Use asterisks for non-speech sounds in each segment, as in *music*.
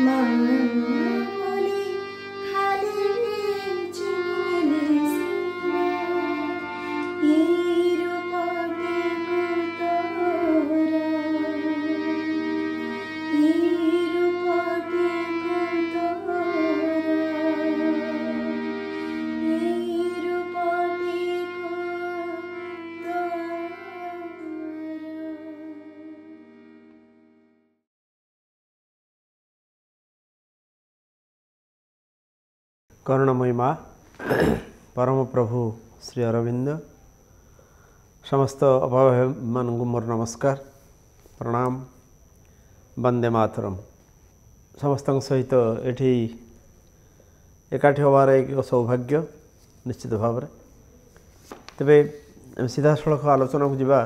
Mama. করুণ মহিমা পরম প্রভু শ্রী অরবিন্দ সমস্ত অভাবী মোর নমস্কার প্রণাম বন্দে মাতরম সমস্ত সহিত এটি একাঠি হবার এক সৌভাগ্য নিশ্চিত ভাবে তবে সিধাসলখ আলোচনা যা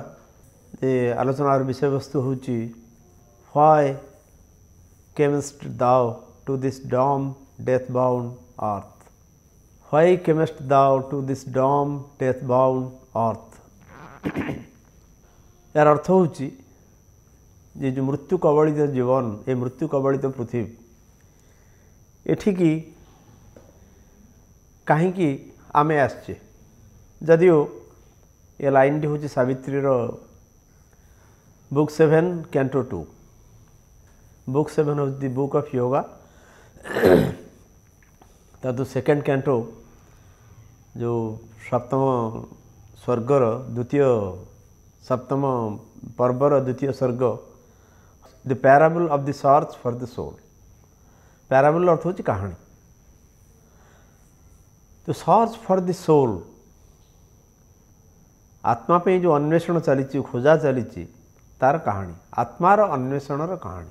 যে আলোচনার বিষয়বস্তু হচ্ছে why camest thou to this dumb death bound earth. Why camest thou to this dumb, death bound earth? यार अर्थ ହେଉଛି ଯେ ଯେଉଁ ମୃତ୍ୟୁ କବଳିତ ଜୀବନ ଏ ମୃତ୍ୟୁ କବଳିତ ପୃଥିବୀ ଏଠିକି କାହିଁକି ଆମେ ଆସିଛେ ଯଦିଓ ଏ ଲାଇନ୍ଟି ହେଉଛି ସାବିତ୍ରୀର book seven canto two book seven ହେଉଛି ଦି ବୁକ୍ ଅଫ୍ ୟୋଗା ତାକୁ ସେକେଣ୍ଡ କ୍ୟାଣ୍ଟୋ ଯେଉଁ ସପ୍ତମ ସ୍ୱର୍ଗର ଦ୍ୱିତୀୟ ସପ୍ତମ ପର୍ବର ଦ୍ୱିତୀୟ ସ୍ୱର୍ଗ the parable of the search for the soul parable ଅର୍ଥ ହେଉଛି କାହାଣୀ ଯେଉଁ ସର୍ଚ୍ଚ ଫର୍ ଦି ସୋଲ୍ ଆତ୍ମା ପାଇଁ ଯେଉଁ ଅନ୍ୱେଷଣ ଚାଲିଛି ଖୋଜା ଚାଲିଛି ତାର କାହାଣୀ ଆତ୍ମାର ଅନ୍ୱେଷଣର କାହାଣୀ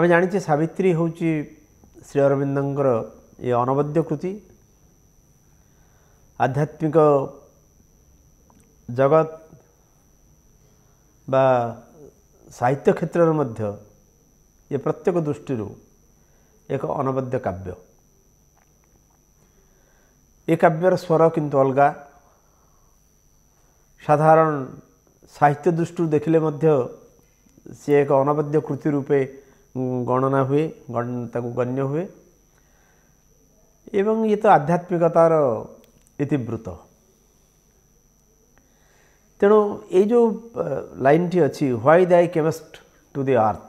ଆମେ ଜାଣିଛେ ସାବିତ୍ରୀ ହେଉଛି ଶ୍ରୀ ଅରବିନ୍ଦଙ୍କର ଏ ଅନବଦ୍ୟ କୃତି ଆଧ୍ୟାତ୍ମିକ ଜଗତ ବା ସାହିତ୍ୟ କ୍ଷେତ୍ରରେ ମଧ୍ୟ ଏ ପ୍ରତ୍ୟେକ ଦୃଷ୍ଟିରୁ ଏକ ଅନବଦ୍ୟ କାବ୍ୟ ଏ କାବ୍ୟର ସ୍ୱର କିନ୍ତୁ ଅଲଗା ସାଧାରଣ ସାହିତ୍ୟ ଦୃଷ୍ଟିରୁ ଦେଖିଲେ ମଧ୍ୟ ସିଏ ଏକ ଅନବଦ୍ୟ କୃତି ରୂପେ ଗଣନା ହୁଏ ତାକୁ ଗଣ୍ୟ ହୁଏ ଏବଂ ଇଏ ତ ଆଧ୍ୟାତ୍ମିକତାର ଇତିବୃତ ତେଣୁ ଏଇ ଯେଉଁ ଲାଇନ୍ଟି ଅଛି ହ୍ୱାଇ ଦାଇ କେମେଷ୍ଟ ଟୁ ଦି ଆର୍ଥ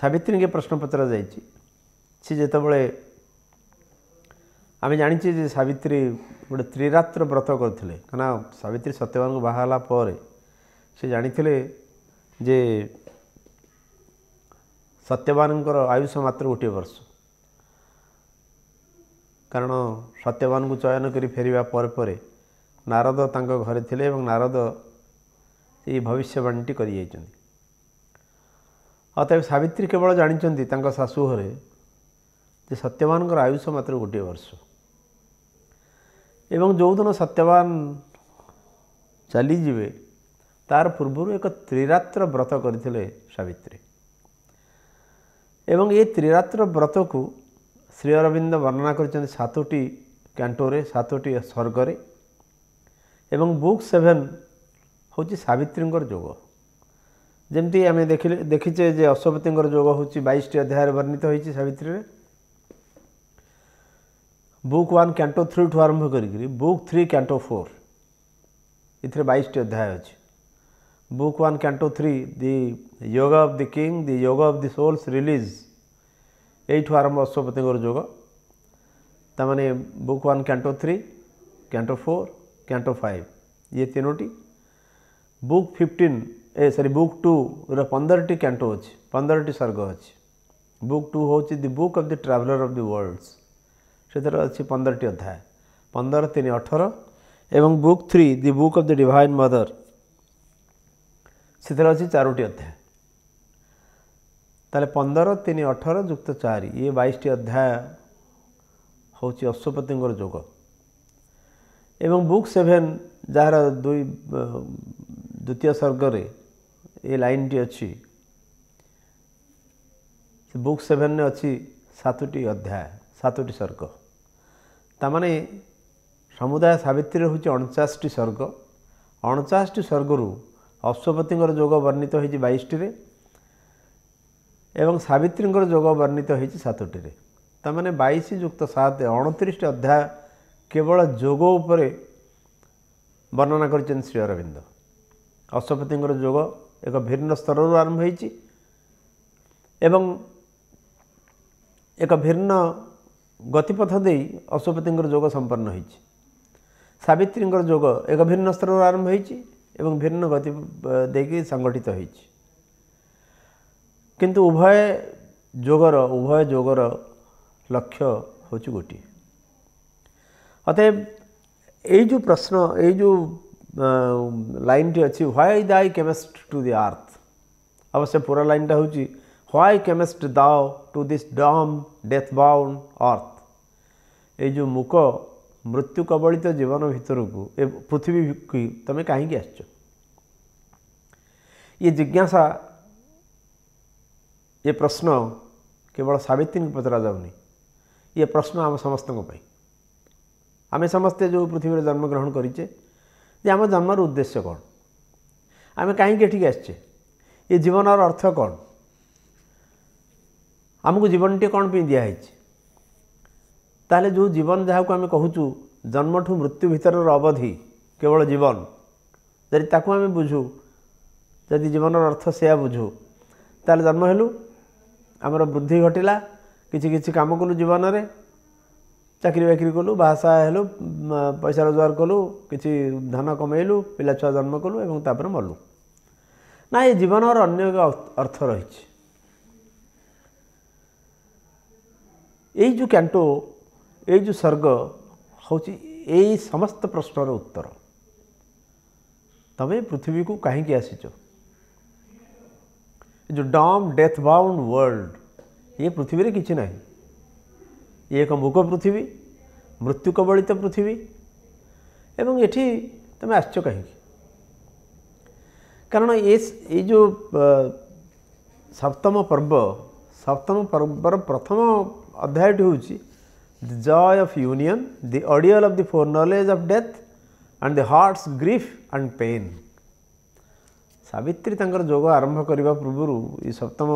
ସାବିତ୍ରୀଙ୍କ ପ୍ରଶ୍ନ ପଚରାଯାଇଛି ସେ ଯେତେବେଳେ ଆମେ ଜାଣିଛେ ଯେ ସାବିତ୍ରୀ ଗୋଟେ ତ୍ରିରାତ୍ର ବ୍ରତ କରିଥିଲେ କାରଣ ସାବିତ୍ରୀ ସତ୍ୟବାନଙ୍କୁ ବାହା ହେଲା ପରେ ସେ ଜାଣିଥିଲେ ଯେ ସତ୍ୟବାନଙ୍କର ଆୟୁଷ ମାତ୍ର ଗୋଟିଏ ବର୍ଷ କାରଣ ସତ୍ୟବାନଙ୍କୁ ଚୟନ କରି ଫେରିବା ପରେ ପରେ ନାରଦ ତାଙ୍କ ଘରେ ଥିଲେ ଏବଂ ନାରଦ ଏଇ ଭବିଷ୍ୟବାଣୀଟି କରିଯାଇଛନ୍ତି ଆଉ ତେବେ ସାବିତ୍ରୀ କେବଳ ଜାଣିଛନ୍ତି ତାଙ୍କ ଶାଶୁ ଘରେ ଯେ ସତ୍ୟବାନଙ୍କର ଆୟୁଷ ମାତ୍ର ଗୋଟିଏ ବର୍ଷ ଏବଂ ଯେଉଁଦିନ ସତ୍ୟବାନ ଚାଲିଯିବେ তার পূর্বରୁ ଏକ ତ୍রিরাତ୍ର ବ୍রତ କରିଥିଲେ ସାବିତ୍ରୀ ଏବଂ ଏ ତ୍ରିରାତ୍ର ବ୍ରତକୁ ଶ୍ରୀ ଅରବିନ୍ଦ ବର୍ଣ୍ଣନା କରିଛନ୍ତି ସାତୋଟି କ୍ୟାଣ୍ଟୋରେ ସାତୋଟି ସର୍ଗରେ ଏବଂ ବୁକ୍ ସେଭେନ୍ ହେଉଛି ସାବିତ୍ରୀଙ୍କର ଯୋଗ ଯେମିତି ଆମେ ଦେଖିଲେ ଦେଖିଛେ ଯେ ଅଶ୍ୱପତିଙ୍କର ଯୋଗ ହେଉଛି ବାଇଶଟି ଅଧ୍ୟାୟରେ ବର୍ଣ୍ଣିତ ହୋଇଛି ସାବିତ୍ରୀରେ ବୁକ୍ ୱାନ୍ କ୍ୟାଣ୍ଟୋ ଥ୍ରୀଠୁ ଆରମ୍ଭ କରିକିରି ବୁକ୍ ଥ୍ରୀ କ୍ୟାଣ୍ଟୋ ଫୋର୍ ଏଥିରେ ବାଇଶଟି ଅଧ୍ୟାୟ ଅଛି book 1 canto 3 the yoga of the king the yoga of the soul's release ଏଇଠୁ ଆରମ୍ଭ ଅଶ୍ୱପତିଙ୍କର ଯୋଗ ତାମାନେ book one canto three canto four canto five ଇଏ ତିନୋଟି ବୁକ୍ ଫିଫ୍ଟିନ୍ ଏ ସରି ବୁକ୍ ଟୁର ପନ୍ଦରଟି କ୍ୟାଣ୍ଟୋ ଅଛି ପନ୍ଦରଟି ସର୍ଗ ଅଛି ବୁକ୍ ଟୁ ହେଉଛି the book of the traveller of the worlds ସେଥିରେ ଅଛି ପନ୍ଦରଟି ଅଧ୍ୟାୟ ପନ୍ଦର ତିନି ଅଠର ଏବଂ book three the book of the divine mother ସେଥିରେ ଅଛି ଚାରୋଟି ଅଧ୍ୟାୟ ତାହେଲେ ପନ୍ଦର ତିନି ଅଠର ଯୁକ୍ତ ଚାରି ଇଏ ବାଇଶଟି ଅଧ୍ୟାୟ ହେଉଛି ଅଶୁପତିଙ୍କର ଯୋଗ ଏବଂ ବୁକ୍ ସେଭେନ୍ ଯାହାର ଦୁଇ ଦ୍ୱିତୀୟ ସର୍ଗରେ ଏ ଲାଇନ୍ଟି ଅଛି ବୁକ୍ ସେଭେନ୍ରେ ଅଛି ସାତଟି ଅଧ୍ୟାୟ ସାତଟି ସର୍ଗ ତାମାନେ ସମୁଦାୟ ସାବିତ୍ରୀରେ ହେଉଛି ଅଣଚାଶଟି ସର୍ଗ ଅଣଚାଶଟି ସର୍ଗରୁ ଅଶ୍ୱପତିଙ୍କର ଯୋଗ ବର୍ଣ୍ଣିତ ହୋଇଛି ବାଇଶଟିରେ ଏବଂ ସାବିତ୍ରୀଙ୍କର ଯୋଗ ବର୍ଣ୍ଣିତ ହୋଇଛି ସାତଟିରେ ତାମାନେ ବାଇଶ ଯୁକ୍ତ ସାତ ଅଣତିରିଶଟି ଅଧ୍ୟାୟ କେବଳ ଯୋଗ ଉପରେ ବର୍ଣ୍ଣନା କରିଛନ୍ତି ଶ୍ରୀ ଅରବିନ୍ଦ ଅଶ୍ୱପତିଙ୍କର ଯୋଗ ଏକ ଭିନ୍ନ ସ୍ତରରୁ ଆରମ୍ଭ ହୋଇଛି ଏବଂ ଏକ ଭିନ୍ନ ଗତିପଥ ଦେଇ ଅଶ୍ୱପତିଙ୍କର ଯୋଗ ସମ୍ପନ୍ନ ହୋଇଛି ସାବିତ୍ରୀଙ୍କର ଯୋଗ ଏକ ଭିନ୍ନ ସ୍ତରରୁ ଆରମ୍ଭ ହୋଇଛି এবং ভিন্ন গতি ଦେଇକି ସଂଗଠିତ ହୋଇଛି କିନ୍ତୁ ଉଭୟ ଯୋଗର ଉଭୟ ଯୋଗର ଲକ୍ଷ୍ୟ ହେଉଛି ଗୋଟିଏ ଅତଏବ ଏଇ ଯେଉଁ ପ୍ରଶ୍ନ ଏଇ ଯେଉଁ ଲାଇନ୍ଟି ଅଛି ହ୍ୱାଇ ଦାଇ କେମିଷ୍ଟ୍ ଟୁ ଦି ଆର୍ଥ ଅବଶ୍ୟ ପୁରା ଲାଇନ୍ଟା ହେଉଛି why camest thou to this dumb death bound earth ଏଇ ଯେଉଁ ମୁକ ମୃତ୍ୟୁ କବଳିତ ଜୀବନ ଭିତରକୁ ଏ ପୃଥିବୀ ତୁମେ କାହିଁକି ଆସିଛ ଇଏ ଜିଜ୍ଞାସା ଏ ପ୍ରଶ୍ନ କେବଳ ସାବିତ୍ରୀଙ୍କୁ ପଚରାଯାଉନି ଇଏ ପ୍ରଶ୍ନ ଆମ ସମସ୍ତଙ୍କ ପାଇଁ ଆମେ ସମସ୍ତେ ଯେଉଁ ପୃଥିବୀରେ ଜନ୍ମଗ୍ରହଣ କରିଛେ ଯେ ଆମ ଜନ୍ମର ଉଦ୍ଦେଶ୍ୟ କ'ଣ ଆମେ କାହିଁକି ଏଠିକି ଆସିଛେ ଏ ଜୀବନର ଅର୍ଥ କ'ଣ ଆମକୁ ଜୀବନଟିଏ କ'ଣ ପାଇଁ ଦିଆହେଇଛି ତାହେଲେ ଯେଉଁ ଜୀବନ ଯାହାକୁ ଆମେ କହୁଛୁ ଜନ୍ମଠୁ ମୃତ୍ୟୁ ଭିତରର ଅବଧି କେବଳ ଜୀବନ ଯଦି ତାକୁ ଆମେ ବୁଝୁ ଯଦି ଜୀବନର ଅର୍ଥ ସେୟା ବୁଝୁ ତାହେଲେ ଜନ୍ମ ହେଲୁ ଆମର ବୃଦ୍ଧି ଘଟିଲା କିଛି କିଛି କାମ କଲୁ ଜୀବନରେ ଚାକିରି ବାକିରି କଲୁ ବାହାସାହା ହେଲୁ ପଇସା ରୋଜଗାର କଲୁ କିଛି ଧନ କମେଇଲୁ ପିଲା ଛୁଆ ଜନ୍ମ କଲୁ ଏବଂ ତାପରେ ମଲୁ ନା ଏ ଜୀବନର ଅନ୍ୟ ଏକ ଅର୍ଥ ରହିଛି ଏଇ ଯେଉଁ କ୍ୟାଣ୍ଟୋ ये जो स्वर्ग हूँ यही समस्त प्रश्नर उत्तर तुम्हें पृथ्वी को कहीं आसीच जो डम डेथ बाउंड वर्ल्ड ये पृथ्वी किसी ना ये एक मुग पृथ्वी मृत्यु कबलित पृथ्वी एवं ये तुम आस कारण ये जो सप्तम पर्व सप्तम पर्वर प्रथम अध्यायटी हूँ the joy of union, the ordeal of the foreknowledge of death and the heart's grief and pain. Savitri ତାଙ୍କର ଯୋଗ ଆରମ୍ଭ କରିବା ପୂର୍ବରୁ ଏ ସପ୍ତମ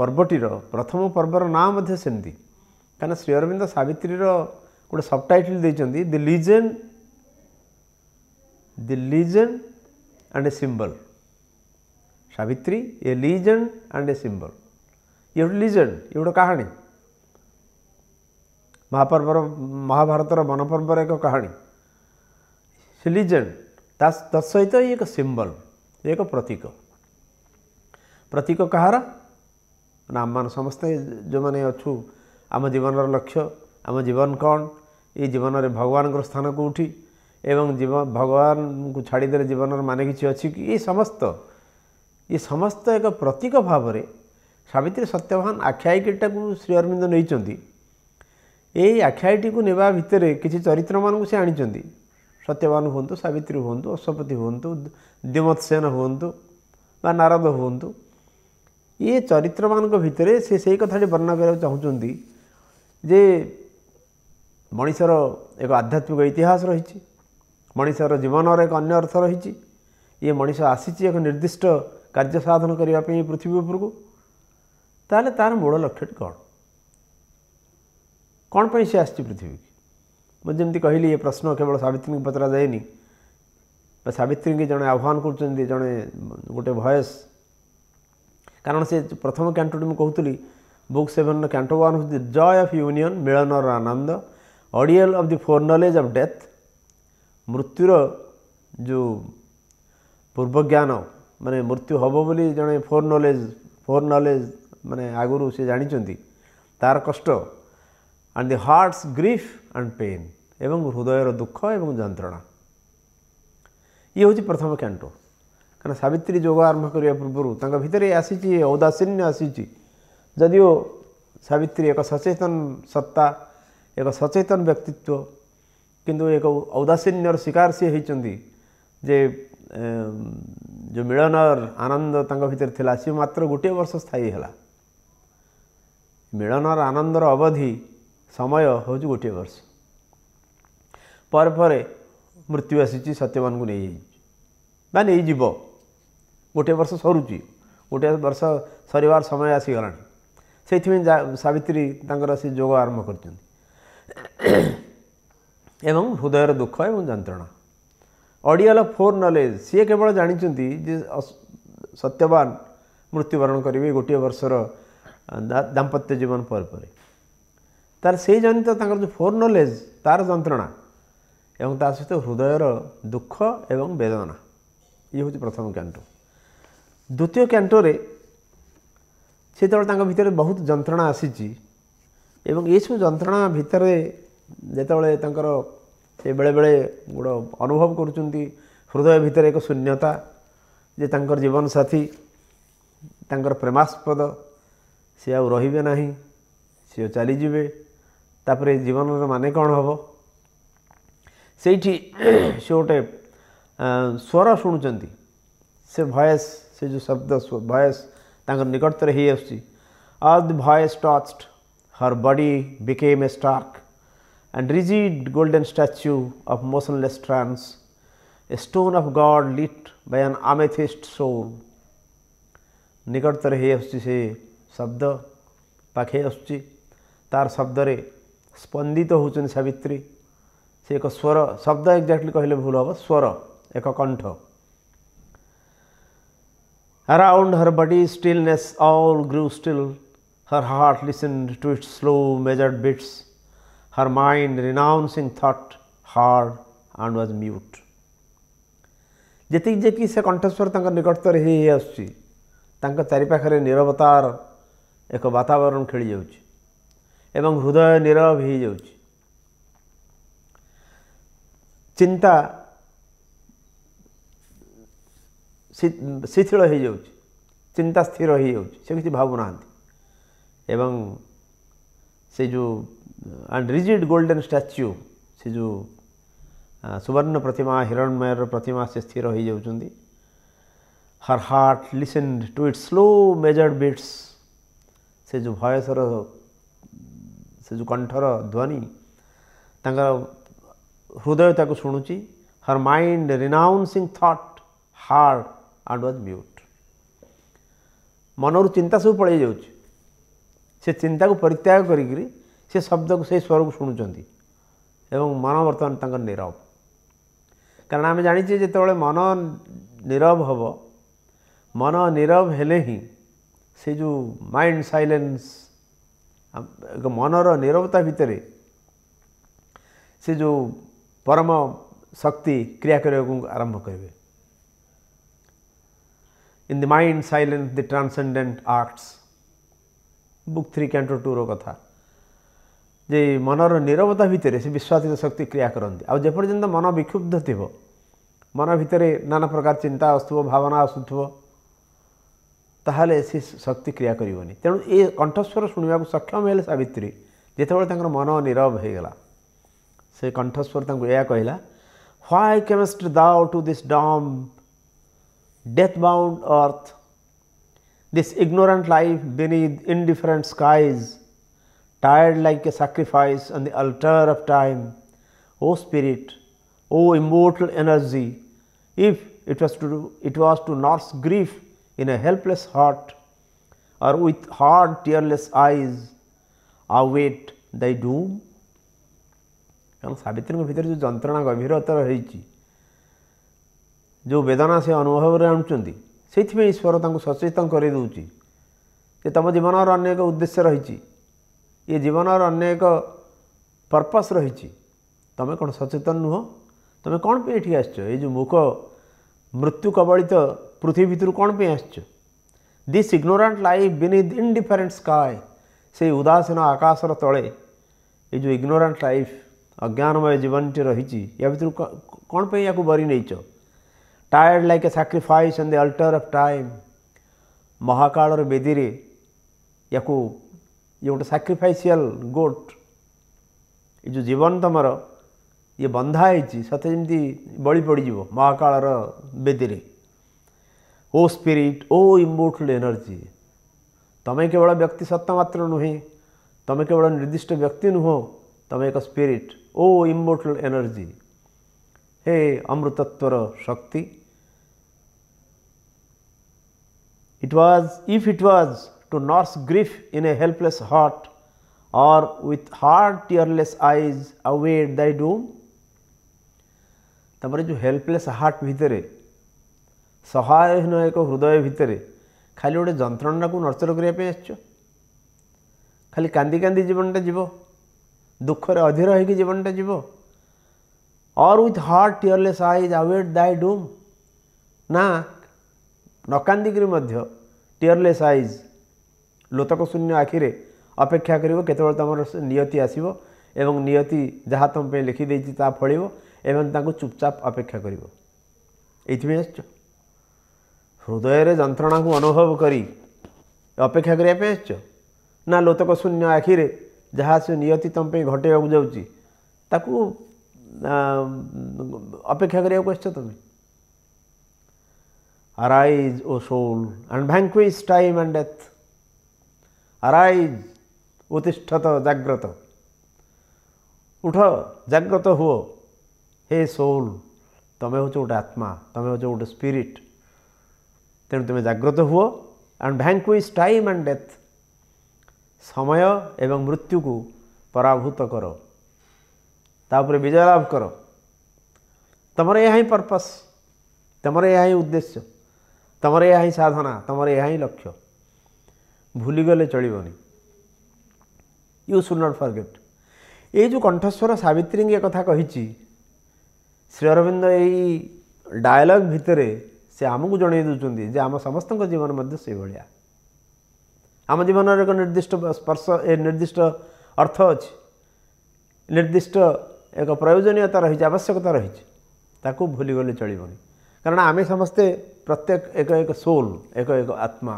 ପର୍ବଟିର ପ୍ରଥମ ପର୍ବର ନାଁ ମଧ୍ୟ ସେମିତି କାରଣ ଶ୍ରୀ ଅରବିନ୍ଦ ସାବିତ୍ରୀର ଗୋଟେ ସବଟାଇଟଲ୍ ଦେଇଛନ୍ତି the legend the legend and a symbol Savitri a legend and a symbol ଇଏ ଗୋଟେ ଲିଜେଣ୍ଡ ଇଏ ଗୋଟେ କାହାଣୀ ମହାପର୍ବର ମହାଭାରତର ବନପର୍ବର ଏକ କାହାଣୀ ସିଲିଜେଣ୍ଟ ତା ତତ୍ସହିତ ଇଏ ଏକ ସିମ୍ବଲ ଇଏ ଏକ ପ୍ରତୀକ ପ୍ରତୀକ କାହାର ନା ଆମମାନେ ସମସ୍ତେ ଯେଉଁମାନେ ଅଛୁ ଆମ ଜୀବନର ଲକ୍ଷ୍ୟ ଆମ ଜୀବନ କ'ଣ ଏ ଜୀବନରେ ଭଗବାନଙ୍କର ସ୍ଥାନ କେଉଁଠି ଏବଂ ଜୀବ ଭଗବାନଙ୍କୁ ଛାଡ଼ିଦେଲେ ଜୀବନର ମାନେ କିଛି ଅଛି କି ଏ ସମସ୍ତ ଏ ସମସ୍ତ ଏକ ପ୍ରତୀକ ଭାବରେ ସାବିତ୍ରୀ ସତ୍ୟବାନ ଆଖ୍ୟାୟିକଟାକୁ ଶ୍ରୀ ଅରବିନ୍ଦ ନେଇଛନ୍ତି ଏହି ଆଖ୍ୟାୟଟିକୁ ନେବା ଭିତରେ କିଛି ଚରିତ୍ରମାନଙ୍କୁ ସେ ଆଣିଛନ୍ତି ସତ୍ୟବାନ ହୁଅନ୍ତୁ ସାବିତ୍ରୀ ହୁଅନ୍ତୁ ଅଶ୍ୱପତି ହୁଅନ୍ତୁ ଦ୍ୟୁମତ୍ସେନ ହୁଅନ୍ତୁ ବା ନାରଦ ହୁଅନ୍ତୁ ଇଏ ଚରିତ୍ରମାନଙ୍କ ଭିତରେ ସେ ସେହି କଥାଟି ବର୍ଣ୍ଣନା କରିବାକୁ ଚାହୁଁଛନ୍ତି ଯେ ମଣିଷର ଏକ ଆଧ୍ୟାତ୍ମିକ ଇତିହାସ ରହିଛି ମଣିଷର ଜୀବନର ଏକ ଅନ୍ୟ ଅର୍ଥ ରହିଛି ଇଏ ମଣିଷ ଆସିଛି ଏକ ନିର୍ଦ୍ଦିଷ୍ଟ କାର୍ଯ୍ୟ ସାଧନ କରିବା ପାଇଁ ପୃଥିବୀ ଉପରକୁ ତାହେଲେ ତା'ର ମୂଳ ଲକ୍ଷ୍ୟଟି କ'ଣ କ'ଣ ପାଇଁ ସେ ଆସିଛି ପୃଥିବୀକୁ ମୁଁ ଯେମିତି କହିଲି ଏ ପ୍ରଶ୍ନ କେବଳ ସାବିତ୍ରୀଙ୍କୁ ପଚରାଯାଏନି ବା ସାବିତ୍ରୀଙ୍କୁ ଜଣେ ଆହ୍ୱାନ କରୁଛନ୍ତି ଜଣେ ଗୋଟେ ଭଏସ୍ କାରଣ ସେ ପ୍ରଥମ କ୍ୟାଣ୍ଟୋଟି ମୁଁ କହୁଥିଲି ବୁକ୍ ସେଭେନ୍ର କ୍ୟାଣ୍ଟୋ ୱାନ୍ ହେଉଛି ଜୟ ଅଫ୍ ୟୁନିଅନ୍ ମିଳନର ଆନନ୍ଦ ordeal of the foreknowledge of death ମୃତ୍ୟୁର ଯେଉଁ ପୂର୍ବଜ୍ଞାନ ମାନେ ମୃତ୍ୟୁ ହେବ ବୋଲି ଜଣେ ଫୋର୍ ନଲେଜ୍ ଫୋର୍ ନଲେଜ୍ ମାନେ ଆଗରୁ ସେ ଜାଣିଛନ୍ତି ତା'ର କଷ୍ଟ and the heart's grief and pain एवं हृदय दुख एवं जंत्रणा ये हूँ प्रथम कैंटो कहीं सवित्री जोग आरंभ करने पूर्व भितर आसी औदासीन्य आसी जदिओ सवित्री एक सचेतन सत्ता एक सचेतन व्यक्तित्व किंतु एक औदासीन्यर शिकार सी होती जो मिलनर आनंद भितर सी मात्र गोटे वर्ष स्थायी है मिलनर आनंदर अवधि ସମୟ ହେଉଛି ଗୋଟିଏ ବର୍ଷ ପରେ ପରେ ମୃତ୍ୟୁ ଆସିଛି ସତ୍ୟମାନଙ୍କୁ ନେଇଯାଇଛି ବା ନେଇଯିବ ଗୋଟିଏ ବର୍ଷ ସରୁଛି ଗୋଟିଏ ବର୍ଷ ସରିବାର ସମୟ ଆସିଗଲାଣି ସେଇଥିପାଇଁ ସାବିତ୍ରୀ ତାଙ୍କର ସେ ଯୋଗ ଆରମ୍ଭ କରିଛନ୍ତି ଏବଂ ହୃଦୟର ଦୁଃଖ ଏବଂ ଯନ୍ତ୍ରଣା ଅଡ଼ିଆଲ ଫୋର୍ ନଲେଜ୍ ସିଏ କେବଳ ଜାଣିଛନ୍ତି ଯେ ସତ୍ୟବାନ ମୃତ୍ୟୁବରଣ କରିବେ ଗୋଟିଏ ବର୍ଷର ଦାମ୍ପତ୍ୟ ଜୀବନ ପରେ ପରେ ତାହେଲେ ସେଇ ଜନିତ ତାଙ୍କର ଯେଉଁ ଫୋର୍ ନଲେଜ୍ ତା'ର ଯନ୍ତ୍ରଣା ଏବଂ ତା ସହିତ ହୃଦୟର ଦୁଃଖ ଏବଂ ବେଦନା ଇଏ ହେଉଛି ପ୍ରଥମ କ୍ୟାଣ୍ଟୋ ଦ୍ୱିତୀୟ କ୍ୟାଣ୍ଟୋରେ ସେତେବେଳେ ତାଙ୍କ ଭିତରେ ବହୁତ ଯନ୍ତ୍ରଣା ଆସିଛି ଏବଂ ଏସବୁ ଯନ୍ତ୍ରଣା ଭିତରେ ଯେତେବେଳେ ତାଙ୍କର ସେ ବେଳେବେଳେ ଗୋଟେ ଅନୁଭବ କରୁଛନ୍ତି ହୃଦୟ ଭିତରେ ଏକ ଶୂନ୍ୟତା ଯେ ତାଙ୍କର ଜୀବନସାଥୀ ତାଙ୍କର ପ୍ରେମାସ୍ପଦ ସେ ଆଉ ରହିବେ ନାହିଁ ସେ ଚାଲିଯିବେ तापर जीवन मान कौन हम से गोटे स्वर शुणुंत से भयस से जो शब्द भयस निकटतर ही आस भयस touched her body became a stark and rigid golden statue of motionless trance a stone of God lit by an amethyst soul निकटतर ही शब्द पाखे आसार शब्द स्पंदित तो हो सवित्री से एक स्वर शब्द एक्जाक्टली कहले भूल हम स्वर एक कंठ around her body stillness all grew still her heart listening to its slow measured beats her mind renouncing thought heard and was mute जीक जेकि से कंठस्वर तक निकटतर ही आसपाखे नीरवतार एक वातावरण खेली जाऊँगी ଏବଂ ହୃଦୟ ନିରବ ହୋଇଯାଉଛି ଚିନ୍ତା ଶିଥିଳ ହୋଇଯାଉଛି ଚିନ୍ତା ସ୍ଥିର ହୋଇଯାଉଛି ସେ କିଛି ଭାବୁନାହାନ୍ତି ଏବଂ ସେ ଯେଉଁ ଆଣ୍ଡ ରିଜିଡ୍ ଗୋଲ୍ଡେନ୍ ଷ୍ଟାଚ୍ୟୁ ସେ ଯେଉଁ ସୁବର୍ଣ୍ଣ ପ୍ରତିମା ହିରଣ୍ମୟର ପ୍ରତିମା ସେ ସ୍ଥିର ହୋଇଯାଉଛନ୍ତି her heart listen to it slow measured beats ସେ ଯେଉଁ ଭୟସର से जो कंठर ध्वनि हृदय ताक शुणुची her mind renouncing thought heard and was mute मनरु चिंता सब पल से चिंता को परित्याग कर शब्द को सही स्वर को शुणुंव मन बर्तमान नीरव कारण आम जाचे जो तो मन नीरव हम मन नीरव हेले ही से जो माइंड साइलेंस ଏକ ମନର ନିରବତା ଭିତରେ ସେ ଯେଉଁ ପରମ ଶକ୍ତି କ୍ରିୟା କରିବାକୁ ଆରମ୍ଭ କରିବେ in the mind silent the transcendent arts book three କ୍ୟାଣ୍ଟର ଟୁର କଥା ଯେ ମନର ନିରବତା ଭିତରେ ସେ ବିଶ୍ୱାସିତ ଶକ୍ତି କ୍ରିୟା କରନ୍ତି ଆଉ ଯେପର୍ଯ୍ୟନ୍ତ ମନ ବିକ୍ଷୁବ୍ଧ ଥିବ ମନ ଭିତରେ ନାନା ପ୍ରକାର ଚିନ୍ତା ଆସୁଥିବ ଭାବନା ଆସୁଥିବ ताल सी शक्ति क्रिया करेणु ये कंठस्वर शुणा सक्षम है सवित्री जिते मन नीरव होगा से कंठस्वर तक कहला why camest thou to this dumb death bound earth this ignorant life beneath indifferent skies tired like a sacrifice on the altar of time O spirit O immortal energy if it was to it was to nurse grief in a helpless heart or with hard tearless eyes await thy doom हम सावित्री के भीतर जो जंत्रणा गभीरतर होई जो वेदना से अनुभव रे आणुचंती सेति में ईश्वर तांको सचेतन करे दउची जे तम जीवन रो अनेक उद्देश्य रहीची ये जीवन रो अनेक पर्पस रहीची तमे कोन सचेतन नहु तमे कोन पे इठी आछो ए जो मुख मृत्यु कबलित पृथ्वी भितर कौन पे आस this ignorant life beneath indifferent sky से उदासीन आकाशर तले ये जो इग्नोरांट लाइफ अज्ञानमय टे रही या भितर कौन पे या बरी नहींच tired like a sacrifice on the altar of time महाकाल बेदी या ये गोटे साक्रिफाइसीयल गोट ये जो जीवन तुमर ये बंधा ही जमी बड़ी पड़ज महाकाल बेदी O spirit O immortal energy तुम्हें केवल व्यक्ति सत्ता मात्र नुहे तुम्हें केवल निर्दिष्ट व्यक्ति नुह तुम एक स्पिरिट ओ इमोटल एनर्जी हे अमृतत्वर शक्ति it was if it was to nurse grief in a helpless heart or with heart tearless eyes awed thy doom तुम जो हेल्पलेस हार्ट भितर ସହାୟହୀନ ଏକ ହୃଦୟ ଭିତରେ ଖାଲି ଗୋଟେ ଯନ୍ତ୍ରଣାକୁ ନର୍ଚର କରିବା ପାଇଁ ଆସିଛ ଖାଲି କାନ୍ଦି କାନ୍ଦି ଜୀବନଟା ଯିବ ଦୁଃଖରେ ଅଧୀର ହୋଇକି ଜୀବନଟା ଯିବ or with heart tearless eyes awed thy doom ନା ନ କାନ୍ଦିକରି ମଧ୍ୟ ଟିୟରଲେସ୍ ଆଇଜ୍ ଲୋତକ ଶୂନ୍ୟ ଆଖିରେ ଅପେକ୍ଷା କରିବ କେତେବେଳେ ତୁମର ନିୟତି ଆସିବ ଏବଂ ନିୟତି ଯାହା ତୁମ ପାଇଁ ଲେଖିଦେଇଛି ତାହା ଫଳିବ ଏବଂ ତାଙ୍କୁ ଚୁପଚାପ ଅପେକ୍ଷା କରିବ ଏଇଥିପାଇଁ ଆସିଛ हृदय जंत्रणा को अनुभव कर अपेक्षा करने ना लोतक शून्य आखिरे जहाँ से नियति तुम घटे जापेक्षा करमें arise O soul and vanquish time and death arise उत्तिष्ठत जाग्रत उठ जाग्रत हुओ हे सोल तुम्हें हूँ गोटे आत्मा तुम्हें हूँ गोटे स्पिरीट ତେଣୁ ତୁମେ ଜାଗ୍ରତ ହୁଅ and vanquish time and death ସମୟ ଏବଂ ମୃତ୍ୟୁକୁ ପରାଭୂତ କର ତା ଉପରେ ବିଜୟ ଲାଭ କର ତୁମର ଏହା ହିଁ ପର୍ପସ୍ ତୁମର ଏହା ହିଁ ଉଦ୍ଦେଶ୍ୟ ତୁମର ଏହା ହିଁ ସାଧନା ତୁମର ଏହା ହିଁ ଲକ୍ଷ୍ୟ ଭୁଲିଗଲେ ଚଳିବନି ୟୁ ସୁଡ଼୍ ନଟ୍ ଫର୍ଗେଟ୍ ଏଇ ଯେଉଁ କଣ୍ଠସ୍ୱର ସାବିତ୍ରୀଙ୍କୁ ଏ କଥା କହିଛି ଶ୍ରୀ ଅରବିନ୍ଦ ଏଇ ଡାଏଲଗ୍ ଭିତରେ ସେ ଆମକୁ ଜଣାଇ ଦେଉଛନ୍ତି ଯେ ଆମ ସମସ୍ତଙ୍କ ଜୀବନ ମଧ୍ୟ ସେଇଭଳିଆ ଆମ ଜୀବନରେ ଏକ ନିର୍ଦ୍ଦିଷ୍ଟ ସ୍ପର୍ଶ ଏ ନିର୍ଦ୍ଦିଷ୍ଟ ଅର୍ଥ ଅଛି ନିର୍ଦ୍ଦିଷ୍ଟ ଏକ ପ୍ରୟୋଜନୀୟତା ରହିଛି ଆବଶ୍ୟକତା ରହିଛି ତାକୁ ଭୁଲିଗଲେ ଚଳିବନି କାରଣ ଆମେ ସମସ୍ତେ ପ୍ରତ୍ୟେକ ଏକ ଏକ ସୋଲ୍ ଏକ ଏକ ଆତ୍ମା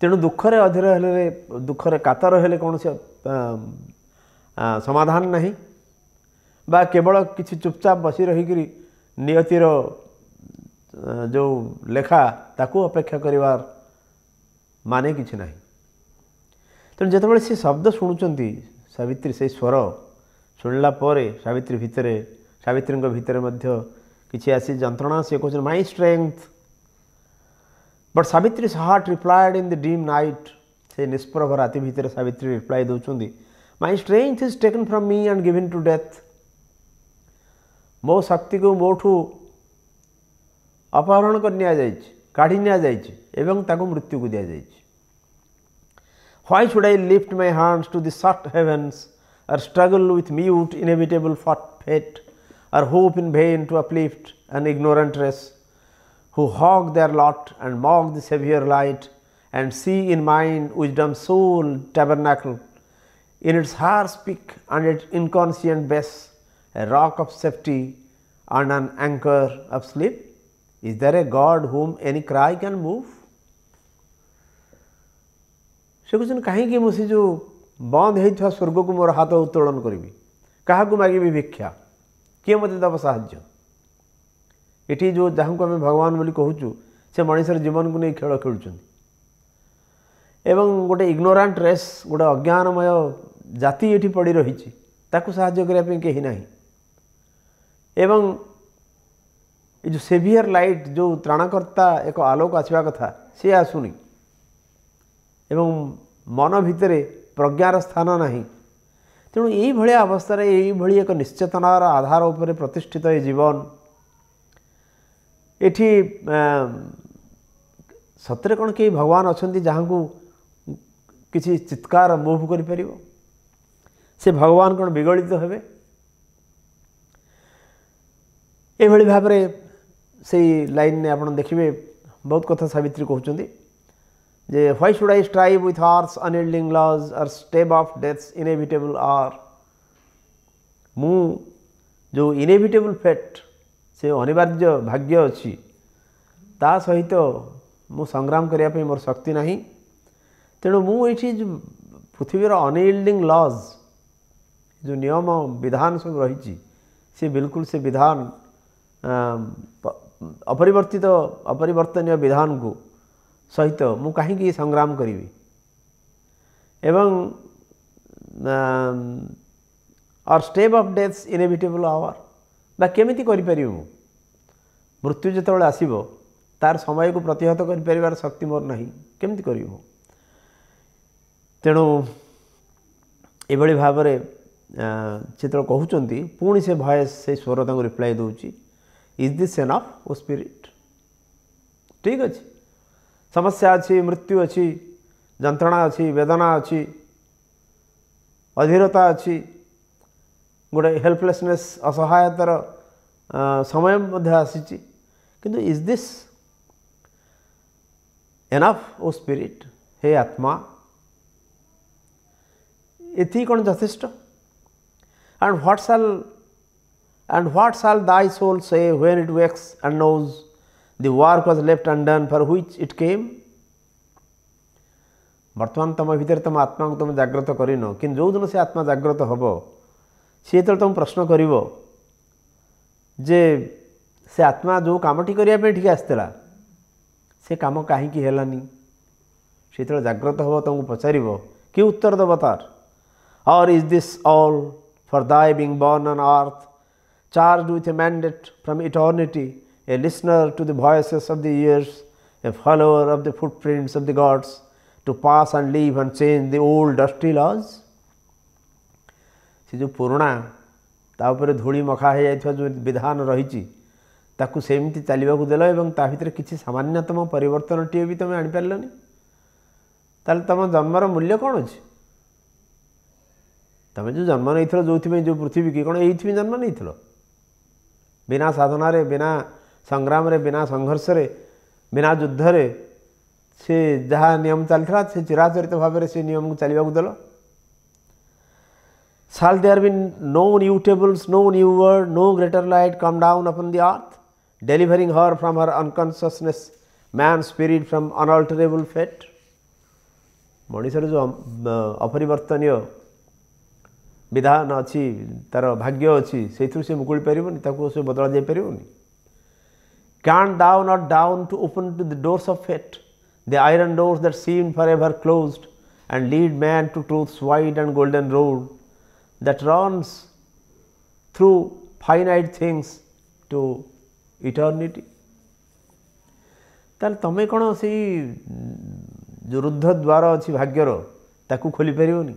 ତେଣୁ ଦୁଃଖରେ ଅଧୀର ହେଲେ ଦୁଃଖରେ କାତର ହେଲେ କୌଣସି ସମାଧାନ ନାହିଁ ବା କେବଳ କିଛି ଚୁପଚାପ ବସି ରହିକରି ନିହତିର जो लेखा ताकू अपेक्षा कर माने कि ना तेणु जो शब्द शुणुंट सवित्री से स्वर शुणला सवित्री भितर सवित्री भितर कि आसी जंत्रणा सी कहते my strength but Savitri heart replied in the dim night से निष्प्रभ राति भितर सवित्री रिप्लाय दे my strength is taken from me and given to death मो शक्ति को मोठू ଅପହରଣ କରି ନିଆଯାଇଛି କାଢ଼ି ନିଆଯାଇଛି ଏବଂ ତାକୁ ମୃତ୍ୟୁକୁ ଦିଆଯାଇଛି why should I lift my hands to the soft heavens or struggle with mute inevitable fate fate or hope in vain to uplift an ignorant race who hug their lot and mock the saviour light and see in mind wisdom's soul tabernacle, in its harsh peak and its inconscient base, a rock of safety and an anchor of sleep. Is there a God whom any cry can move? ସେ କହୁଛନ୍ତି କାହିଁକି ମୁଁ ସେ ଯେଉଁ ବନ୍ଦ ହେଇଥିବା ସ୍ୱର୍ଗକୁ ମୋର ହାତ ଉତ୍ତୋଳନ କରିବି କାହାକୁ ମାଗିବି ଭିକ୍ଷା କିଏ ମୋତେ ଦେବ ସାହାଯ୍ୟ ଏଠି ଯେଉଁ ଯାହାଙ୍କୁ ଆମେ ଭଗବାନ ବୋଲି କହୁଛୁ ସେ ମଣିଷର ଜୀବନକୁ ନେଇ ଖେଳ ଖେଳୁଛନ୍ତି ଏବଂ ଗୋଟେ ଇଗ୍ନୋରାଣ୍ଟ ରେସ୍ ଗୋଟେ ଅଜ୍ଞାନମୟ ଜାତି ଏଠି ପଡ଼ି ରହିଛି ତାକୁ ସାହାଯ୍ୟ କରିବା ପାଇଁ କେହି ନାହିଁ ଏବଂ जो सेभीयर लाइट जो त्राणकर्ता एक आलोक आसवा कथा सी आसुनी एवं मन भितर प्रज्ञार स्थान ना तेणु यही अवस्था यही एक निश्चेतनार आधार उपर प्रतिष्ठित ये जीवन ये सतरे कौन कई भगवान अच्छा जहाँ को किसी चित्कार मुभ कर से भगवान कौन विगड़ित हे ये भाव से लाइन ने आप देखिए बहुत कथा सवित्री कहते जे why should I strive with earth's unyielding laws or step of death's inevitable our मु जो इनेविटेबल फेट से अनिवार्य भाग्य अच्छी ता सहित मु संग्राम करने मोर शक्ति ना तेणु मुझे पृथ्वीर अनइल्डिंग लज जो नियम विधान सब रही बिल्कुल से विधान ଅପରିବର୍ତ୍ତିତ ଅପରିବର୍ତ୍ତନୀୟ ବିଧାନକୁ ସହିତ ମୁଁ କାହିଁକି ସଂଗ୍ରାମ କରିବି ଏବଂ or step of death inevitable our ବା କେମିତି କରିପାରିବି ମୁଁ ମୃତ୍ୟୁ ଯେତେବେଳେ ଆସିବ ତାର ସମୟକୁ ପ୍ରତିହତ କରିପାରିବାର ଶକ୍ତି ମୋର ନାହିଁ କେମିତି କରିବି ମୁଁ ତେଣୁ ଏଭଳି ଭାବରେ ଯେତେବେଳେ କହୁଛନ୍ତି ପୁଣି ସେ ଭଏସ୍ ସେ ସ୍ୱର ତାଙ୍କୁ ରିପ୍ଲାଏ ଦେଉଛି is the sense of O spirit ठीक अच्छे समस्या अच्छी मृत्यु अच्छी जंत्रणा अच्छी वेदना अच्छी अधीरता अच्छी गोटे हेल्पलेसने असहायतार समय आसी is this enough O spirit हे आत्मा ये कौन जथेष and what's all And what shall thy soul say when it wakes and knows the work was left undone for which it came? ବର୍ତ୍ତମାନ ତୁମ ଭିତରେ ତୁମ ଆତ୍ମାକୁ ତୁମେ ଜାଗ୍ରତ କରିନ କିନ୍ତୁ ଯେଉଁଦିନ ସେ ଆତ୍ମା ଜାଗ୍ରତ ହେବ ସେ ଯେତେବେଳେ ତୁମକୁ ପ୍ରଶ୍ନ କରିବ ଯେ ସେ ଆତ୍ମା ଯେଉଁ କାମଟି କରିବା ପାଇଁ ଏଠିକି ଆସିଥିଲା ସେ କାମ କାହିଁକି ହେଲାନି ସେ ଯେତେବେଳେ ଜାଗ୍ରତ ହେବ ତୁମକୁ ପଚାରିବ କି ଉତ୍ତର ଦେବ ତାର or is this all for thy being born on earth charged with a mandate from eternity, a listener to the voices of the years, a follower of the footprints of the gods, to pass and leave and change the old dusty laws? ସେ ଯେଉଁ ପୁରୁଣା ତା ଉପରେ ଧୂଳି ମଖା ହୋଇଯାଇଥିବା ଯେଉଁ ବିଧାନ ରହିଛି ତାକୁ ସେମିତି ଚାଲିବାକୁ ଦେଲ ଏବଂ ତା ଭିତରେ କିଛି ସାମାନ୍ୟତମ ପରିବର୍ତ୍ତନଟିଏ ବି ତୁମେ ଆଣିପାରିଲନି ତାହେଲେ ତୁମ ଜନ୍ମର ମୂଲ୍ୟ କ'ଣ ଅଛି ତୁମେ ଯେଉଁ ଜନ୍ମ ନେଇଥିଲ ଯେଉଁଥିପାଇଁ ଯେଉଁ ପୃଥିବୀକି କ'ଣ ଏଇଥିପାଇଁ ଜନ୍ମ ନେଇଥିଲ बिना साधन बिना संग्राम रे, बिना संघर्ष रे, बिना युद्ध रे, से जहाँ नियम चलता से चिराचरित भाव से नियम को चलवाक दल shall there be no new tables no new world no greater light come down upon the earth delivering her from her unconsciousness man's spirit from unalterable fate मनीषर जो अपरिवर्तन विधान अच्छी तार भाग्य अच्छी से मुकुल पारे बदल जा पार can't down not down to open to the doors of fate the iron doors that seem for ever close and lead man to truth's wide and golden road that runs through finite things to eternity तेल तुम्हें कौन से जो रुद्ध द्वार अच्छी भाग्यर ताकू खोली पार नहीं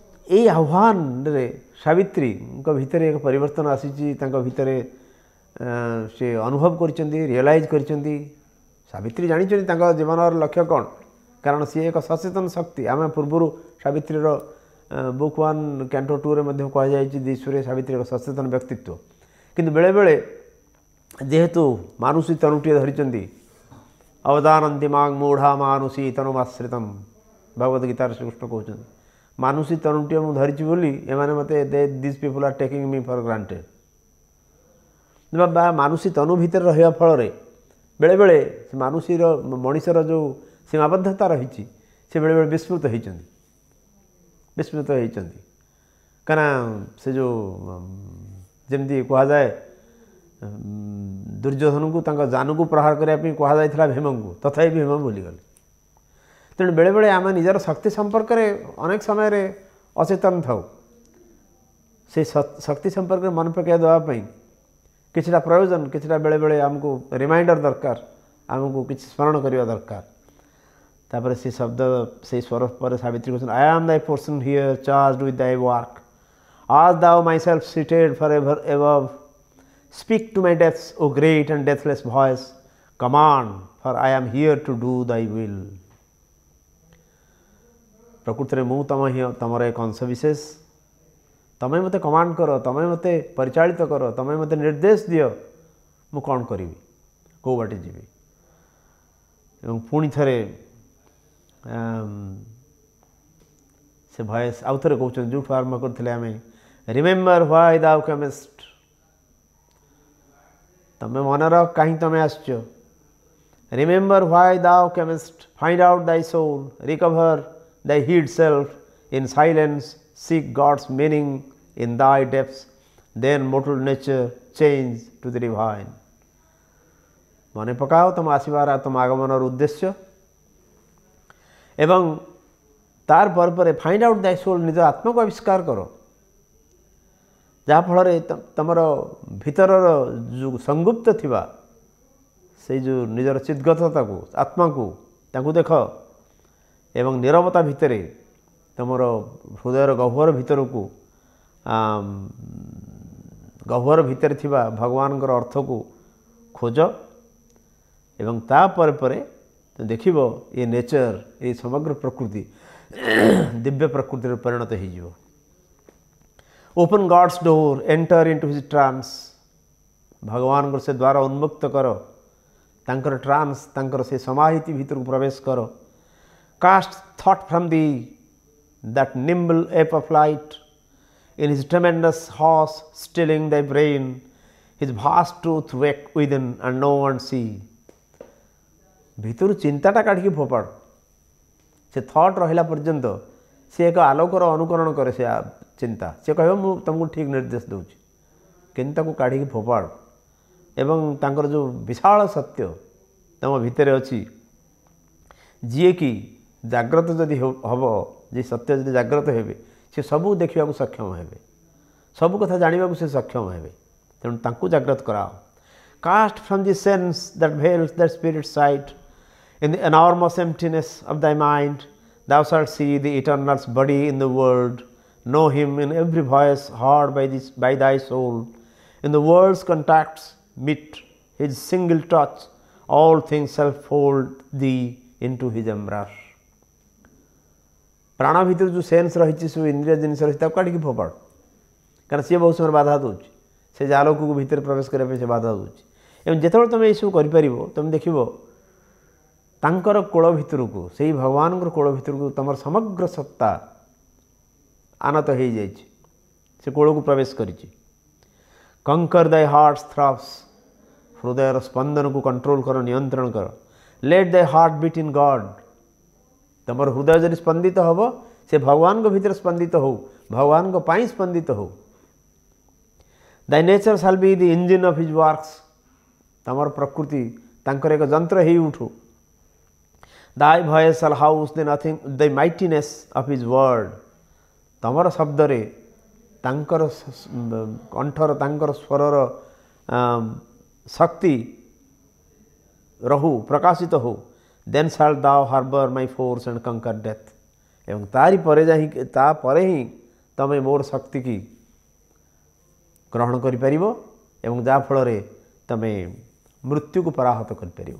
ଏଇ ଆହ୍ୱାନରେ ସାବିତ୍ରୀଙ୍କ ଭିତରେ ଏକ ପରିବର୍ତ୍ତନ ଆସିଛି ତାଙ୍କ ଭିତରେ ସେ ଅନୁଭବ କରିଛନ୍ତି ରିଅଲାଇଜ୍ କରିଛନ୍ତି ସାବିତ୍ରୀ ଜାଣିଛନ୍ତି ତାଙ୍କ ଜୀବନର ଲକ୍ଷ୍ୟ କ'ଣ କାରଣ ସିଏ ଏକ ସଚେତନ ଶକ୍ତି ଆମେ ପୂର୍ବରୁ ସାବିତ୍ରୀର ବୁକ୍ ୱାନ୍ କ୍ୟାଣ୍ଟୋ ଟୁରେ ମଧ୍ୟ କୁହାଯାଇଛି ଦିଶୁରେ ସାବିତ୍ରୀ ଏକ ସଚେତନ ବ୍ୟକ୍ତିତ୍ୱ କିନ୍ତୁ ବେଳେବେଳେ ଯେହେତୁ ମାନୁଷୀ ତରୁଟିଏ ଧରିଛନ୍ତି ଅବଦାନନ୍ତି ମାଙ୍ଗ ମୂଢ଼ା ମାନୁଷୀ ତନୁମାଶ୍ରିତମ୍ ଭଗବତ ଗୀତାରେ ଶ୍ରୀକୃଷ୍ଣ କହୁଛନ୍ତି मानुषी तरुणी मुझे धरी बोली मत these people are taking me for granted मानुषी तनु भितर रहा फल बेले बेले मानुषी मनीषर जो सीमाबद्धता रही बेले बेले विस्मृत होती विस्मृत होती क्या से जो जमी कह जाए दुर्योधन को जानू को प्रहार करने कहला भीम को तथा भीम भूलीगले तेणु बेले बेले आम निजर शक्ति संपर्क में अनेक समय अचेतन थाऊ से शक्ति संपर्क मन पक दवापी कि प्रयोजन किसी बेले बेले आमको रिमाइंडर दरकार आमको किसी स्मरण करवा दरकार तापर से शब्द से स्वर पर सवित्री कहते I am thy person here charged with thy work as thou myself seated for ever एव speak to my death O great and deathless voice command for I am here to do thy will ପ୍ରକୃତରେ ମୁଁ ତମ ହିଁ ତମର ଏକ ଅଂଶ ବିଶେଷ ତମେ ମୋତେ କମାଣ୍ଡ କର ତମେ ମୋତେ ପରିଚାଳିତ କର ତମେ ମୋତେ ନିର୍ଦ୍ଦେଶ ଦିଅ ମୁଁ କ'ଣ କରିବି କେଉଁ ବାଟେ ଯିବି ଏବଂ ପୁଣି ଥରେ ସେ ଭଏସ୍ ଆଉ ଥରେ କହୁଛନ୍ତି ଯେଉଁଠୁ ଆରମ୍ଭ କରିଥିଲେ ଆମେ ରିମେମ୍ବର ହ୍ୱାଇ ଦାଉ କେମିଷ୍ଟ ତମେ ମନେ ରଖ କାହିଁ ତମେ ଆସିଛ remember why thou camest find out thy soul recover thy hid self in silence seek God's meaning in thy depths, then mortal nature change to the divine. মনে পকাও তোমা আসিবার তোমা আগমনের উদ্দেশ্য এবং তার পরে ফাইন্ড আউট দ্যাট সোল নিজ আত্মাকে আবিষ্কার কর ଯାହାଫଳରେ ତୁମର ଭିତରର ଯେଉଁ ସଂଗୁପ୍ତ ଥିବା ସେଇ ଯେଉଁ ନିଜର ଚିଦ୍ଗତତାକୁ ଆତ୍ମାକୁ ତାଙ୍କୁ ଏବଂ ନିରବତା ଭିତରେ ତୁମର ହୃଦୟର ଗହ୍ୱର ଭିତରକୁ ଗହ୍ୱର ଭିତରେ ଥିବା ଭଗବାନଙ୍କର ଅର୍ଥକୁ ଖୋଜ ଏବଂ ତାପରେ ପରେ ଦେଖିବ ଏ ନେଚର୍ ଏ ସମଗ୍ର ପ୍ରକୃତି *coughs* ଦିବ୍ୟ ପ୍ରକୃତିରେ ପରିଣତ ହୋଇଯିବ open God's door enter into his trance ଭଗବାନଙ୍କର ସେ ଦ୍ୱାର ଉନ୍ମୁକ୍ତ କର ତାଙ୍କର ଟ୍ରାନ୍ସ ତାଙ୍କର ସେ ସମାହିତି ଭିତରକୁ ପ୍ରବେଶ କର cast thought from thee that nimble ape of light in his tremendous horse stealing thy brain his vast truth wake within and know and see ଭିତରୁ ଚିନ୍ତାଟା କାଢ଼ିକି ଫୋପାଡ଼ ସେ ଥଟ୍ ରହିଲା ପର୍ଯ୍ୟନ୍ତ ସେ ଏକ ଆଲୋକର ଅନୁକରଣ କରେ ସେ ଚିନ୍ତା ସେ କହିବ ମୁଁ ତୁମକୁ ଠିକ୍ ନିର୍ଦ୍ଦେଶ ଦେଉଛି କିନ୍ତୁ ତାକୁ କାଢ଼ିକି ଫୋପାଡ଼ ଏବଂ ତାଙ୍କର ଯେଉଁ ବିଶାଳ ସତ୍ୟ ତୁମ ଭିତରେ ଅଛି ଯିଏକି जग्रत जदि हम जी सत्य जी जाग्रत हो सब देखा सक्षम है सब कथा जानवा को सक्षम है तेणु जाग्रत कराओ cast from thee sense that veils that spirit sight in enormous emptiness of thy mind thou shall see the eternal's body in the world know him in every voice heard by the by thy soul in the world's meet his single touch all things self hold thee into his embrace प्राण भितर जो sense रही सब इंद्रिय जिन रही का फोपाड़ क्या सी बहुत समय बाधा दूसरे से जालक को भितर प्रवेश करने से बाधा दूँ जिते तुम ये सब कर तुम देख कूल भितर को से भगवान कूल भितर को तुम समग्र सत्ता आनत हो जाए कूल को प्रवेश करंकर दाय हार्ट थ्रप्स हृदय स्पंदन को कंट्रोल कर नियंत्रण कर लेट दाय हार्ट बिट इन गड तुम हृदय जदि स्पंदित हे से भगवान भितर स्पंदित हो भगवान स्पंदित हो thy nature shall be the engine of his works तुम प्रकृति तर एक जंत्र ही उठो thy voice shall house the nothing the mightiness of his word तुम शब्द रे ତାଙ୍କର କଣ୍ଠର ତାଙ୍କର ସ୍ୱରର ଶକ୍ତି ରହୁ हो then shall thou harbour my force and conquer death ଏବଂ ତାରି ପରେ ଯାଇ ତାପରେ ହିଁ ତୁମେ ମୋର ଶକ୍ତିକି ଗ୍ରହଣ କରିପାରିବ ଏବଂ ଯାହାଫଳରେ ତୁମେ ମୃତ୍ୟୁକୁ ପରାହତ କରିପାରିବ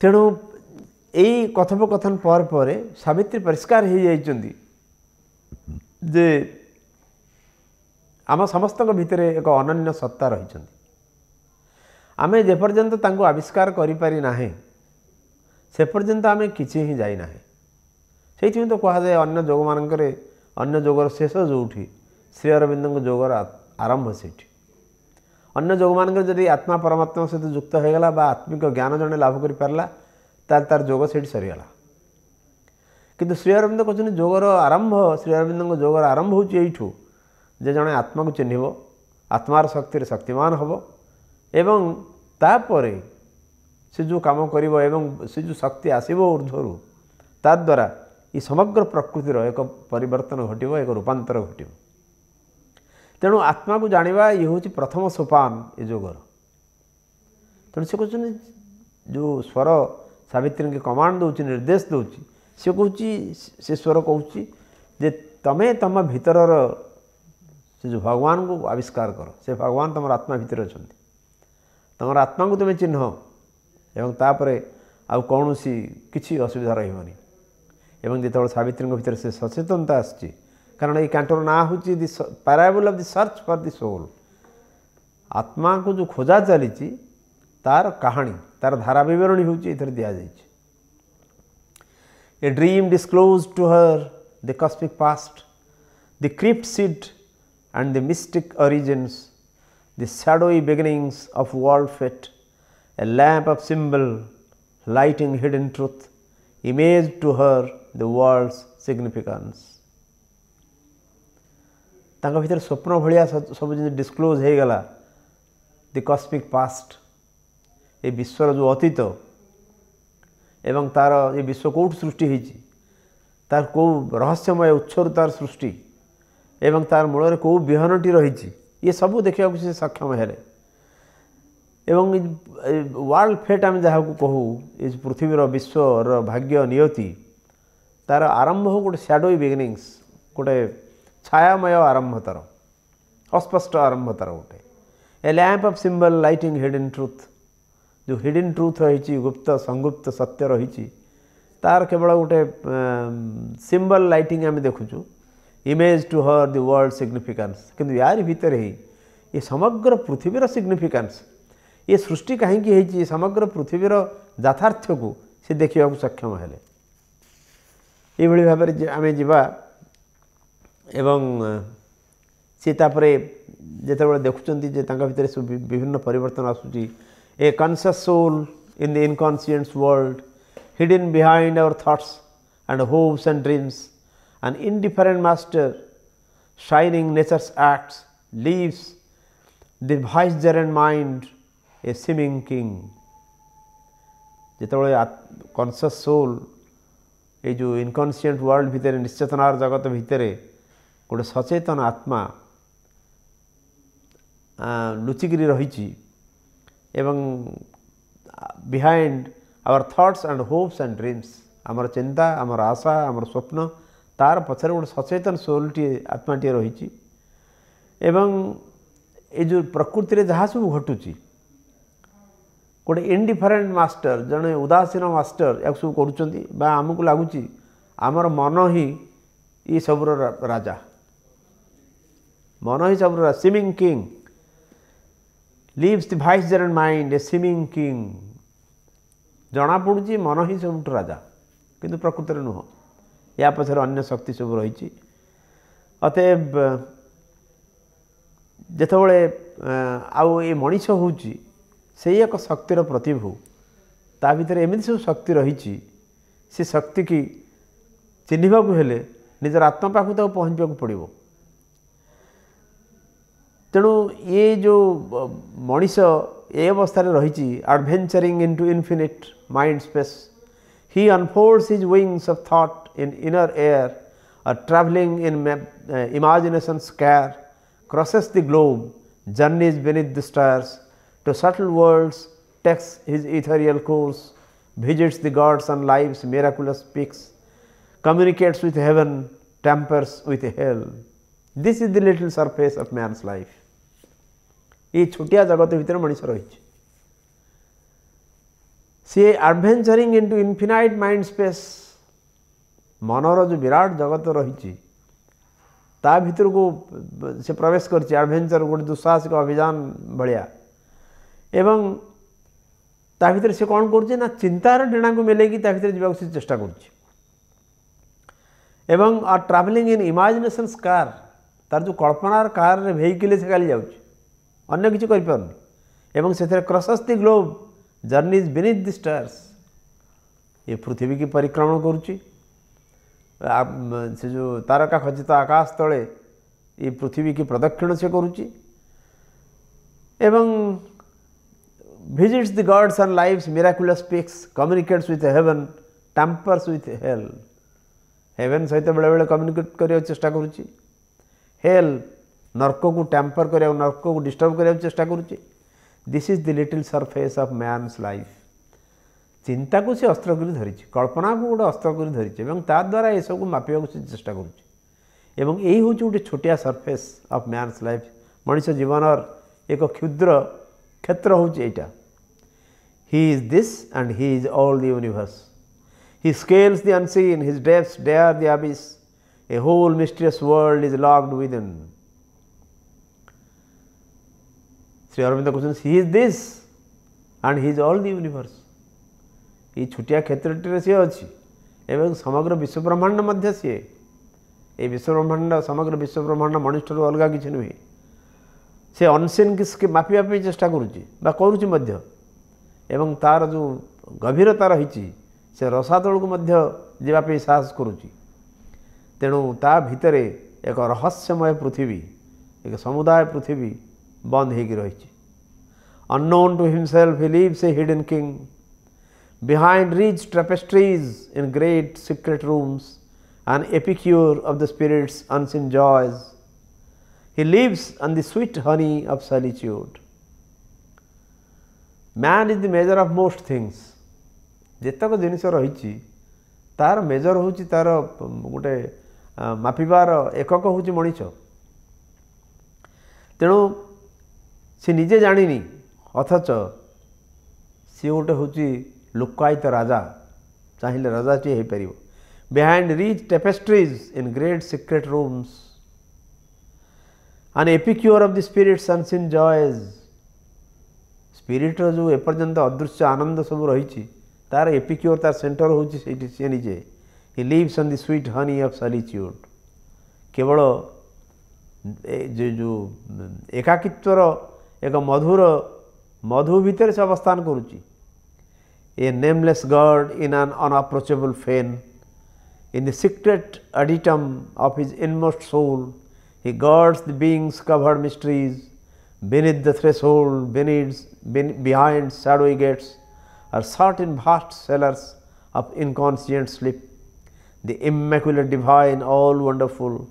ତେଣୁ ଏଇ କଥୋପକଥନ ପରେ ପରେ ସାବିତ୍ରୀ ପରିଷ୍କାର ହୋଇଯାଇଛନ୍ତି ଯେ ଆମ ସମସ୍ତଙ୍କ ଭିତରେ ଏକ ଅନନ୍ୟ ସତ୍ତା ରହିଛନ୍ତି आम जपर्यंत आविष्कार करना से पर्यंत आम कि ही जाईना से तो जाए अन्न जोग मानक अन्न जोगर शेष जोठी श्री अरविंद जोगर आरंभ से अन्न जोग मानक जदि आत्मा परमात्मा सहित जुक्त हो गला आत्मिक ज्ञान जन लाभ कर पार्ला तार जोग से सरीगला कि श्री अरविंद कहते हैं जोगर आरंभ श्री अरविंद जोगर आरंभ हो जे जे आत्मा को चिन्ह आत्मार शक्ति शक्तिमान हम ଏବଂ ତାପରେ ସେ ଯେଉଁ କାମ କରିବ ଏବଂ ସେ ଯେଉଁ ଶକ୍ତି ଆସିବ ଉର୍ଦ୍ଧ୍ୱରୁ ତା ଦ୍ୱାରା ଏ ସମଗ୍ର ପ୍ରକୃତିର ଏକ ପରିବର୍ତ୍ତନ ଘଟିବ ଏକ ରୂପାନ୍ତର ଘଟିବ ତେଣୁ ଆତ୍ମାକୁ ଜାଣିବା ଇଏ ହେଉଛି ପ୍ରଥମ ସୋପାନ ଏ ଯୋଗର ତେଣୁ ସେ କହୁଛନ୍ତି ଯେଉଁ ସ୍ୱର ସାବିତ୍ରୀଙ୍କୁ କମାଣ୍ଡ ଦେଉଛି ନିର୍ଦ୍ଦେଶ ଦେଉଛି ସେ କହୁଛି ସେ ସ୍ୱର କହୁଛି ଯେ ତମେ ତମ ଭିତରର ସେ ଯେଉଁ ଭଗବାନଙ୍କୁ ଆବିଷ୍କାର କର ସେ ଭଗବାନ ତୁମର ଆତ୍ମା ଭିତରେ ଅଛନ୍ତି तुम आत्मा को तुम्हें चिन्ह एवं तापर आउ किसी असुविधा रही जिते सवित्री भितर से सचेतनता आसी कारण ये कांटर ना हूँ the parable of the search for the soul आत्मा को जो खोजा चली तार कहानी तार धारा बरणी हो दि जा a dream disclose to her the cosmic past the crypt seed and the mystic origins the shadowy beginnings of world fate, a lamp of symbol lighting hidden truth, imaged to her the world's significance. ତାଙ୍କ ଭିତରେ ସ୍ୱପ୍ନ ଭଳିଆ ସବୁ ଜିନିଷ ଡିସ୍କ୍ଲୋଜ୍ ହୋଇଗଲା ଦି cosmic past ଏ ବିଶ୍ୱର ଯେଉଁ ଅତୀତ ଏବଂ ତା'ର ଏ ବିଶ୍ୱ କେଉଁଠୁ ସୃଷ୍ଟି ହେଇଛି ତାର କେଉଁ ରହସ୍ୟମୟ ଉତ୍ସରୁ ତାର ସୃଷ୍ଟି ଏବଂ ତାର ମୂଳରେ କେଉଁ ବିହନଟି ରହିଛି ଇଏ ସବୁ ଦେଖିବାକୁ ସେ ସକ୍ଷମ ହେଲେ ଏବଂ ୱାର୍ଲଡ଼ ଫେଟ୍ ଆମେ ଯାହାକୁ କହୁ ଏ ପୃଥିବୀର ବିଶ୍ୱର ଭାଗ୍ୟ ନିୟତି ତା'ର ଆରମ୍ଭ ଗୋଟେ ସ୍ୟାଡ଼ୋଇ ବିଗିନିଙ୍ଗସ୍ ଗୋଟେ ଛାୟାମୟ ଆରମ୍ଭ ତା'ର ଅସ୍ପଷ୍ଟ ଆରମ୍ଭ ତା'ର ଗୋଟେ a lamp of symbol lighting hidden truth ଯେଉଁ ହିଡିନ୍ ଟ୍ରୁଥ୍ ରହିଛି ଗୁପ୍ତ ସଂଗୁପ୍ତ ସତ୍ୟ ରହିଛି ତା'ର କେବଳ ଗୋଟେ ସିମ୍ବଲ୍ ଲାଇଟିଂ ଆମେ ଦେଖୁଛୁ image to her the world significance कि यार भितर ही ये समग्र पृथ्वीर सिग्निफिकेन्स ये सृष्टि कहीं समग्र पृथ्वीर जाथार्थ को सी देखा सक्षम है ये भाव आम जावा सीतापुर जिते बखुं भितर विभिन्न परिवर्तन आसूरी soul in the inconscient world hidden behind our thoughts and hopes and dreams an indifferent master, shining nature's acts, leaves the vicegerent mind a seeming king. ଯେତେବେଳେ କନସିୟସ୍ ସୋଲ୍ ଏଇ ଯେଉଁ ଇନକନସିଏଣ୍ଟ ୱାର୍ଲଡ ଭିତରେ ନିଶ୍ଚେତନାର ଜଗତ ଭିତରେ ଗୋଟେ ସଚେତନ ଆତ୍ମା ଲୁଚିକିରି ରହିଛି ଏବଂ behind our thoughts and hopes and dreams ଆମର ଚିନ୍ତା ଆମର ଆଶା ଆମର ସ୍ୱପ୍ନ তার পছরে গোটে সচেতন সোলটি আত্মাটিয়ে রয়েছে এবং ଏ ଯେଉଁ ପ୍ରକୃତିରେ ଯାହା ସବୁ ଘଟୁଛି ଗୋଟେ ଇଣ୍ଡିଫରେଣ୍ଟ ମାଷ୍ଟର ଜଣେ ଉଦାସୀନ ମାଷ୍ଟର ଏହାକୁ ସବୁ କରୁଛନ୍ତି ବା ଆମକୁ ଲାଗୁଛି ଆମର ମନ ହିଁ ଏସବୁର ରାଜା ମନ ହିଁ ସବୁର seeming king lives the vicegerent mind a seeming king ଜଣାପଡ଼ୁଛି ମନ ହିଁ ସବୁଠୁ ରାଜା କିନ୍ତୁ ପ୍ରକୃତିରେ ନୁହଁ या पक्ष अन्य शक्ति सब रही अतए जत आईष हूँ से एक शक्तिर प्रतिभू ता भर एम सब शक्ति रही से शक्ति की चिन्हवाक निजर आत्मा पाक पहुँचवाक पड़ो तेणु ये जो मनीष ए अवस्था रही adventuring into infinite mind space he unfolds his wings of thought in inner air or travelling in uh, imagination's crosses the globe, journeys beneath the stars, to subtle worlds takes his ethereal course, visits the gods and lives miraculous peaks, communicates with heaven, tampers with hell. This is the little surface of man's life. এই ছোটিয়া জগত ভিতরে মানুষ রয়েছে সে আডভেঞ্চারিং into ମନର ଯେଉଁ ବିରାଟ ଜଗତ ରହିଛି ତା ଭିତରକୁ ସେ ପ୍ରବେଶ କରିଛି ଆଡ଼ଭେଞ୍ଚର ଗୋଟେ ଦୁଃସାହସିକ ଅଭିଯାନ ଭଳିଆ ଏବଂ ତା ଭିତରେ ସେ କ'ଣ କରୁଛି ନା ଚିନ୍ତାର ଡେଣାକୁ ମେଲେଇକି ତା ଭିତରେ ଯିବାକୁ ସେ ଚେଷ୍ଟା କରୁଛି ଏବଂ ଆ ଟ୍ରାଭେଲିଂ ଇନ୍ ଇମାଜିନେସନ୍ସ କାର୍ ତାର ଯେଉଁ କଳ୍ପନାର କାର୍ରେ ଭେହିକିଲେ ସେ ଖାଲି ଯାଉଛି ଅନ୍ୟ କିଛି କରିପାରୁନି ଏବଂ ସେଥିରେ କ୍ରସସ୍ ଦି ଗ୍ଲୋବ୍ ଜର୍ନିଜ୍ ବିନିଥ୍ ଦି ଷ୍ଟାର୍ସ ଏ ପୃଥିବୀକି ପରିକ୍ରମଣ କରୁଛି से जो तारका खचित आकाश तले ये पृथ्वी की प्रदक्षिण से एवं visits the gods and life's miracle speaks communicates with heaven tampers with hell heaven सहित बेले बेले कम्युनिकेट कर चेस्टा कर हेल नर्क को टैंपर कर नर्क को डिस्टर्ब कर चेस्टा कर this is the little surface of man's life চিন্তাকে সে অস্ত্র করে ধরিছে কল্পনাকে গোটে অস্ত্র করে ধরিছে এবং তাদ্বারা এসবু মাপিবাকে সে চেষ্টা করুছে এবং এই হচ্ছে গোটে ছোটিয়া সরফেস অফ ম্যানস লাইফ মানুষ জীবনর এক ক্ষুদ্র ক্ষেত্র হচ্ছে এইটা he is this and he is all the universe he scales the unseen his deeps dare the abyss A whole mysterious world is locked within. Sri Aurobindo questions, He is this and He is all the universe. ଏଇ ଛୋଟିଆ କ୍ଷେତ୍ରଟିରେ ସିଏ ଅଛି ଏବଂ ସମଗ୍ର ବିଶ୍ୱବ୍ରହ୍ମାଣ୍ଡ ମଧ୍ୟ ସିଏ ଏ ବିଶ୍ୱବ୍ରହ୍ମାଣ୍ଡ ସମଗ୍ର ବିଶ୍ୱବ୍ରହ୍ମାଣ୍ଡ ମଣିଷଠାରୁ ଅଲଗା କିଛି ନୁହେଁ ସେ ଅନସିନ୍ କି ମାପିବା ପାଇଁ ଚେଷ୍ଟା କରୁଛି ବା କରୁଛି ମଧ୍ୟ ଏବଂ ତା'ର ଯେଉଁ ଗଭୀରତା ରହିଛି ସେ ରସା ତଳକୁ ମଧ୍ୟ ଯିବା ପାଇଁ ସାହସ କରୁଛି ତେଣୁ ତା ଭିତରେ ଏକ ରହସ୍ୟମୟ ପୃଥିବୀ ଏକ ସମୁଦାୟ ପୃଥିବୀ ବନ୍ଦ ହୋଇକି ରହିଛି ଅନ୍ନୋନ୍ ଟୁ ହିମସେଲ୍ଫ ଲିଭ୍ ସେ hidden king behind rich tapestries in great secret rooms, an epicure of the spirit's unseen joys. He lives on the sweet honey of solitude. Man is the measure of most things. ଯେତକ ଜିନିଷ ରହିଛି ତାର major ହେଉଛି ତାର ଗୋଟେ ମାପିବାର ଏକକ ହେଉଛି ମଣିଷ ତେଣୁ ସେ ନିଜେ ଜାଣିନି ଅଥଚ si ଗୋଟେ huchi. ଲୁକ୍କାୟିତ ରାଜା ଚାହିଁଲେ ରାଜାଟିଏ ହୋଇପାରିବ behind rich tapestries in great secret rooms an epicure of the spirit sons in joys ସ୍ପିରିଟ୍ର ଯେଉଁ ଏପର୍ଯ୍ୟନ୍ତ ଅଦୃଶ୍ୟ ଆନନ୍ଦ ସବୁ ରହିଛି ତାର ଏପିକ୍ୟୁର ତାର ସେଣ୍ଟର ହେଉଛି ସେଇଠି ସିଏ ନିଜେ he lives on the sweet honey of solitude କେବଳ ଯେଉଁ ଏକାକିତ୍ୱର ଏକ ମଧୁର ମଧୁ ଭିତରେ ସେ ଅବସ୍ଥାନ କରୁଛି a nameless god in an unapproachable fane. In the secret aditum of his inmost soul, he guards the being's covered mysteries. Beneath the threshold, beneath, behind shadowy gates, are in vast cellars of inconscient sleep. The immaculate divine, all wonderful,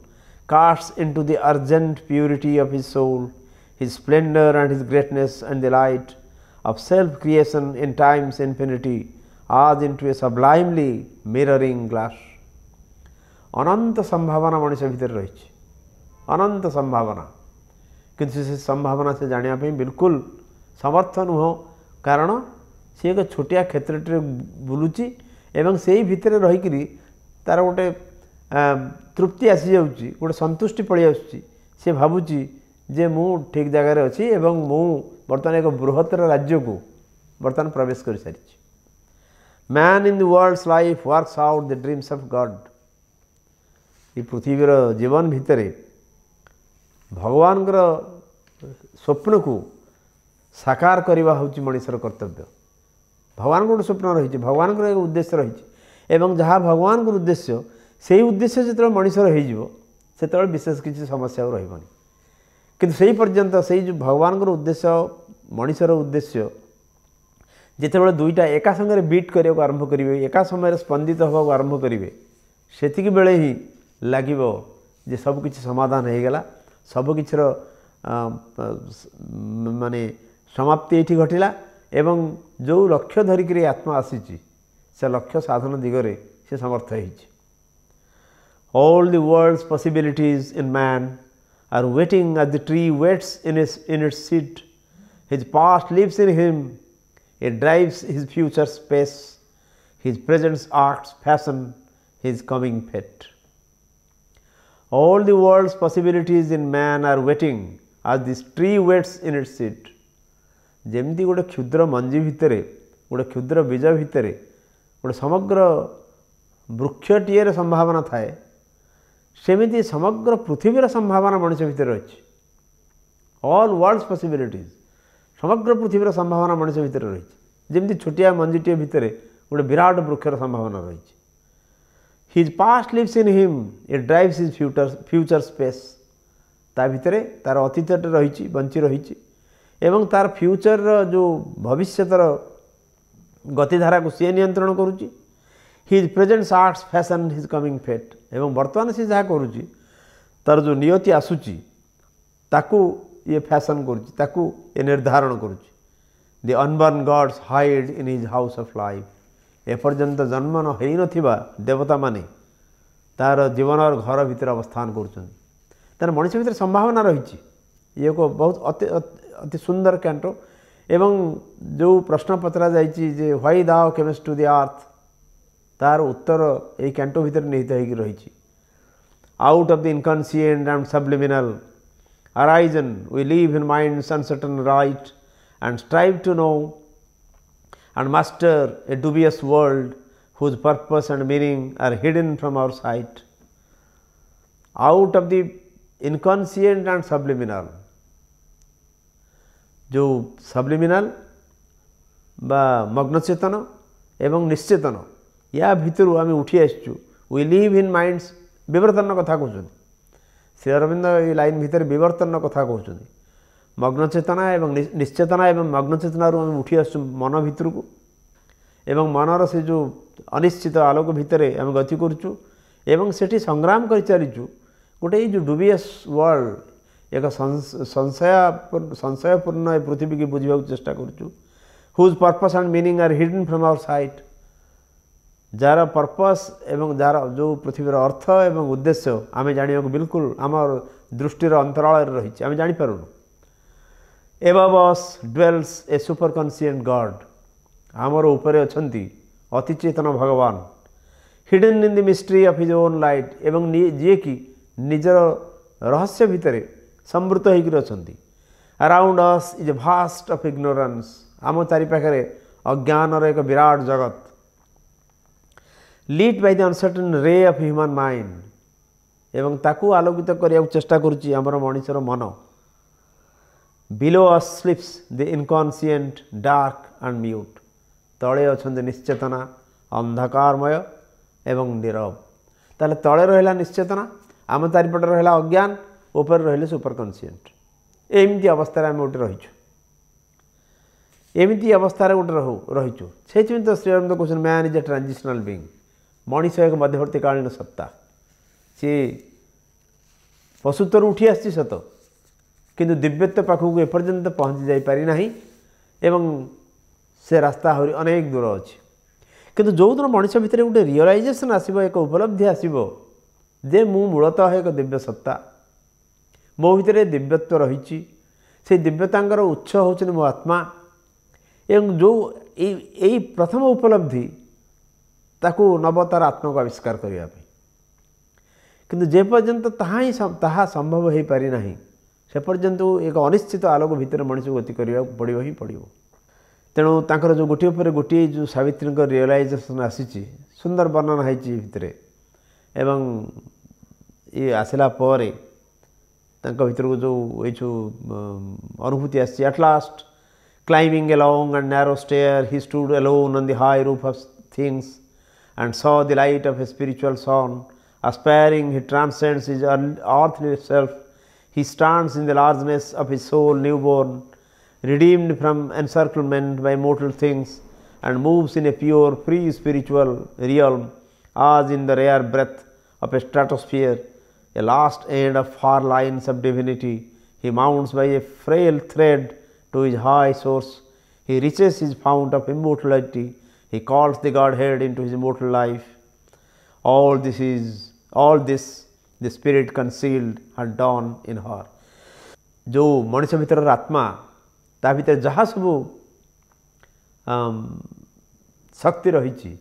casts into the urgent purity of his soul, his splendor and his greatness and the light of self creation in time's infinity as into a sublimely mirroring glass. অনন্ত সম্ভাবনা মଣିষ ভিতরে রয়েছে অনন্ত সম্ভাবনা কিন্তু সে সম্ভাবনা সে জাঁয়া বিলকুল সমর্থ নুহ কারণ সে এক ছোটিয়া ক্ষেত্রটিরে বুলুচি এবং সেই ভিতরে রহিকি তার গোটে তৃপ্তি আসিযাচ্ছি গোটে সন্তুষ্টি পড়ে আসুচি সে ভাবুচি যে মু ঠিক জায়গায় অছি এবং মু बर्तमान एक बृहतर राज्य को बर्तमान प्रवेश कर सारी man in the world's life works out the dreams of God ये पृथ्वीर जीवन भितर भगवान स्वप्न को साकार करवा हूँ मनीषर कर्तव्य भगवान गोटे स्वप्न रही भगवान एक उद्देश्य रही जहाँ भगवान उद्देश्य से उद्देश्य जो मनीषर होते विशेष किसी समस्या रही कि पर्यतं से जो भगवान उद्देश्य ମଣିଷର ଉଦ୍ଦେଶ୍ୟ ଯେତେବେଳେ ଦୁଇଟା ଏକା ସାଙ୍ଗରେ ବିଟ୍ କରିବାକୁ ଆରମ୍ଭ କରିବେ ଏକା ସମୟରେ ସ୍ପନ୍ଦିତ ହେବାକୁ ଆରମ୍ଭ କରିବେ ସେତିକିବେଳେ ହିଁ ଲାଗିବ ଯେ ସବୁକିଛି ସମାଧାନ ହୋଇଗଲା ସବୁକିଛିର ମାନେ ସମାପ୍ତି ଏଇଠି ଘଟିଲା ଏବଂ ଯେଉଁ ଲକ୍ଷ୍ୟ ଧରିକିରି ଆତ୍ମା ଆସିଛି ସେ ଲକ୍ଷ୍ୟ ସାଧନ ଦିଗରେ ସେ ସମର୍ଥ ହୋଇଛି all the world's possibilities in man are waiting at the tree waits in its seed His past lives in him, it drives his future space, his present acts fashion his coming fate. All the world's possibilities in man are waiting as this tree waits in its seat. ଯେମିତି ଗୋଟେ କ୍ଷୁଦ୍ର ମଞ୍ଜି ଭିତରେ ଗୋଟେ କ୍ଷୁଦ୍ର ବୀଜ ଭିତରେ ଗୋଟେ ସମଗ୍ର ବୃକ୍ଷଟିଏର ସମ୍ଭାବନା ଥାଏ ସେମିତି ସମଗ୍ର ପୃଥିବୀର ସମ୍ଭାବନା ମଣିଷ ଭିତରେ ଅଛି ଅଲ୍ ୱାର୍ଲଡ୍ସ ପସିବିଲିଟିଜ୍ ସମଗ୍ର ପୃଥିବୀର ସମ୍ଭାବନା ମଣିଷ ଭିତରେ ରହିଛି ଯେମିତି ଛୋଟିଆ ମଞ୍ଜିଟିଏ ଭିତରେ ଗୋଟେ ବିରାଟ ବୃକ୍ଷର ସମ୍ଭାବନା ରହିଛି his past lives in him it drives his future future space ତା ଭିତରେ ତା'ର ଅତୀତଟା ରହିଛି ବଞ୍ଚି ରହିଛି ଏବଂ ତା'ର ଫ୍ୟୁଚରର ଯେଉଁ ଭବିଷ୍ୟତର ଗତିଧାରାକୁ ସିଏ ନିୟନ୍ତ୍ରଣ କରୁଛି his present's acts fashion his coming fate ଏବଂ ବର୍ତ୍ତମାନ ସେ ଯାହା କରୁଛି ତା'ର ଯେଉଁ ନିୟତି ଆସୁଛି ତାକୁ ये फैशन कर निर्धारण कर the unborn gods hide in his house of life ଏପର୍ଯ୍ୟନ୍ତ ଜନ୍ମ ନ ହୋଇନଥିବା ଦେବତାମାନେ ତା'ର ଜୀବନର ଘର ଭିତରେ ଅବସ୍ଥାନ କରୁଛନ୍ତି ତେଣୁ ମଣିଷ ଭିତରେ ସମ୍ଭାବନା ରହିଛି ଇଏକୁ ବହୁତ ଅତି ଅତି ସୁନ୍ଦର କ୍ୟାଣ୍ଟୋ ଏବଂ ଯେଉଁ ପ୍ରଶ୍ନ ପଚରାଯାଇଛି ଯେ why thou camest to the earth ତା'ର ଉତ୍ତର ଏଇ କ୍ୟାଣ୍ଟୋ ଭିତରେ ନିହିତ ହୋଇକି ରହିଛି out of the inconscient and subliminal horizon, we leave in mind's uncertain right and strive to know and master a dubious world whose purpose and meaning are hidden from our sight. Out of the inconscient and subliminal, जो subliminal বা মগ্নচেতন এবং নিশ্চেতন ୟା ভিতরু আমি উঠি আসছু উই লিভ ইন মাইন্ডস বিবর্তন কথা কହୁଛନ୍ତି ଶ୍ରୀଅରବିନ୍ଦ ଏଇ ଲାଇନ୍ ଭିତରେ ବିବର୍ତ୍ତନର କଥା କହୁଛନ୍ତି ମଗ୍ନ ଚେତନା ଏବଂ ନିଶ୍ଚେତନା ଏବଂ ମଗ୍ନ ଚେତନାରୁ ଆମେ ଉଠି ଆସୁଛୁ ମନ ଭିତରକୁ ଏବଂ ମନର ସେ ଯେଉଁ ଅନିଶ୍ଚିତ ଆଲୋକ ଭିତରେ ଆମେ ଗତି କରୁଛୁ ଏବଂ ସେଠି ସଂଗ୍ରାମ କରିଚାଲିଛୁ ଗୋଟେ ଏଇ ଯେଉଁ ଡୁବିଏସ୍ ୱାର୍ଲଡ ଏକ ସଂଶୟ ସଂଶୟପୂର୍ଣ୍ଣ ଏ ପୃଥିବୀକୁ ବୁଝିବାକୁ ଚେଷ୍ଟା କରୁଛୁ whose purpose and meaning are hidden from our sight যার পর্পস এবং যার ଯେଉଁ ପୃଥିବୀର ଅର୍ଥ ଏବଂ ଉଦ୍ଦେଶ୍ୟ ଆମେ ଜାଣିବାକୁ ବିଲକୁଲ ଆମ ଦୃଷ୍ଟିର ଅନ୍ତରାଳରେ ରହିଛି ଆମେ ଜାଣିପାରୁନୁ ଏବାବ ଅସ୍ ଡୁଏଲ୍ସ ଏ ସୁପର କନସିଏଣ୍ଟ ଗଡ୍ ଆମର ଉପରେ ଅଛନ୍ତି ଅତିଚେତନ ଭଗବାନ hidden in the mystery of his own light ଏବଂ ଯିଏକି ନିଜର ରହସ୍ୟ ଭିତରେ ସମ୍ବୃତ ହେଇକରି ଅଛନ୍ତି ଆରାଉଣ୍ଡ ଅସ୍ ଇଜ୍ ଭାଷ୍ଟ ଅଫ୍ ଇଗ୍ନୋରାନ୍ସ ଆମ ଚାରିପାଖରେ ଅଜ୍ଞାନର ଏକ ବିରାଟ ଜଗତ লিড বাই দি ଅନସର୍ଟେନ୍ ରେ ଅଫ୍ ହ୍ୟୁମାନ୍ ମାଇଣ୍ଡ ଏବଂ ତାକୁ ଆଲୋକିତ କରିବାକୁ ଚେଷ୍ଟା କରୁଛି ଆମର ମଣିଷର ମନ below us sleeps the inconscient dark and mute ତଳେ ଅଛନ୍ତି ନିଶ୍ଚେତନା ଅନ୍ଧକାରମୟ ଏବଂ ନିରବ ତାହେଲେ ତଳେ ରହିଲା ନିଶ୍ଚେତନା ଆମ ଚାରିପଟେ ରହିଲା ଅଜ୍ଞାନ ଉପରେ ରହିଲେ ସୁପର କନସିଏଣ୍ଟ ଏମିତି ଅବସ୍ଥାରେ ଆମେ ଗୋଟେ ରହିଛୁ ଏମିତି ଅବସ୍ଥାରେ ଗୋଟେ ରହୁ ରହିଛୁ ସେଇଥିପାଇଁ ତ ଶ୍ରୀଅରବିନ୍ଦ କହୁଛନ୍ତି man is a transitional being ମଣିଷ ଏକ ମଧ୍ୟବର୍ତ୍ତୀକାଳୀନ ସତ୍ତା ସିଏ ପଶୁତ୍ୱରୁ ଉଠି ଆସିଛି ସତ କିନ୍ତୁ ଦିବ୍ୟତ୍ୱ ପାଖକୁ ଏପର୍ଯ୍ୟନ୍ତ ପହଞ୍ଚି ଯାଇପାରିନାହିଁ ଏବଂ ସେ ରାସ୍ତା ଆହୁରି ଅନେକ ଦୂର ଅଛି କିନ୍ତୁ ଯେଉଁଦିନ ମଣିଷ ଭିତରେ ଗୋଟେ ରିଅଲାଇଜେସନ୍ ଆସିବ ଏକ ଉପଲବ୍ଧି ଆସିବ ଯେ ମୁଁ ମୂଳତଃ ଏକ ଦିବ୍ୟ ସତ୍ତା ମୋ ଭିତରେ ଦିବ୍ୟତ୍ୱ ରହିଛି ସେ ଦିବ୍ୟତାଙ୍କର ଉତ୍ସ ହେଉଛନ୍ତି ମୋ ଆତ୍ମା ଏବଂ ଯେଉଁ ଏଇ ଏଇ ପ୍ରଥମ ଉପଲବ୍ଧି ताकु नवतार आत्मा को आविष्कार करने कि संभव हो पारिना से पर्यटन एक अनिश्चित आलोक भितर मनुष्य गति करने पड़ ही पड़ो तेणु तर जो गोटे पर गोटे जो सवित्री रियलाइजेसन आसी सुंदर वर्णना होती एवं ये आसला भितर को जो यू अनुभूति at last climbing along and narrow stair he stood alone on the high roof of things and saw the light of a spiritual sun. Aspiring, he transcends his earthly self. He stands in the largeness of his soul newborn, redeemed from encirclement by mortal things, and moves in a pure, free spiritual realm, as in the rare breath of a stratosphere, a last end of far lines of divinity. He mounts by a frail thread to his high source. He reaches his fount of immortality he calls the Godhead into his mortal life. All this is all this the spirit concealed and dawn in her. ଯେଉଁ ମଣିଷ ଭିତରର ଆତ୍ମା ତା ଭିତରେ ଯାହା ସବୁ ଶକ୍ତି ରହିଛି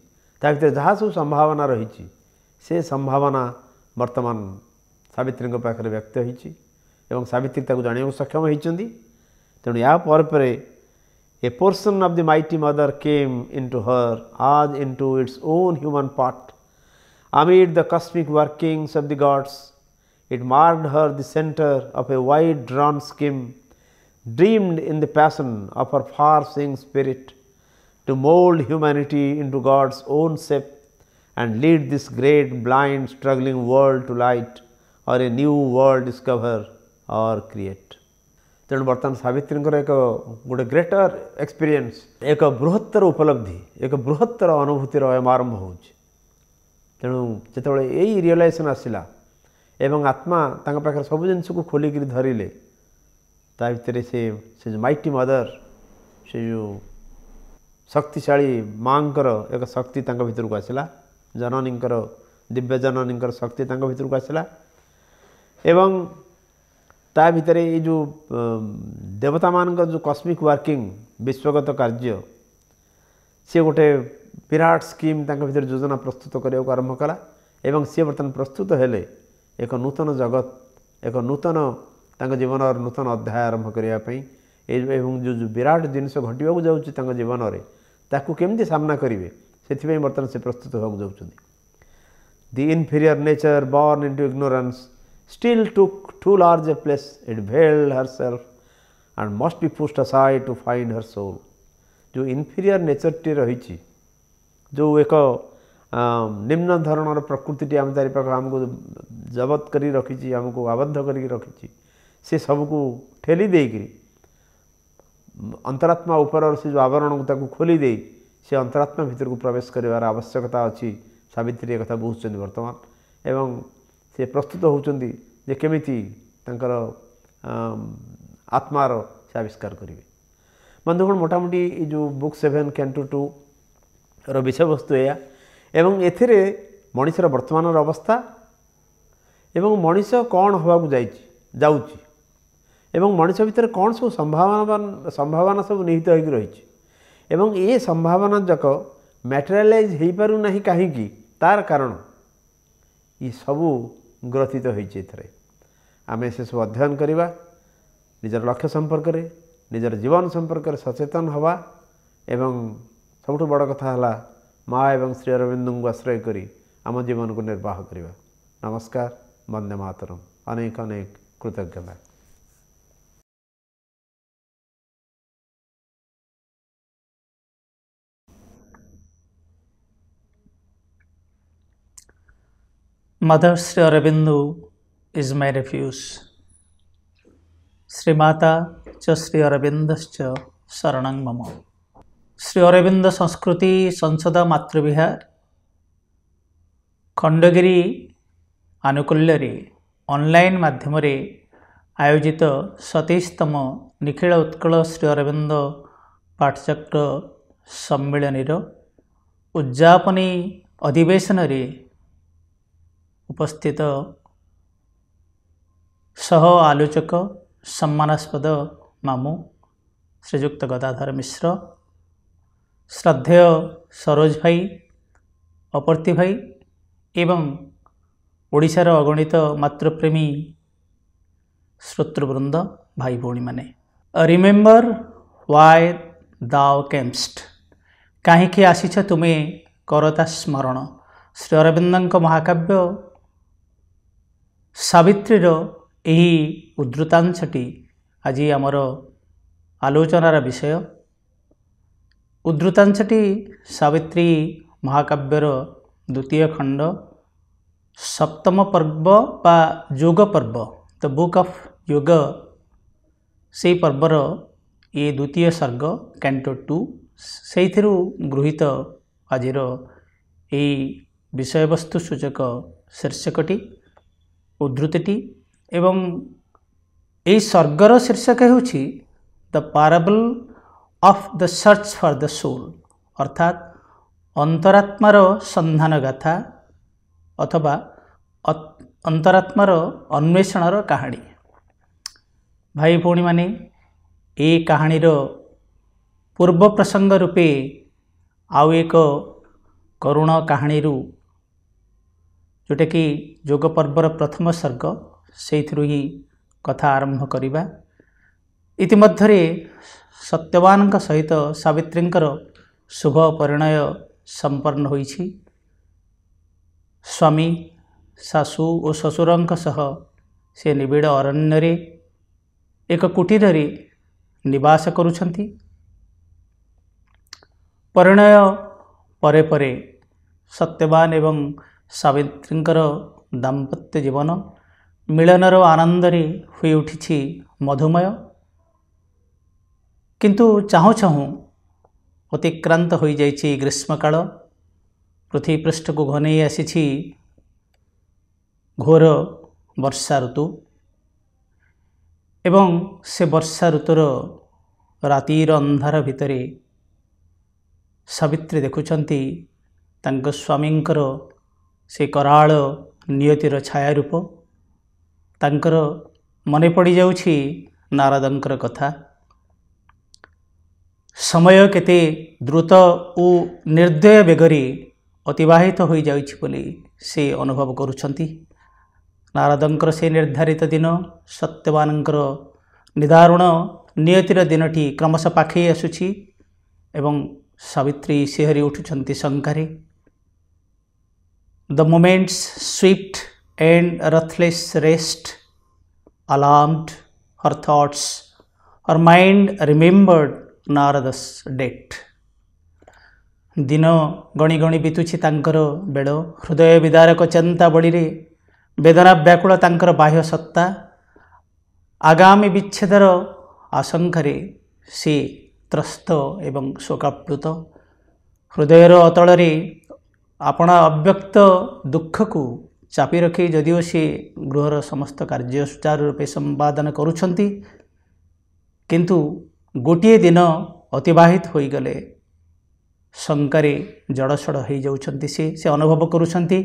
ତା ଭିତରେ ଯାହା ସବୁ ସମ୍ଭାବନା ରହିଛି ସେ ସମ୍ଭାବନା ବର୍ତ୍ତମାନ ସାବିତ୍ରୀଙ୍କ ପାଖରେ ବ୍ୟକ୍ତ ହୋଇଛି ଏବଂ ସାବିତ୍ରୀ ତାକୁ ଜାଣିବାକୁ ସକ୍ଷମ ହୋଇଛନ୍ତି ତେଣୁ ଏହା ପରେ परे a portion of the mighty mother came into her as into its own human part. Amid the cosmic workings of the gods, it marked her the center of a wide drawn scheme, dreamed in the passion of her far seeing spirit to mold humanity into God's own shape and lead this great, blind, struggling world to light or a new world discover or create. तेणु बर्तमान सवित्री एक गोटे greater experience एक बृहत्तर उपलब्धि एक बृहत्तर अनुभूतिर M आरंभ हो तेणु जो यही रियलाइजेसन आसला एवं आत्मा तक सब जिन खोलिकी धरले से, माइटी मदर से जो शक्तिशा माँ एक शक्ति भितर को आसला जननी दिव्य जननी शक्ति भितर को आसला ତା ଭିତରେ ଏଇ ଯେଉଁ ଦେବତାମାନଙ୍କର ଯେଉଁ କସ୍ମିକ୍ ୱାର୍କିଂ ବିଶ୍ୱଗତ କାର୍ଯ୍ୟ ସିଏ ଗୋଟେ ବିରାଟ ସ୍କିମ୍ ତାଙ୍କ ଭିତରେ ଯୋଜନା ପ୍ରସ୍ତୁତ କରିବାକୁ ଆରମ୍ଭ କଲା ଏବଂ ସିଏ ବର୍ତ୍ତମାନ ପ୍ରସ୍ତୁତ ହେଲେ ଏକ ନୂତନ ଜଗତ ଏକ ନୂତନ ତାଙ୍କ ଜୀବନର ନୂତନ ଅଧ୍ୟାୟ ଆରମ୍ଭ କରିବା ପାଇଁ ଏବଂ ଯେଉଁ ବିରାଟ ଜିନିଷ ଘଟିବାକୁ ଯାଉଛି ତାଙ୍କ ଜୀବନରେ ତାକୁ କେମିତି ସାମ୍ନା କରିବେ ସେଥିପାଇଁ ବର୍ତ୍ତମାନ ସେ ପ୍ରସ୍ତୁତ ହେବାକୁ ଯାଉଛନ୍ତି the inferior nature born into ignorance still took too large a place, it veiled herself and must be pushed aside to find her soul. जो inferior nature टी रही जो एक निम्न धरण प्रकृति टी आम चारिपाख आमको जबत कर रखी आमको आबद्ध कर रखी से सब कुछ ठेली देकर अंतरात्मा ऊपर से जो आवरण को खोली दे से अंतरात्मा भितर को प्रवेश करार आवश्यकता अच्छी सावित्री एक कथा बुझुं बर्तमान एवं ସେ ପ୍ରସ୍ତୁତ ହେଉଛନ୍ତି ଯେ କେମିତି ତାଙ୍କର ଆତ୍ମାର ସେ ଆବିଷ୍କାର କରିବେ ବନ୍ଧୁଗଣ ମୋଟାମୋଟି ଏଇ ଯେଉଁ ବୁକ୍ ସେଭେନ୍ ଟୁ ଟୁ ର ବିଷୟବସ୍ତୁ ଏହା ଏବଂ ଏଥିରେ ମଣିଷର ବର୍ତ୍ତମାନର ଅବସ୍ଥା ଏବଂ ମଣିଷ କ'ଣ ହେବାକୁ ଯାଇଛି ଯାଉଛି ଏବଂ ମଣିଷ ଭିତରେ କ'ଣ ସବୁ ସମ୍ଭାବନା ସମ୍ଭାବନା ସବୁ ନିହିତ ହୋଇକି ରହିଛି ଏବଂ ଏ ସମ୍ଭାବନା ଯାକ ମ୍ୟାଟେରିଆଲାଇଜ୍ ହୋଇପାରୁନାହିଁ କାହିଁକି ତା'ର କାରଣ ଏସବୁ ଗ୍ରଥିତ ହୋଇଛି ଏଥିରେ ଆମେ ସେସବୁ ଅଧ୍ୟୟନ କରିବା ନିଜର ଲକ୍ଷ୍ୟ ସମ୍ପର୍କରେ ନିଜର ଜୀବନ ସମ୍ପର୍କରେ ସଚେତନ ହେବା ଏବଂ ସବୁଠୁ ବଡ଼ କଥା ହେଲା ମା' ଏବଂ ଶ୍ରୀ ଅରବିନ୍ଦଙ୍କୁ ଆଶ୍ରୟ କରି ଆମ ଜୀବନକୁ ନିର୍ବାହ କରିବା ନମସ୍କାର ବନ୍ଦେ ମାତରମ୍ ଅନେକ ଅନେକ କୃତଜ୍ଞତା Mother Sri Aurobindo is my refuge. Sri Mata cha Sri Aurobindascha Saranang Mama. Sri Aurobindo Sanskriti Sansada Matrabihar Khandagiri ଆନୁକୂଲ୍ୟରେ ଅନଲାଇନ୍ Ayojita ଆୟୋଜିତ Nikhila Utkala Utkal Shri Patshakta Sammila ସମ୍ମିଳନୀର ଉଦ୍ଯାପନୀ ଅଧିବେଶନରେ ଉପସ୍ଥିତ ସହ ଆଲୋଚକ ସମ୍ମାନାସ୍ପଦ ମାମୁଁ ଶ୍ରୀଯୁକ୍ତ ଗଦାଧର ମିଶ୍ର ଶ୍ରଦ୍ଧେୟ ସରୋଜ ଭାଇ ଅପର୍ତ୍ତି ଭାଇ ଏବଂ ଓଡ଼ିଶାର ଅଗଣିତ ମାତୃପ୍ରେମୀ ଶ୍ରୋତୃବୃନ୍ଦ ଭାଇ ଭଉଣୀମାନେ ରିମେମ୍ବର ୱାଏ ଦାଓ କେମ୍ପଷ୍ଟ କାହିଁକି ଆସିଛ ତୁମେ କରତା ସ୍ମରଣ ଶ୍ରୀ ଅରବିନ୍ଦଙ୍କ ମହାକାବ୍ୟ ସାବିତ୍ରୀର ଏହି ଉଦ୍ଧୃତାଂଶଟି ଆଜି ଆମର ଆଲୋଚନାର ବିଷୟ ଉଦ୍ଧୃତାଂଶଟି ସାବିତ୍ରୀ ମହାକାବ୍ୟର ଦ୍ୱିତୀୟ ଖଣ୍ଡ ସପ୍ତମ ପର୍ବ ବା ଯୋଗ ପର୍ବ ଦ ବୁକ୍ ଅଫ୍ ଯୋଗ ସେହି ପର୍ବର ଇଏ ଦ୍ୱିତୀୟ ସର୍ଗ କ୍ୟାଣ୍ଟୋ ଟୁ ସେଇଥିରୁ ଗୃହୀତ ଆଜିର ଏହି ବିଷୟବସ୍ତୁ ସୂଚକ ଶୀର୍ଷକଟି ଉଦ୍ଧୃତିଟି ଏବଂ ଏହି ସ୍ୱର୍ଗର ଶୀର୍ଷକ ହେଉଛି the parable of the search for the soul ଅର୍ଥାତ୍ ଅନ୍ତରାତ୍ମାର ସନ୍ଧାନ ଗାଥା ଅଥବା ଅନ୍ତରାତ୍ମାର ଅନ୍ୱେଷଣର କାହାଣୀ ଭାଇ ଭଉଣୀମାନେ ଏହି କାହାଣୀର ପୂର୍ବ ପ୍ରସଙ୍ଗ ରୂପେ ଆଉ ଏକ କରୁଣ କାହାଣୀରୁ ଯେଉଁଟାକି ଯୋଗ ପର୍ବର ପ୍ରଥମ ସର୍ଗ ସେଇଥିରୁ ହିଁ କଥା ଆରମ୍ଭ କରିବା ଇତିମଧ୍ୟରେ ସତ୍ୟବାନଙ୍କ ସହିତ ସାବିତ୍ରୀଙ୍କର ଶୁଭ ପରିଣୟ ସମ୍ପନ୍ନ ହୋଇଛି ସ୍ୱାମୀ ଶାଶୁ ଓ ଶ୍ୱଶୁରଙ୍କ ସହ ସେ ନିବିଡ଼ ଅରଣ୍ୟରେ ଏକ କୁଟୀରରେ ନିବାସ କରୁଛନ୍ତି ପରିଣୟ ପରେ ପରେ ସତ୍ୟବାନ ଏବଂ ସାବିତ୍ରୀଙ୍କର ଦାମ୍ପତ୍ୟ ଜୀବନ ମିଳନର ଆନନ୍ଦରେ ହୋଇ ଉଠିଛି ମଧୁମୟ କିନ୍ତୁ ଚାହୁଁ ଚାହୁଁ ଅତିକ୍ରାନ୍ତ ହୋଇଯାଇଛି ଗ୍ରୀଷ୍ମକାଳ ପୃଥିବୀ ପୃଷ୍ଠକୁ ଘନେଇ ଆସିଛି ଘୋର ବର୍ଷା ଋତୁ ଏବଂ ସେ ବର୍ଷା ଋତୁର ରାତିର ଅନ୍ଧାର ଭିତରେ ସାବିତ୍ରୀ ଦେଖୁଛନ୍ତି ତାଙ୍କ ସ୍ୱାମୀଙ୍କର ସେ କରାଳ ନିୟତିର ଛାୟା ରୂପ ତାଙ୍କର ମନେ ପଡ଼ିଯାଉଛି ନାରଦଙ୍କର କଥା ସମୟ କେତେ ଦ୍ରୁତ ଓ ନିର୍ଦ୍ଦୟ ବେଗରେ ଅତିବାହିତ ହୋଇଯାଉଛି ବୋଲି ସେ ଅନୁଭବ କରୁଛନ୍ତି ନାରଦଙ୍କର ସେ ନିର୍ଦ୍ଧାରିତ ଦିନ ସତ୍ୟବାନଙ୍କର ନିଦାରୁଣ ନିୟତିର ଦିନଟି କ୍ରମଶଃ ପାଖେଇ ଆସୁଛି ଏବଂ ସାବିତ୍ରୀ ସେହରି ଉଠୁଛନ୍ତି ଶଙ୍କାରେ The moments swift and ruthless rest. Alarmed her thoughts, her mind remembered Narada's debt. ଦିନ ଗଣି ଗଣି ବିତୁଛି ତାଙ୍କର ବେଳ ହୃଦୟ ବିଦାରକ ଚିନ୍ତା ବଡ଼ିରେ ବେଦନା ବ୍ୟାକୁଳ ତାଙ୍କର ବାହ୍ୟ ସତ୍ତା ଆଗାମୀ ବିଚ୍ଛେଦର ଆଶଙ୍କାରେ ସେ ତ୍ରସ୍ତ ଏବଂ ଶୋକାପ୍ଲୁତ ହୃଦୟର ଅତଳରେ ଆପଣା ଅବ୍ୟକ୍ତ ଦୁଃଖକୁ ଚାପି ରଖି ଯଦିଓ ସିଏ ଗୃହର ସମସ୍ତ କାର୍ଯ୍ୟ ସୁଚାରୁ ରୂପେ ସମ୍ପାଦନ କରୁଛନ୍ତି କିନ୍ତୁ ଗୋଟିଏ ଦିନ ଅତିବାହିତ ହୋଇଗଲେ ଶଙ୍କାରେ ଜଡ଼ସଡ଼ ହୋଇଯାଉଛନ୍ତି ସିଏ ସେ ଅନୁଭବ କରୁଛନ୍ତି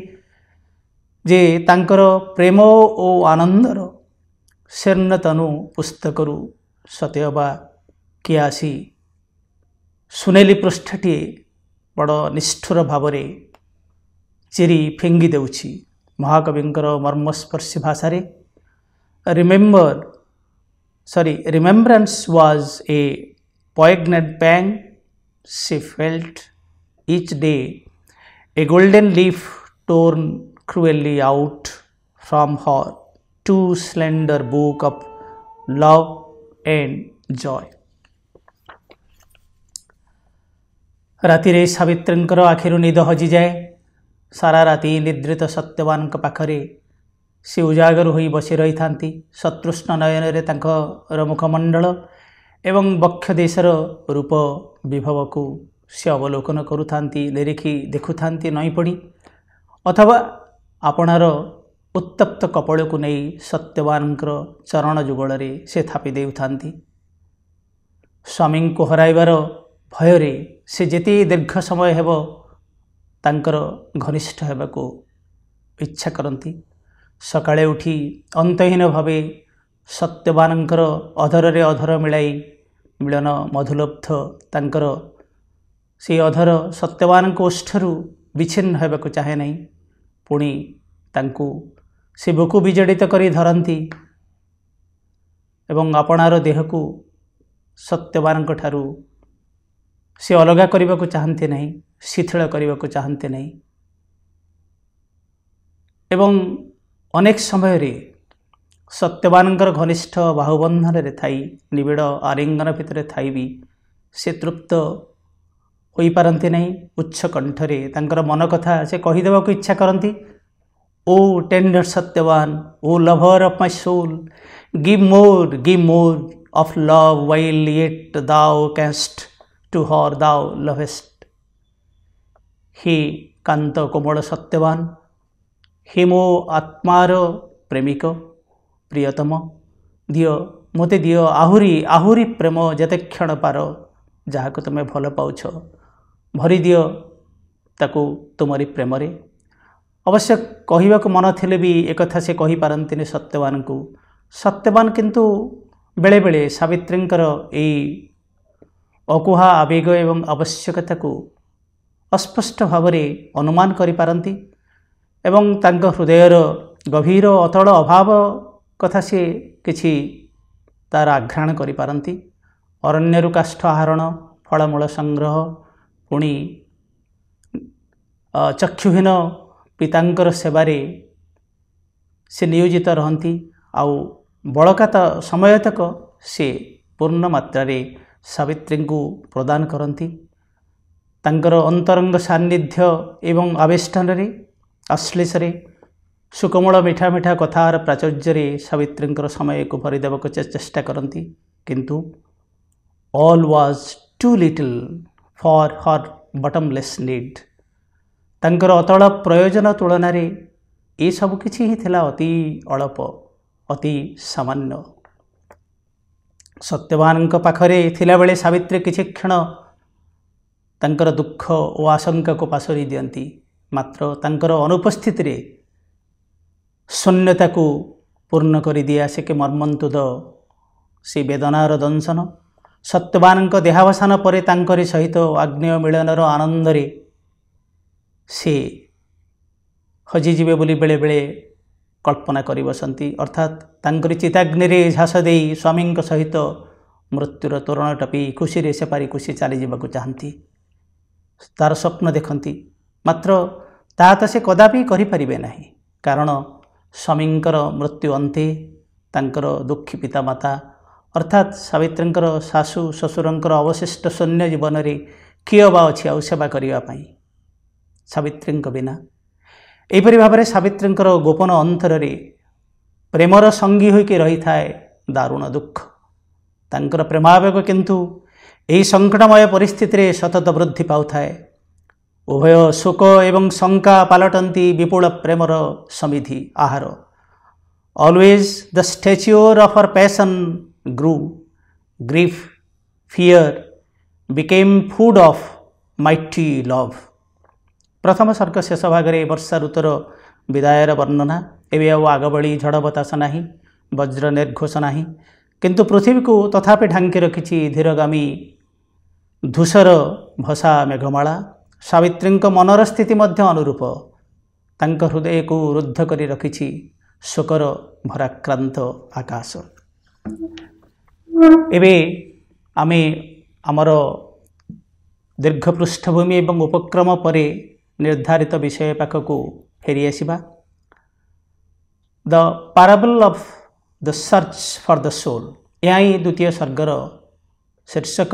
ଯେ ତାଙ୍କର ପ୍ରେମ ଓ ଆନନ୍ଦର ଶୀର୍ଣ୍ଣତନୁ ପୁସ୍ତକରୁ ସତ୍ୟ ବା କିଏ ଆସି ସୁନେଲି ପୃଷ୍ଠଟିଏ ବଡ଼ ନିଷ୍ଠୁର ଭାବରେ ଚିରି ଫିଙ୍ଗି ଦେଉଛି ମହାକବିଙ୍କର ମର୍ମସ୍ପର୍ଶୀ ଭାଷାରେ remember sorry remembrance was a poignant pang she felt each day a golden leaf torn cruelly out from her too slender book of love and joy. ରାତିରେ ସାବିତ୍ରୀଙ୍କର ଆଖିରୁ ନିଦ ହଜିଯାଏ ସାରା ରାତି ନିଦ୍ରିତ ସତ୍ୟବାନଙ୍କ ପାଖରେ ସେ ଉଜାଗର ହୋଇ ବସି ରହିଥାନ୍ତି ସତୃଷ୍ଣ ନୟନରେ ତାଙ୍କର ମୁଖମଣ୍ଡଳ ଏବଂ ବକ୍ଷ ଦେଶର ରୂପ ବିଭବକୁ ସେ ଅବଲୋକନ କରୁଥାନ୍ତି ନିରିଖି ଦେଖୁଥାନ୍ତି ନଇପଡ଼ି ଅଥବା ଆପଣାର ଉତ୍ତପ୍ତ କପାଳକୁ ନେଇ ସତ୍ୟବାନଙ୍କର ଚରଣ ଯୁଗଳରେ ସେ ଥାପି ଦେଉଥାନ୍ତି ସ୍ୱାମୀଙ୍କୁ ହରାଇବାର ଭୟରେ ସେ ଯେତେ ଦୀର୍ଘ ସମୟ ହେବ ତାଙ୍କର ଘନିଷ୍ଠ ହେବାକୁ ଇଚ୍ଛା କରନ୍ତି ସକାଳେ ଉଠି ଅନ୍ତହୀନ ଭାବେ ସତ୍ୟବାନଙ୍କର ଅଧରରେ ଅଧର ମିଳାଇ ମିଳନ ମଧୁଲବ୍ଧ ତାଙ୍କର ସେ ଅଧର ସତ୍ୟବାନଙ୍କ ଓଷ୍ଠରୁ ବିଚ୍ଛିନ୍ନ ହେବାକୁ ଚାହେଁ ନାହିଁ ପୁଣି ତାଙ୍କୁ ଶିବକୁ ବିଜଡ଼ିତ କରି ଧରନ୍ତି ଏବଂ ଆପଣାର ଦେହକୁ ସତ୍ୟବାନଙ୍କ ଠାରୁ ସେ ଅଲଗା କରିବାକୁ ଚାହାନ୍ତି ନାହିଁ ଶିଥିଳ କରିବାକୁ ଚାହାନ୍ତି ନାହିଁ ଏବଂ ଅନେକ ସମୟରେ ସତ୍ୟବାନଙ୍କର ଘନିଷ୍ଠ ବାହୁବନ୍ଧନରେ ଥାଇ ନିବିଡ଼ ଆଲିଙ୍ଗନ ଭିତରେ ଥାଇ ବି ସେ ତୃପ୍ତ ହୋଇପାରନ୍ତି ନାହିଁ ଉଚ୍ଚ କଣ୍ଠରେ ତାଙ୍କର ମନ କଥା ସେ କହିଦେବାକୁ ଇଚ୍ଛା କରନ୍ତି O tender Satyavan O lover of my soul give more give more of love while yet thou canst to her thou lovest ହି କାନ୍ତ କୋମଳ ସତ୍ୟବାନ ହି ମୋ ଆତ୍ମାର ପ୍ରେମିକ ପ୍ରିୟତମ ଦିଅ ମୋତେ ଦିଅ ଆହୁରି ଆହୁରି ପ୍ରେମ ଯେତେ କ୍ଷଣ ପାର ଯାହାକୁ ତୁମେ ଭଲ ପାଉଛ ଭରି ଦିଅ ତାକୁ ତୁମରି ପ୍ରେମରେ ଅବଶ୍ୟ କହିବାକୁ ମନ ଥିଲେ ବି ଏକଥା ସେ କହିପାରନ୍ତିନି ସତ୍ୟବାନଙ୍କୁ ସତ୍ୟବାନ କିନ୍ତୁ ବେଳେବେଳେ ସାବିତ୍ରୀଙ୍କର ଏଇ ଅକୁହା ଆବେଗ ଏବଂ ଆବଶ୍ୟକତାକୁ ଅସ୍ପଷ୍ଟ ଭାବରେ ଅନୁମାନ କରିପାରନ୍ତି ଏବଂ ତାଙ୍କ ହୃଦୟର ଗଭୀର ଅତଳ ଅଭାବ କଥା ସିଏ କିଛି ତା'ର ଆଘ୍ରାଣ କରିପାରନ୍ତି ଅରଣ୍ୟରୁ କାଷ୍ଠ ଆହରଣ ଫଳମୂଳ ସଂଗ୍ରହ ପୁଣି ଚକ୍ଷୁହୀନ ପିତାଙ୍କର ସେବାରେ ସେ ନିୟୋଜିତ ରହନ୍ତି ଆଉ ବଳକା ତ ସମୟ ସେ ପୂର୍ଣ୍ଣ ମାତ୍ରାରେ ସାବିତ୍ରୀଙ୍କୁ ପ୍ରଦାନ କରନ୍ତି ତାଙ୍କର ଅନ୍ତରଙ୍ଗ ସାନ୍ନିଧ୍ୟ ଏବଂ ଆବିଷ୍ଠାନରେ ଆଶ୍ଳେଷରେ ସୁକମଳ ମିଠା ମିଠା କଥାର ପ୍ରାଚୁର୍ଯ୍ୟରେ ସାବିତ୍ରୀଙ୍କର ସମୟକୁ ଭରିଦେବାକୁ ଚେଷ୍ଟା କରନ୍ତି କିନ୍ତୁ all was too little for her bottomless need ତାଙ୍କର ଅତଳ ପ୍ରୟୋଜନ ତୁଳନାରେ ଏସବୁ କିଛି ହିଁ ଥିଲା ଅତି ଅଳପ ଅତି ସାମାନ୍ୟ ସତ୍ୟବାନଙ୍କ ପାଖରେ ଥିଲାବେଳେ ସାବିତ୍ରୀ କିଛି କ୍ଷଣ ତାଙ୍କର ଦୁଃଖ ଓ ଆଶଙ୍କାକୁ ପାସରି ଦିଅନ୍ତି ମାତ୍ର ତାଙ୍କର ଅନୁପସ୍ଥିତିରେ ଶୂନ୍ୟତାକୁ ପୂର୍ଣ୍ଣ କରିଦିଆ ସେ କି ମର୍ମନ୍ତୁଦ ସେ ବେଦନାର ଦଂଶନ ସତ୍ୟବାନଙ୍କ ଦେହାବସାନ ପରେ ତାଙ୍କରି ସହିତ ଆଗ୍ନେୟ ମିଳନର ଆନନ୍ଦରେ ସେ ହଜିଯିବେ ବୋଲି ବେଳେବେଳେ କଳ୍ପନା କରି ବସନ୍ତି ଅର୍ଥାତ୍ ତାଙ୍କର ଚିତାଗ୍ନିରେ ଝାସ ଦେଇ ସ୍ୱାମୀଙ୍କ ସହିତ ମୃତ୍ୟୁର ତୋରଣ ଟପି ଖୁସିରେ ସେପାରି ଖୁସି ଚାଲିଯିବାକୁ ଚାହାନ୍ତି ତା'ର ସ୍ୱପ୍ନ ଦେଖନ୍ତି ମାତ୍ର ତାହା ତ ସେ କଦାପି କରିପାରିବେ ନାହିଁ କାରଣ ସ୍ୱାମୀଙ୍କର ମୃତ୍ୟୁ ଅନ୍ତେ ତାଙ୍କର ଦୁଃଖୀ ପିତାମାତା ଅର୍ଥାତ୍ ସାବିତ୍ରୀଙ୍କର ଶାଶୁ ଶ୍ୱଶୁରଙ୍କର ଅବଶିଷ୍ଟ ଶୂନ୍ୟ ଜୀବନରେ କିଏ ବା ଅଛି ଆଉ ସେବା କରିବା ପାଇଁ ସାବିତ୍ରୀଙ୍କ ବିନା ଏହିପରି ଭାବରେ ସାବିତ୍ରୀଙ୍କର ଗୋପନ ଅନ୍ତରରେ ପ୍ରେମର ସଙ୍ଗୀ ହୋଇକି ରହିଥାଏ ଦାରୁଣ ଦୁଃଖ ତାଙ୍କର ପ୍ରେମାବେଗ କିନ୍ତୁ ଏହି ସଙ୍କଟମୟ ପରିସ୍ଥିତିରେ ସତତ ବୃଦ୍ଧି ପାଉଥାଏ ଉଭୟ ଶୋକ ଏବଂ ଶଙ୍କା ପାଲଟନ୍ତି ବିପୁଳ ପ୍ରେମର ସମିଧି ଆହାର always the stature of our passion grew grief fear became food of mighty love ପ୍ରଥମ ସର୍ଗ ଶେଷ ଭାଗରେ ଏ ବର୍ଷା ଋତୁର ବିଦାୟର ବର୍ଣ୍ଣନା ଏବେ ଆଉ ଆଗଭଳି ଝଡ଼ ବତାସ ନାହିଁ ବଜ୍ର ନିର୍ଘୋଷ ନାହିଁ କିନ୍ତୁ ପୃଥିବୀକୁ ତଥାପି ଢାଙ୍କି ରଖିଛି ଧୀରଗାମୀ ଧୂସର ଭସା ମେଘମାଳା ସାବିତ୍ରୀଙ୍କ ମନର ସ୍ଥିତି ମଧ୍ୟ ଅନୁରୂପ ତାଙ୍କ ହୃଦୟକୁ ରୁଦ୍ଧ କରି ରଖିଛି ଶୋକର ଭରାକ୍ରାନ୍ତ ଆକାଶ ଏବେ ଆମେ ଆମର ଦୀର୍ଘ ପୃଷ୍ଠଭୂମି ଏବଂ ଉପକ୍ରମ ପରେ ନିର୍ଦ୍ଧାରିତ ବିଷୟ ପାଖକୁ ଫେରିଆସିବା the parable of the search for the soul ଏହା ହିଁ ଦ୍ୱିତୀୟ ସ୍ୱର୍ଗର ଶୀର୍ଷକ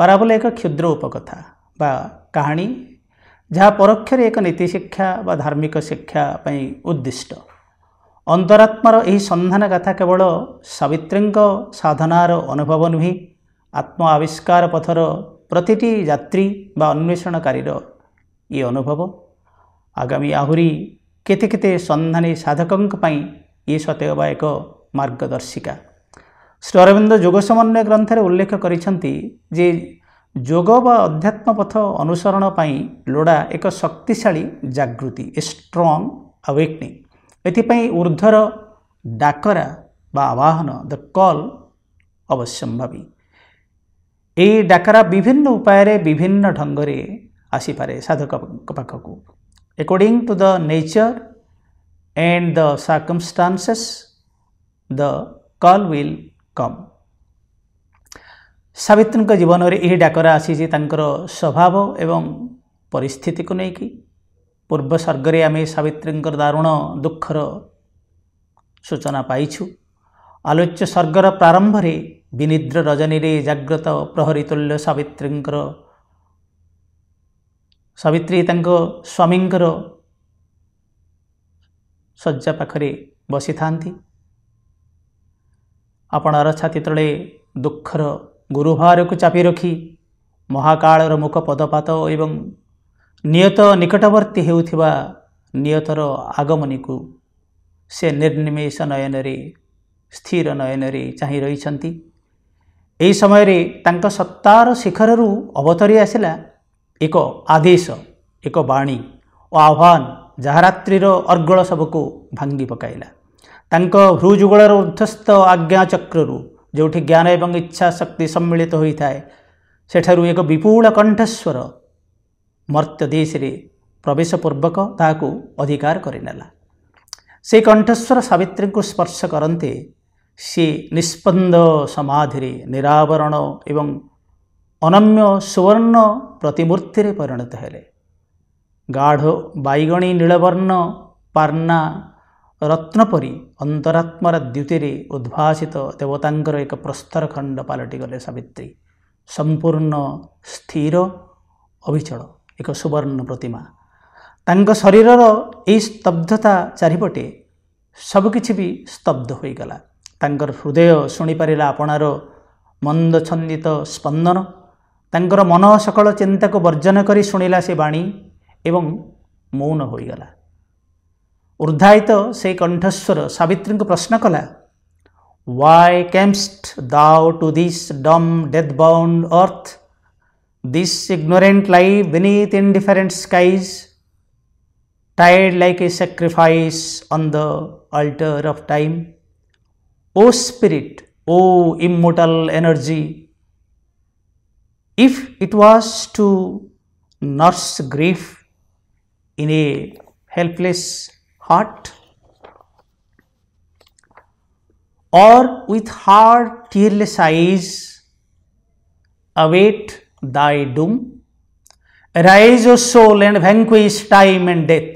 ପାରାବଲ୍ ଏକ କ୍ଷୁଦ୍ର ଉପକଥା ବା କାହାଣୀ ଯାହା ପରୋକ୍ଷରେ ଏକ ନୀତି ଶିକ୍ଷା ବା ଧାର୍ମିକ ଶିକ୍ଷା ପାଇଁ ଉଦ୍ଦିଷ୍ଟ ଅନ୍ତରାତ୍ମାର ଏହି ସନ୍ଧାନ ଗାଥା କେବଳ ସାବିତ୍ରୀଙ୍କ ସାଧନାର ଅନୁଭବ ନୁହେଁ ଆତ୍ମ ଆବିଷ୍କାର ପଥର ପ୍ରତିଟି ଯାତ୍ରୀ ବା ଅନ୍ୱେଷଣକାରୀର ଇଏ ଅନୁଭବ ଆଗାମୀ ଆହୁରି କେତେ କେତେ ସନ୍ଧାନୀ ସାଧକଙ୍କ ପାଇଁ ଇଏ ସତ୍ୟ ବା ଏକ ମାର୍ଗଦର୍ଶିକା ଶ୍ରୀ ଅରବିନ୍ଦ ଯୋଗ ସମନ୍ୱୟ ଗ୍ରନ୍ଥରେ ଉଲ୍ଲେଖ କରିଛନ୍ତି ଯେ ଯୋଗ ବା ଅଧ୍ୟାତ୍ମ ପଥ ଅନୁସରଣ ପାଇଁ ଲୋଡ଼ା ଏକ ଶକ୍ତିଶାଳୀ ଜାଗୃତି ଏ ଷ୍ଟ୍ରଙ୍ଗ ଆୱେକ୍ନିଂ ଏଥିପାଇଁ ଉର୍ଦ୍ଧ୍ୱର ଡାକରା ବା ଆବାହନ ଦ କଲ୍ ଅବଶ୍ୟମ୍ଭାବୀ ଏହି ଡାକରା ବିଭିନ୍ନ ଉପାୟରେ ବିଭିନ୍ନ ଢଙ୍ଗରେ ଆସିପାରେ ସାଧକଙ୍କ ପାଖକୁ according to the nature and the circumstances the call will come ସାବିତ୍ରୀଙ୍କ ଜୀବନରେ ଏହି ଡାକରା ଆସିଛି ତାଙ୍କର ସ୍ୱଭାବ ଏବଂ ପରିସ୍ଥିତିକୁ ନେଇକି ପୂର୍ବ ସ୍ୱର୍ଗରେ ଆମେ ସାବିତ୍ରୀଙ୍କର ଦାରୁଣ ଦୁଃଖର ସୂଚନା ପାଇଛୁ ଆଲୋଚ୍ୟ ସ୍ୱର୍ଗର ପ୍ରାରମ୍ଭରେ ବିନିଦ୍ର ରଜନୀରେ ଜାଗ୍ରତ ପ୍ରହରୀତୁଲ୍ୟ ସାବିତ୍ରୀଙ୍କର ସାବିତ୍ରୀ ତାଙ୍କ ସ୍ୱାମୀଙ୍କର ଶଯ୍ୟା ପାଖରେ ବସିଥାନ୍ତି ଆପଣାର ଛାତି ତଳେ ଦୁଃଖର ଗୁରୁଭାରକୁ ଚାପି ରଖି ମହାକାଳର ମୁଖ ପଦପାତ ଏବଂ ନିୟତ ନିକଟବର୍ତ୍ତୀ ହେଉଥିବା ନିୟତର ଆଗମନୀକୁ ସେ ନିର୍ନିମେଷ ନୟନରେ ସ୍ଥିର ନୟନରେ ଚାହିଁ ରହିଛନ୍ତି ଏହି ସମୟରେ ତାଙ୍କ ସତ୍ତାର ଶିଖରରୁ ଅବତରି ଆସିଲା एक आदेश एक वाणी आह्वानिर अर्गल सबको भाँगि पकइलागल उद्धस्थ आज्ञा चक्र जोडि ज्ञान एवं इच्छा शक्ति सम्मिलित हुएस एक विपुल प्रवेश पूर्वक ताकु अधिकार से कंठस्वर गरिनलाण्ठर को स्पर्श करन्त निरावरण एवं ଅନମ୍ୟ ସୁବର୍ଣ୍ଣ ପ୍ରତିମୂର୍ତ୍ତିରେ ପରିଣତ ହେଲେ ଗାଢ଼ ବାଇଗଣୀ ନୀଳବର୍ଣ୍ଣ ପାର୍ନା ରତ୍ନ ପରି ଅନ୍ତରାତ୍ମାର ଦ୍ୟୁତିରେ ଉଦ୍ଭାସିତ ଦେବତାଙ୍କର ଏକ ପ୍ରସ୍ତର ଖଣ୍ଡ ପାଲଟିଗଲେ ସାବିତ୍ରୀ ସମ୍ପୂର୍ଣ୍ଣ ସ୍ଥିର ଅବିଚଳ ଏକ ସୁବର୍ଣ୍ଣ ପ୍ରତିମା ତାଙ୍କ ଶରୀରର ଏହି ସ୍ତବ୍ଧତା ଚାରିପଟେ ସବୁକିଛି ବି ସ୍ତବ୍ଧ ହୋଇଗଲା ତାଙ୍କର ହୃଦୟ ଶୁଣିପାରିଲା ଆପଣାର ମନ୍ଦ ଛନ୍ଦିତ ସ୍ପନ୍ଦନ ତାଙ୍କର ମନ ସକଳ ଚିନ୍ତାକୁ ବର୍ଜନ କରି ଶୁଣିଲା ସେ ବାଣୀ ଏବଂ ମୌନ ହୋଇଗଲା ଉର୍ଦ୍ଧାୟିତ ସେ କଣ୍ଠସ୍ୱର ସାବିତ୍ରୀଙ୍କୁ ପ୍ରଶ୍ନ କଲା why camest thou to this dumb death bound earth this ignorant life beneath indifferent skies tied like a sacrifice on the altar of time. O Spirit, O immortal energy, if it was to nurse grief in a helpless heart or with hard tearless eyes await thy doom arise o soul and vanquish time and death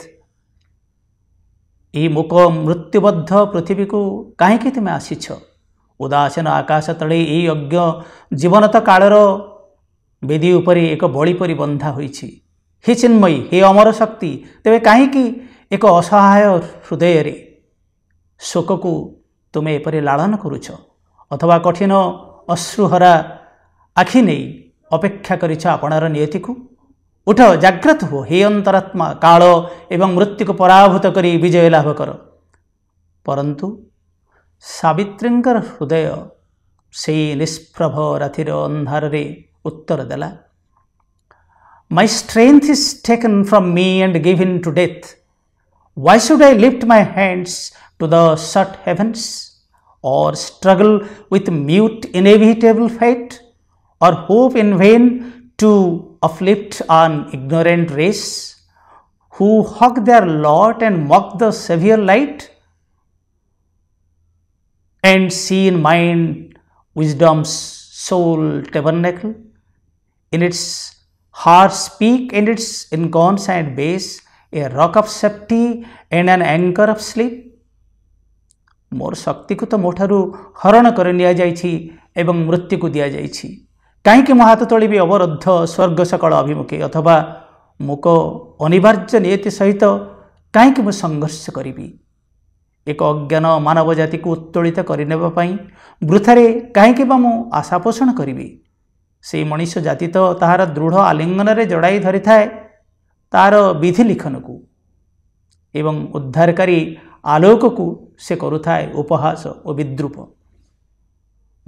ଏହି ମୁକ ମୃତ୍ୟୁବଦ୍ଧ ପୃଥିବୀକୁ କାହିଁକି ତୁମେ ଆସିଛ ଉଦାସୀନ ଆକାଶ ତଳେ ଏହି ଯଜ୍ଞ ଜୀବନତ कालर ବେଦୀ ଉପରେ ଏକ ବଳି ପରି ବନ୍ଧା ହୋଇଛି ହେ ଚିନ୍ମୟୀ ହେ ଅମର ଶକ୍ତି ତେବେ କାହିଁକି ଏକ ଅସହାୟ ହୃଦୟରେ ଶୋକକୁ ତୁମେ ଏପରି ଲାଳନ କରୁଛ ଅଥବା କଠିନ ଅଶ୍ରୁହରା ଆଖି ନେଇ ଅପେକ୍ଷା କରିଛ ଆପଣାର ନିୟତିକୁ ଉଠ ଜାଗ୍ରତ ହୁଅ ହେ ଅନ୍ତରାତ୍ମା କାଳ ଏବଂ ମୃତ୍ୟୁକୁ ପରାଭୂତ କରି ବିଜୟ ଲାଭ କର ପରନ୍ତୁ ସାବିତ୍ରୀଙ୍କର ହୃଦୟ ସେଇ ନିଷ୍ପ୍ରଭ ରାତିର ଅନ୍ଧାରରେ Uttaradala. My strength is taken from me and given to death. Why should I lift my hands to the shut heavens or struggle with mute inevitable fate or hope in vain to uplift an ignorant race who hog their lot and mock the severe light and see in mind wisdom's soul tabernacle? in its harsh peak in its inconstant base a rock of safety and an anchor of sleep ମୋର ଶକ୍ତିକୁ ତ ମୋଠାରୁ ହରଣ କରି ନିଆଯାଇଛି ଏବଂ ମୃତ୍ୟୁକୁ ଦିଆଯାଇଛି କାହିଁକି ମୋ ହାତ ତୋଳିବି ଅବରୋଧ ସ୍ୱର୍ଗ ସକାଳ ଅଭିମୁଖୀ ଅଥବା ମୁଁ କ ଅନିବାର୍ଯ୍ୟ ନିହତି ସହିତ କାହିଁକି ମୁଁ ସଂଘର୍ଷ କରିବି ଏକ ଅଜ୍ଞାନ ମାନବ ଜାତିକୁ ଉତ୍ତୋଳିତ କରିନେବା ପାଇଁ ବୃଥାରେ କାହିଁକି ବା ମୁଁ ଆଶା ପୋଷଣ କରିବି সেই ମଣିଷ ଜାତି ତ ତାହାର ଦୃଢ଼ ଆଲିଙ୍ଗନରେ ଜଡ଼ାଇ ଧରିଥାଏ ତାହାର ବିଧି ଲିଖନକୁ ଏବଂ ଉଦ୍ଧାରକାରୀ ଆଲୋକକୁ ସେ କରୁଥାଏ ଉପହାସ ଓ ବିଦ୍ରୁପ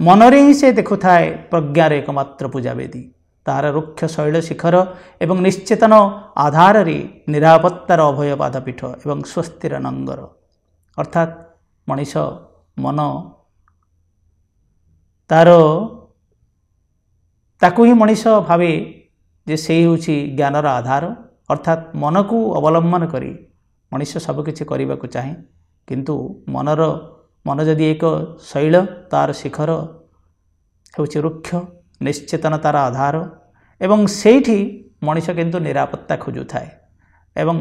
ମନରେ ହିଁ ସେ ଦେଖୁଥାଏ ପ୍ରଜ୍ଞାର ଏକମାତ୍ର ପୂଜାବେଦୀ ତାହାର ରୁକ୍ଷ ଶୈଳ ଶିଖର ଏବଂ ନିଶ୍ଚେତନ ଆଧାରରେ ନିରାପତ୍ତାର ଅଭୟ ପାଦପୀଠ ଏବଂ ସ୍ୱସ୍ତିର ନଙ୍ଗର ଅର୍ଥାତ୍ ମଣିଷ ମନ ତାର ତାକୁ ହିଁ ମଣିଷ ଭାବେ ଯେ ସେଇ ହେଉଛି ଜ୍ଞାନର ଆଧାର ଅର୍ଥାତ୍ ମନକୁ ଅବଲମ୍ବନ କରି ମଣିଷ ସବୁକିଛି କରିବାକୁ ଚାହେଁ କିନ୍ତୁ ମନର ମନ ଯଦି ଏକ ଶୈଳ ତା'ର ଶିଖର ହେଉଛି ରୁକ୍ଷ ନିଶ୍ଚେତନତାର ଆଧାର ଏବଂ ସେଇଠି ମଣିଷ କିନ୍ତୁ ନିରାପତ୍ତା ଖୋଜୁଥାଏ ଏବଂ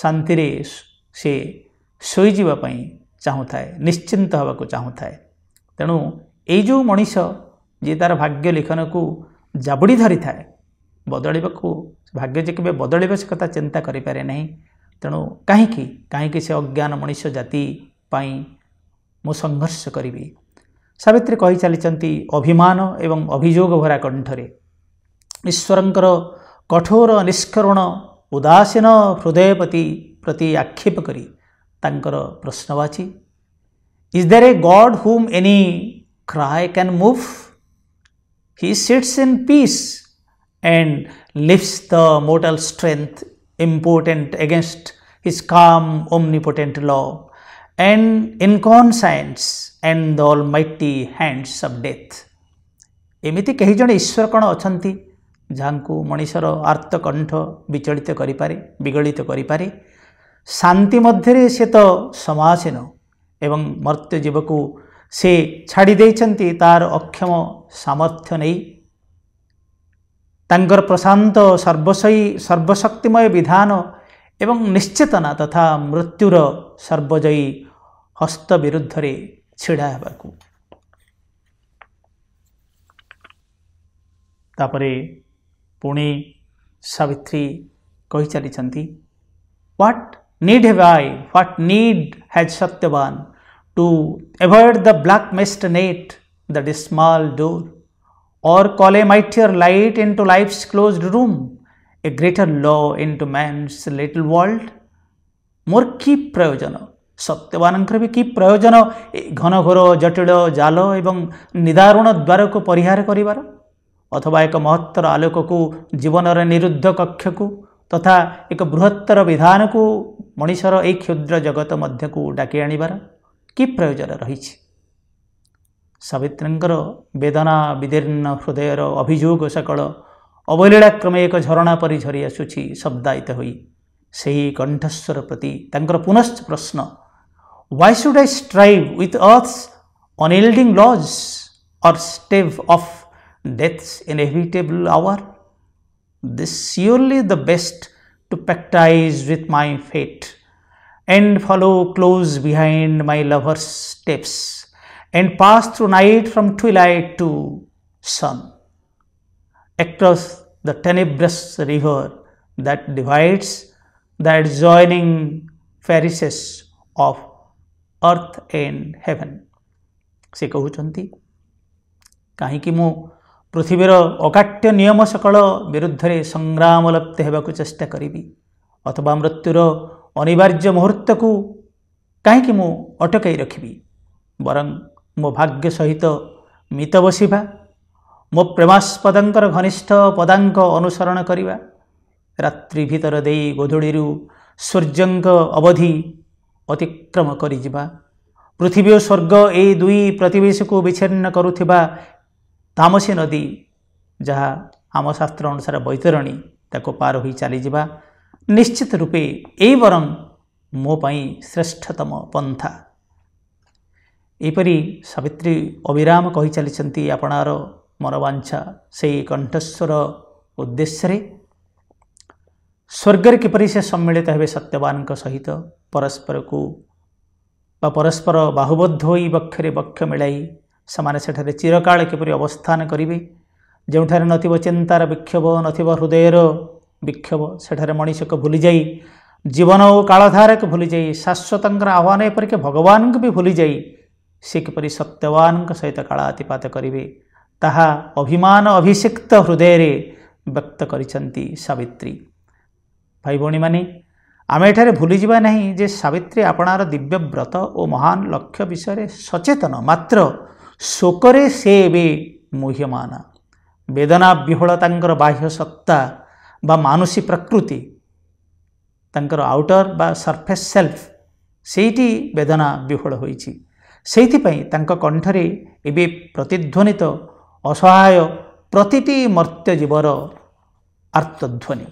ଶାନ୍ତିରେ ସେ ଶୋଇଯିବା ପାଇଁ ଚାହୁଁଥାଏ ନିଶ୍ଚିନ୍ତ ହେବାକୁ ଚାହୁଁଥାଏ ତେଣୁ ଏଇ ଯେଉଁ ମଣିଷ ଯିଏ ତାର ଭାଗ୍ୟ ଲିଖନକୁ ଜାବୁଡ଼ି ଧରିଥାଏ ବଦଳିବାକୁ ଭାଗ୍ୟ ଯେ କେବେ ବଦଳିବ ସେ କଥା ଚିନ୍ତା କରିପାରେ ନାହିଁ ତେଣୁ କାହିଁକି କାହିଁକି ସେ ଅଜ୍ଞାନ ମଣିଷ ଜାତି ପାଇଁ ମୁଁ ସଂଘର୍ଷ କରିବି ସାବିତ୍ରୀ କହିଚାଲିଛନ୍ତି ଅଭିମାନ ଏବଂ ଅଭିଯୋଗ ଭରା କଣ୍ଠରେ ଈଶ୍ୱରଙ୍କର କଠୋର ନିଷ୍କରଣ ଉଦାସୀନ ହୃଦୟପତି ପ୍ରତି ଆକ୍ଷେପ କରି ତାଙ୍କର ପ୍ରଶ୍ନବାଚୀ is there a God whom any cry can move he sits in peace and lifts the mortal strength important against his calm omnipotent law and inconscience and the almighty hands of death. ଏମିତି କେହି ଜଣେ ଈଶ୍ୱର କ'ଣ ଅଛନ୍ତି ଯାହାଙ୍କୁ ମଣିଷର ଆର୍ତ୍ତକଣ୍ଠ ବିଚଳିତ କରିପାରେ ବିଗଳିତ କରିପାରେ ଶାନ୍ତି ମଧ୍ୟରେ ସେ ତ ସମାସୀନ ଏବଂ ମର୍ତ୍ତ୍ୟ ଜୀବକୁ ସେ ଛାଡ଼ି ଦେଇଛନ୍ତି ତାର ଅକ୍ଷମ ସାମର୍ଥ୍ୟ ନେଇ ତାଙ୍କର ପ୍ରଶାନ୍ତ ସର୍ବଶୟୀ ସର୍ବଶକ୍ତିମୟ ବିଧାନ ଏବଂ ନିଶ୍ଚେତନା ତଥା ମୃତ୍ୟୁର ସର୍ବଜୟୀ ହସ୍ତ ବିରୁଦ୍ଧରେ ଛିଡ଼ା ହେବାକୁ ତାପରେ ପୁଣି ସାବିତ୍ରୀ କହିଚାଲିଛନ୍ତି what need have I what need has Satyavan to avoid the black mist net that is small door or call a mightier light into life's closed room, a greater law into man's little world. ମୋର କି ପ୍ରୟୋଜନ ସତ୍ୟବାନଙ୍କର ବି କି ପ୍ରୟୋଜନ ଘନଘୋର ଜଟିଳ ଜାଲ ଏବଂ ନିଦାରୁଣ ଦ୍ୱାରକୁ ପରିହାର କରିବାର ଅଥବା ଏକ ମହତ୍ତର ଆଲୋକକୁ ଜୀବନର ନିରୁଦ୍ଧ କକ୍ଷକୁ ତଥା ଏକ ବୃହତ୍ତର ବିଧାନକୁ ମଣିଷର ଏହି କ୍ଷୁଦ୍ର ଜଗତ ମଧ୍ୟକୁ ଡାକି ଆଣିବାର କି ପ୍ରୟୋଜନ ରହିଛି ସାବିତ୍ରୀଙ୍କର ବେଦନା ବିଦୀର୍ଣ୍ଣ ହୃଦୟର ଅଭିଯୋଗ ସକଳ ଅବଲୀଳାକ୍ରମେ ଏକ ଝରଣା ପରି ଝରି ଆସୁଛି ଶବ୍ଦାୟିତ ହୋଇ ସେହି କଣ୍ଠସ୍ୱର ପ୍ରତି ତାଙ୍କର ପୁନଶ୍ଚ ପ୍ରଶ୍ନ why should I strive with earth's unyielding laws or stave off death's inevitable hour? This surely the best to pactize with my fate. and follow close behind my lover's steps and pass through night from twilight to sun across the tenebrous river that divides the adjoining parishes of earth and heaven ସେ କହୁଛନ୍ତି କାହିଁକି ମୁଁ ପୃଥିବୀର ଅକାଟ୍ୟ ନିୟମ ସକଳ ବିରୁଦ୍ଧରେ ସଂଗ୍ରାମ ଲପ୍ତ ହେବାକୁ ଚେଷ୍ଟା କରିବି ଅଥବା ମୃତ୍ୟୁର ଅନିବାର୍ଯ୍ୟ ମୁହୂର୍ତ୍ତକୁ କାହିଁକି ମୁଁ ଅଟକାଇ ରଖିବି ବରଂ ମୋ ଭାଗ୍ୟ ସହିତ ମିତ ବସିବା ମୋ ପ୍ରେମାସ୍ପଦଙ୍କର ଘନିଷ୍ଠ ପଦାଙ୍କ ଅନୁସରଣ କରିବା ରାତ୍ରି ଭିତର ଦେଇ ଗୋଧୂଳିରୁ ସୂର୍ଯ୍ୟଙ୍କ ଅବଧି ଅତିକ୍ରମ କରିଯିବା ପୃଥିବୀ ଓ ସ୍ୱର୍ଗ ଏଇ ଦୁଇ ପ୍ରତିବେଶୀକୁ ବିଚ୍ଛିନ୍ନ କରୁଥିବା ତାମସୀ ନଦୀ ଯାହା ଆମ ଶାସ୍ତ୍ର ଅନୁସାରେ ବୈତରଣୀ ତାକୁ ପାର ହୋଇ ଚାଲିଯିବା ନିଶ୍ଚିତ ରୂପେ ଏଇ ବରଂ ମୋ ପାଇଁ ଶ୍ରେଷ୍ଠତମ ପନ୍ଥା ଏହିପରି ସାବିତ୍ରୀ ଅବିରାମ କହିଚାଲିଛନ୍ତି ଆପଣାର ମନବାଞ୍ଛା ସେଇ କଣ୍ଠସ୍ୱର ଉଦ୍ଦେଶ୍ୟରେ ସ୍ୱର୍ଗରେ କିପରି ସେ ସମ୍ମିଳିତ ହେବେ ସତ୍ୟବାନଙ୍କ ସହିତ ପରସ୍ପରକୁ ବା ପରସ୍ପର ବାହୁବଦ୍ଧ ହୋଇ ବକ୍ଷରେ ବକ୍ଷ ମିଳାଇ ସେମାନେ ସେଠାରେ ଚିରକାଳ କିପରି ଅବସ୍ଥାନ କରିବେ ଯେଉଁଠାରେ ନଥିବ ଚିନ୍ତାର ବିକ୍ଷୋଭ ନଥିବ ହୃଦୟର ବିକ୍ଷୋଭ ସେଠାରେ ମଣିଷକୁ ଭୁଲିଯାଇ ଜୀବନ ଓ କାଳଧାରାକୁ ଭୁଲିଯାଇ ଶାଶ୍ୱତଙ୍କର ଆହ୍ୱାନ ଏପରିକି ଭଗବାନଙ୍କୁ ବି ଭୁଲିଯାଇ ସେ କିପରି ସତ୍ୟବାନଙ୍କ ସହିତ କାଳାତିପାତ କରିବେ ତାହା ଅଭିମାନ ଅଭିଷିକ୍ତ ହୃଦୟରେ ବ୍ୟକ୍ତ କରିଛନ୍ତି ସାବିତ୍ରୀ ଭାଇ ଭଉଣୀମାନେ ଆମେ ଏଠାରେ ଭୁଲିଯିବା ନାହିଁ ଯେ ସାବିତ୍ରୀ ଆପଣାର ଦିବ୍ୟ ବ୍ରତ ଓ ମହାନ ଲକ୍ଷ୍ୟ ବିଷୟରେ ସଚେତନ ମାତ୍ର ଶୋକରେ ସେ ଏବେ ମୁହ୍ୟମାନ ବେଦନା ବିହ୍ୱଳ ତାଙ୍କର ବାହ୍ୟ ସତ୍ତା ବା ମାନସୀ ପ୍ରକୃତି ତାଙ୍କର ଆଉଟର୍ ବା ସର୍ଫେସ୍ ସେଲ୍ଫ ସେଇଠି ବେଦନା ବିହୋଳ ହୋଇଛି ସେଇଥିପାଇଁ ତାଙ୍କ କଣ୍ଠରେ ଏବେ ପ୍ରତିଧ୍ୱନିତ ଅସହାୟ ପ୍ରତିଟି ମର୍ତ୍ୟଜୀବର ଆର୍ତ୍ତଧ୍ୱନି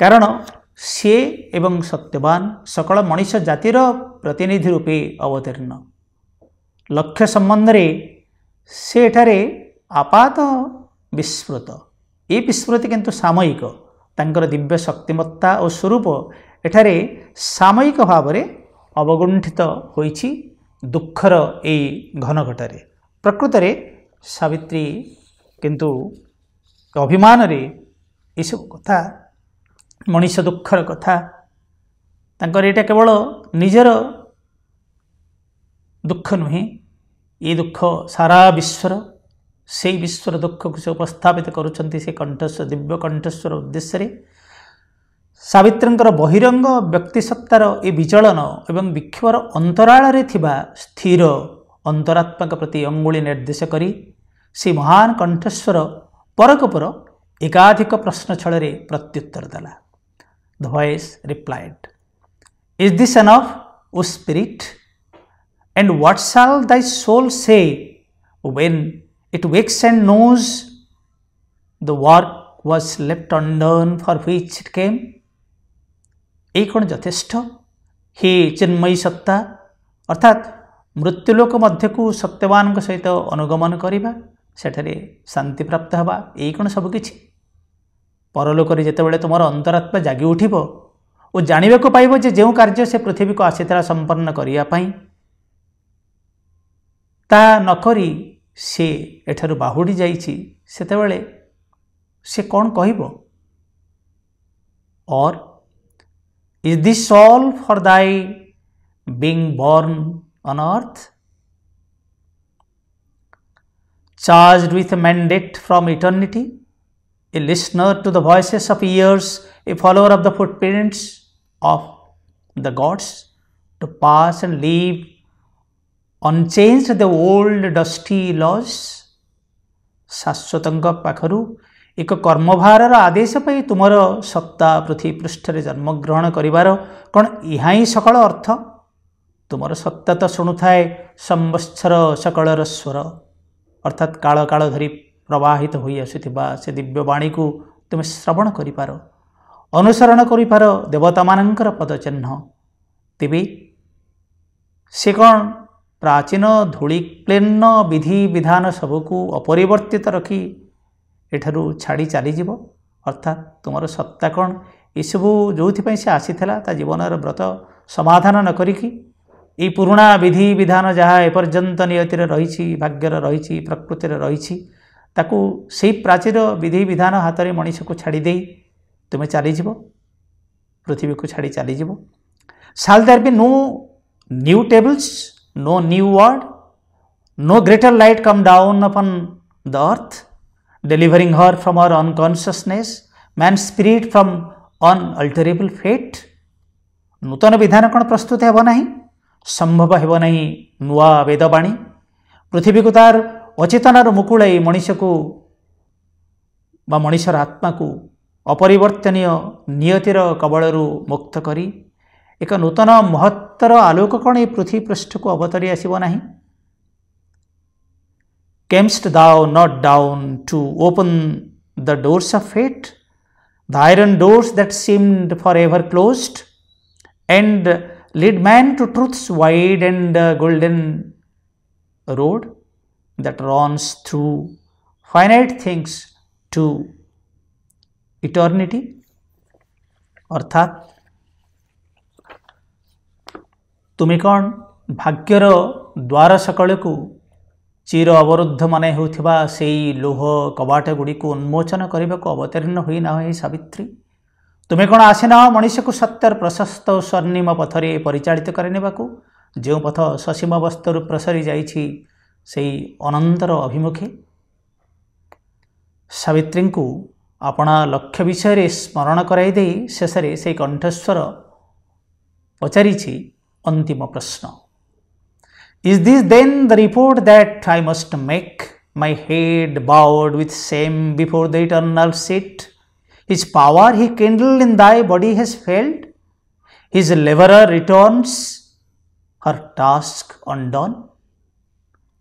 କାରଣ ସିଏ ଏବଂ ସତ୍ୟବାନ ସକଳ ମଣିଷ ଜାତିର ପ୍ରତିନିଧି ରୂପେ ଅବତୀର୍ଣ୍ଣ ଲକ୍ଷ୍ୟ ସମ୍ବନ୍ଧରେ ସେ ଏଠାରେ ଆପାତ ବିସ୍ମୃତ ଏ ବିସ୍ମୃତି କିନ୍ତୁ ସାମୟିକ ତାଙ୍କର ଦିବ୍ୟ ଶକ୍ତିମତ୍ତା ଓ ସ୍ୱରୂପ ଏଠାରେ ସାମୟିକ ଭାବରେ ଅବଗୁଣ୍ଠିତ ହୋଇଛି ଦୁଃଖର ଏଇ ଘନଘଟାରେ ପ୍ରକୃତରେ ସାବିତ୍ରୀ କିନ୍ତୁ ଅଭିମାନରେ ଏସବୁ କଥା ମଣିଷ ଦୁଃଖର କଥା ତାଙ୍କର ଏଇଟା କେବଳ ନିଜର ଦୁଃଖ ନୁହେଁ ଏ ଦୁଃଖ ସାରା ବିଶ୍ୱର ସେଇ ବିଶ୍ୱର ଦୁଃଖକୁ ସେ ଉପସ୍ଥାପିତ କରୁଛନ୍ତି ସେ କଣ୍ଠସ୍ୱର ଦିବ୍ୟ କଣ୍ଠସ୍ୱର ଉଦ୍ଦେଶ୍ୟରେ ସାବିତ୍ରୀଙ୍କର ବହିରଙ୍ଗ ବ୍ୟକ୍ତିସତ୍ତାର ଏ ବିଚଳନ ଏବଂ ବିକ୍ଷୋଭର ଅନ୍ତରାଳରେ ଥିବା ସ୍ଥିର ଅନ୍ତରାତ୍ମାଙ୍କ ପ୍ରତି ଅଙ୍ଗୁଳି ନିର୍ଦ୍ଦେଶ କରି ସେଇ ମହାନ କଣ୍ଠସ୍ୱର ପରକପର ଏକାଧିକ ପ୍ରଶ୍ନ ଛଳରେ ପ୍ରତ୍ୟୁତ୍ତର ଦେଲା the voice replied is the sum of O spirit and what's all thy soul ସେ when It wakes and knows the work was left undone for which it came. এই କ'ଣ ଯଥେଷ୍ଟ ହେ ଚିନ୍ମୟୀ ସତ୍ତା ଅର୍ଥାତ୍ ମୃତ୍ୟୁଲୋକ ମଧ୍ୟକୁ ସତ୍ୟବାନଙ୍କ ସହିତ ଅନୁଗମନ କରିବା ସେଠାରେ ଶାନ୍ତି ପ୍ରାପ୍ତ ହେବା ଏଇ କ'ଣ ସବୁକିଛି ପରଲୋକରେ ଯେତେବେଳେ ତୁମର ଅନ୍ତରାତ୍ମା ଜାଗି ଉଠିବ ଓ ଜାଣିବାକୁ ପାଇବ ଯେ ଯେଉଁ କାର୍ଯ୍ୟ ସେ ପୃଥିବୀକୁ ଆସିଥିଲା ସମ୍ପନ୍ନ କରିବା ପାଇଁ ତାହା ନକରି ସେ ଏଠାରୁ ବାହୁଡ଼ି ଯାଇଛି ସେତେବେଳେ ସେ କ'ଣ କହିବ or is this all for thy being born on earth charged with a mandate from eternity, a listener to the voices of ears, a follower of the footprints of the gods, to pass and leave unchanged the old dusty lodge ଶାଶ୍ୱତଙ୍କ ପାଖରୁ ଏକ କର୍ମଭାରର ଆଦେଶ ପାଇ ତୁମର ସତ୍ତା ପୃଥିବୀ ପୃଷ୍ଠରେ ଜନ୍ମଗ୍ରହଣ କରିବାର କ'ଣ ଏହା ହିଁ ସକଳ ଅର୍ଥ ତୁମର ସତ୍ତା ତ ଶୁଣୁଥାଏ ସମ୍ବତ୍ସର ସକଳର ସ୍ୱର ଅର୍ଥାତ୍ କାଳ କାଳ ଧରି ପ୍ରବାହିତ ହୋଇ ଆସୁଥିବା ସେ ଦିବ୍ୟବାଣୀକୁ ତୁମେ ଶ୍ରବଣ କରିପାର ଅନୁସରଣ କରିପାର ଦେବତାମାନଙ୍କର ପଦଚିହ୍ନ ତେବେ ସେ କ'ଣ ପ୍ରାଚୀନ ଧୂଳିକ୍ଳିନ୍ନ ବିଧିବିଧାନ ସବୁକୁ ଅପରିବର୍ତ୍ତିତ ରଖି ଏଠାରୁ ଛାଡ଼ି ଚାଲିଯିବ ଅର୍ଥାତ୍ ତୁମର ସତ୍ତା କ'ଣ ଏସବୁ ଯେଉଁଥିପାଇଁ ସେ ଆସିଥିଲା ତା ଜୀବନର ବ୍ରତ ସମାଧାନ ନ କରିକି ଏଇ ପୁରୁଣା ବିଧିବିଧାନ ଯାହା ଏପର୍ଯ୍ୟନ୍ତ ନିୟତିରେ ରହିଛି ଭାଗ୍ୟରେ ରହିଛି ପ୍ରକୃତିରେ ରହିଛି ତାକୁ ସେଇ ପ୍ରାଚୀର ବିଧିବିଧାନ ହାତରେ ମଣିଷକୁ ଛାଡ଼ିଦେଇ ତୁମେ ଚାଲିଯିବ ପୃଥିବୀକୁ ଛାଡ଼ି ଚାଲିଯିବ shall there be no new tables no new world no greater light come down upon the earth delivering her from our unconsciousness man's spirit from alterable fate नूतन विधान प्रस्तुत हे नै सम्भव हे नै नुवा बेदवाणी पृथ्वीको तार अचेतनार मुकुलै मनिषको बा मनिषर आत्मा अपरिवर्तनीय नियतिर कवलहरू मुक्त करी एक नूतन महत्तर आलोक कण ये पृथ्वी पृष्ठ को अवतरी आसवना camest thou not down to open the doors of fate the iron doors that seemed for ever close and lead man to truth's wide and golden road that runs through finite things to eternity अर्थात ତୁମେ କ'ଣ ଭାଗ୍ୟର ଦ୍ୱାର ସକାଳକୁ ଚିର ଅବରୁଦ୍ଧ ମନେ ହେଉଥିବା ସେଇ ଲୌହ କବାଟଗୁଡ଼ିକୁ ଉନ୍ମୋଚନ କରିବାକୁ ଅବତୀର୍ଣ୍ଣ ହୋଇନାହୁଁ ଏହି ସାବିତ୍ରୀ ତୁମେ କ'ଣ ଆସିନ ମଣିଷକୁ ସତ୍ୟର ପ୍ରଶସ୍ତ ସ୍ୱର୍ଣ୍ଣିମ ପଥରେ ପରିଚାଳିତ କରିନେବାକୁ ଯେଉଁ ପଥ ସସୀମ ବସ୍ତରୁ ପ୍ରସରି ଯାଇଛି ସେଇ ଅନନ୍ତର ଅଭିମୁଖେ ସାବିତ୍ରୀଙ୍କୁ ଆପଣା ଲକ୍ଷ୍ୟ ବିଷୟରେ ସ୍ମରଣ କରାଇ ଦେଇ ଶେଷରେ ସେଇ କଣ୍ଠସ୍ୱର ପଚାରିଛି অন্তিম প্রশ্ন is this then the report that I must make my head bowed with shame before the eternal seat. His power he kindled in thy body has failed. His laborer returns, her task undone.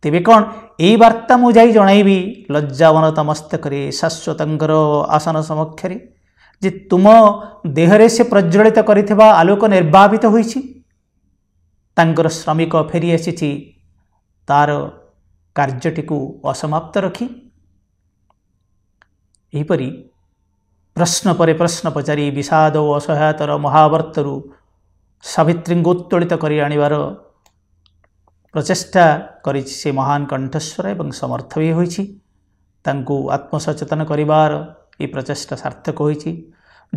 ତେବେ କ'ଣ ଏଇ ବାର୍ତ୍ତା ମୁଁ ଯାଇ ଜଣାଇବି ଲଜ୍ଜାବନତା ମସ୍ତକରେ ଶାଶ୍ୱତଙ୍କର ଆସନ ସମକ୍ଷରେ ଯେ ତୁମ ଦେହରେ ସେ ପ୍ରଜ୍ୱଳିତ କରିଥିବା ଆଲୋକ ନିର୍ବାପିତ ହୋଇଛି ତାଙ୍କର ଶ୍ରମିକ ଫେରିଆସିଛି ତା'ର କାର୍ଯ୍ୟଟିକୁ ଅସମାପ୍ତ ରଖି ଏହିପରି ପ୍ରଶ୍ନ ପରେ ପ୍ରଶ୍ନ ପଚାରି ବିଷାଦ ଓ ଅସହାୟତାର ମହାବର୍ତ୍ତରୁ ସାବିତ୍ରୀଙ୍କୁ ଉତ୍ତୋଳିତ କରି ଆଣିବାର ପ୍ରଚେଷ୍ଟା କରିଛି ସେ ମହାନ କଣ୍ଠେଶ୍ୱର ଏବଂ ସମର୍ଥ ବି ହୋଇଛି ତାଙ୍କୁ ଆତ୍ମସଚେତନ କରିବାର ଏହି ପ୍ରଚେଷ୍ଟା ସାର୍ଥକ ହୋଇଛି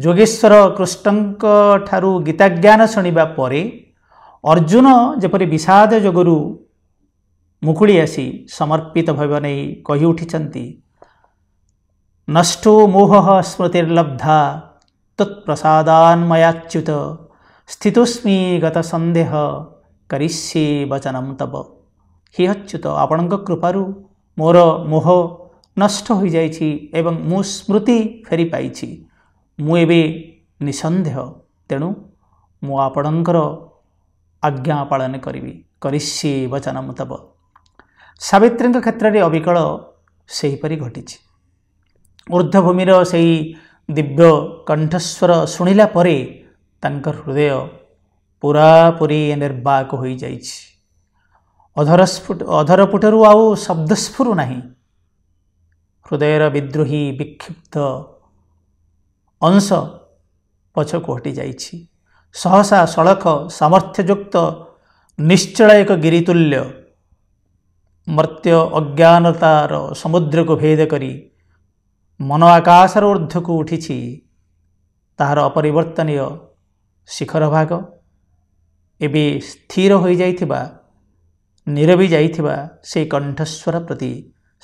ଯୋଗେଶ୍ୱର କୃଷ୍ଣଙ୍କ ଠାରୁ ଗୀତାଜ୍ଞାନ ଶୁଣିବା ପରେ ଅର୍ଜୁନ ଯେପରି ବିଷାଦ ଯୋଗରୁ ମୁକୁଳି ଆସି ସମର୍ପିତ ଭାବିବା ନେଇ କହିଉଠିଛନ୍ତି ନଷ୍ଟୋ ମୋହ ସ୍ମୃତିର୍ଲବ୍ଧା ତତ୍ପ୍ରସାଦାନ୍ମୟାଚ୍ୟୁତ ସ୍ଥିତୋସ୍ମିଗତ ସନ୍ଦେହ କରିଷ୍ୟେ ବଚନମ ତବ ହି ଅଚ୍ୟୁତ ଆପଣଙ୍କ କୃପାରୁ ମୋର ମୋହ ନଷ୍ଟ ହୋଇଯାଇଛି ଏବଂ ମୁଁ ସ୍ମୃତି ଫେରିପାଇଛି ମୁଁ ଏବେ ନିସନ୍ଦେହ ତେଣୁ ମୁଁ ଆପଣଙ୍କର ଆଜ୍ଞା ପାଳନ କରିବି କରିଶି ବଚନ ମୁତବ ସାବିତ୍ରୀଙ୍କ କ୍ଷେତ୍ରରେ ଅବିକଳ ସେହିପରି ଘଟିଛି ଉର୍ଦ୍ଧ୍ୱଭୂମିର ସେହି ଦିବ୍ୟ କଣ୍ଠସ୍ୱର ଶୁଣିଲା ପରେ ତାଙ୍କ ହୃଦୟ ପୁରାପୁରି ନିର୍ବାକ ହୋଇଯାଇଛି ଅଧରସ୍ଫୁଟ ଅଧରପୁଟରୁ ଆଉ ଶବ୍ଦ ସ୍ଫୁରୁ ନାହିଁ ହୃଦୟର ବିଦ୍ରୋହୀ ବିକ୍ଷିପ୍ତ ଅଂଶ ପଛକୁ ହଟିଯାଇଛି ସହସା ସଳଖ ସାମର୍ଥ୍ୟଯୁକ୍ତ ନିଶ୍ଚଳ ଏକ ଗିରିତୁଲ୍ୟ ମର୍ତ୍ୟ ଅଜ୍ଞାନତାର ସମୁଦ୍ରକୁ ଭେଦ କରି ମନ ଆକାଶର ଉର୍ଦ୍ଧ୍ୱକୁ ଉଠିଛି ତାହାର ଅପରିବର୍ତ୍ତନୀୟ ଶିଖର ଭାଗ ଏବେ ସ୍ଥିର ହୋଇଯାଇଥିବା ନିରବି ଯାଇଥିବା ସେ କଣ୍ଠସ୍ୱର ପ୍ରତି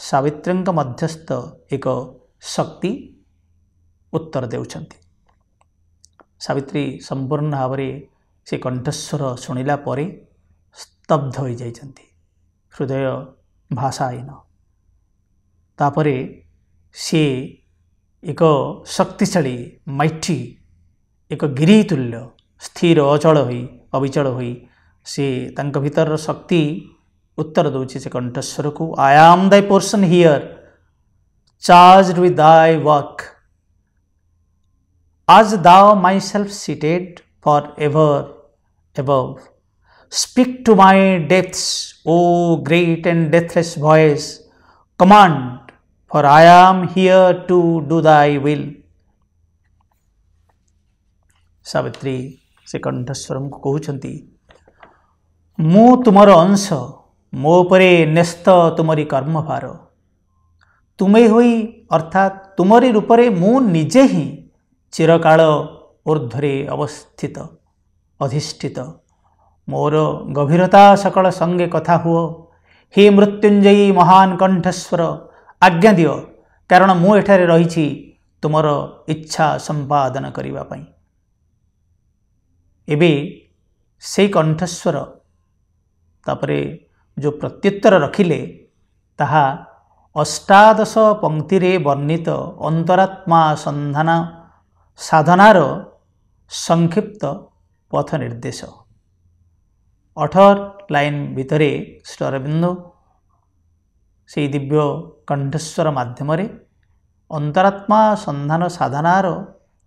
ସାବିତ୍ରୀଙ୍କ ମଧ୍ୟସ୍ଥ ଏକ ଶକ୍ତି ଉତ୍ତର ଦେଉଛନ୍ତି ସାବିତ୍ରୀ ସମ୍ପୂର୍ଣ୍ଣ ଭାବରେ ସେ କଣ୍ଠସ୍ୱର ଶୁଣିଲା ପରେ ସ୍ତବ୍ଧ ହୋଇଯାଇଛନ୍ତି ହୃଦୟ ଭାଷା ଆଇନ ତାପରେ ସିଏ ଏକ ଶକ୍ତିଶାଳୀ ମାଇଠି ଏକ ଗିରି ତୁଲ୍ୟ ସ୍ଥିର ଅଚଳ ହୋଇ ଅବିଚଳ ହୋଇ ସେ ତାଙ୍କ ଭିତରର ଶକ୍ତି ଉତ୍ତର ଦେଉଛି ସେ କଣ୍ଠସ୍ୱରକୁ I am thy person here charge with thy work As thou myself seated for ever above, speak to my depths, O great and deathless voice, command, for I am here to do thy will. Savitri ସେ କଣ୍ଠସ୍ୱରଙ୍କୁ କହୁଛନ୍ତି ମୁଁ ତୁମର ଅଂଶ ମୋ ଉପରେ ନ୍ୟସ୍ତ ତୁମରି କର୍ମଭାର ତୁମେ ହୋଇ ଅର୍ଥାତ୍ ତୁମରି ରୂପରେ ମୁଁ ନିଜେ ହିଁ ଚିରକାଳ ଉର୍ଦ୍ଧ୍ୱରେ ଅବସ୍ଥିତ ଅଧିଷ୍ଠିତ ମୋର ଗଭୀରତା ସକଳ ସଙ୍ଗେ କଥା ହୁଅ ହି ମୃତ୍ୟୁଞ୍ଜୟୀ ମହାନ କଣ୍ଠସ୍ୱର ଆଜ୍ଞା ଦିଅ କାରଣ ମୁଁ ଏଠାରେ ରହିଛି ତୁମର ଇଚ୍ଛା ସମ୍ପାଦନ କରିବା ପାଇଁ ଏବେ ସେଇ କଣ୍ଠସ୍ୱର ତାପରେ ଯେଉଁ ପ୍ରତ୍ୟୁତ୍ତର ରଖିଲେ ତାହା ଅଷ୍ଟାଦଶ ପଙ୍କ୍ତିରେ ବର୍ଣ୍ଣିତ ଅନ୍ତରାତ୍ମା ସନ୍ଧାନ ସାଧନାର ସଂକ୍ଷିପ୍ତ ପଥ ନିର୍ଦ୍ଦେଶ ଅଠର ଲାଇନ୍ ଭିତରେ ଶ୍ରୀରବିନ୍ଦୁ ସେଇ ଦିବ୍ୟ କଣ୍ଠେଶ୍ୱର ମାଧ୍ୟମରେ ଅନ୍ତରାତ୍ମା ସନ୍ଧାନ ସାଧନାର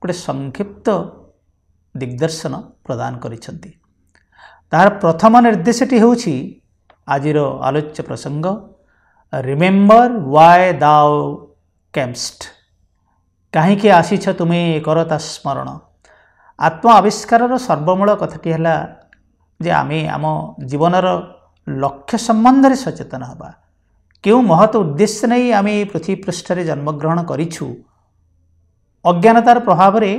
ଗୋଟେ ସଂକ୍ଷିପ୍ତ ଦିଗ୍ଦର୍ଶନ ପ୍ରଦାନ କରିଛନ୍ତି ତାହାର ପ୍ରଥମ ନିର୍ଦ୍ଦେଶଟି ହେଉଛି ଆଜିର ଆଲୋଚ୍ୟ ପ୍ରସଙ୍ଗ ରିମେମ୍ବର ୱାଏ ଦାଓ କେମ୍ଷ୍ଟ କାହିଁକି ଆସିଛ ତୁମେ କର ତା ସ୍ମରଣ ଆତ୍ମ ଆବିଷ୍କାରର ସର୍ବମୂଳ କଥାଟି ହେଲା ଯେ ଆମେ ଆମ ଜୀବନର ଲକ୍ଷ୍ୟ ସମ୍ବନ୍ଧରେ ସଚେତନ ହେବା କେଉଁ ମହତ ଉଦ୍ଦେଶ୍ୟ ନେଇ ଆମେ ଏ ପୃଥିବୀ ପୃଷ୍ଠରେ ଜନ୍ମଗ୍ରହଣ କରିଛୁ ଅଜ୍ଞାନତାର ପ୍ରଭାବରେ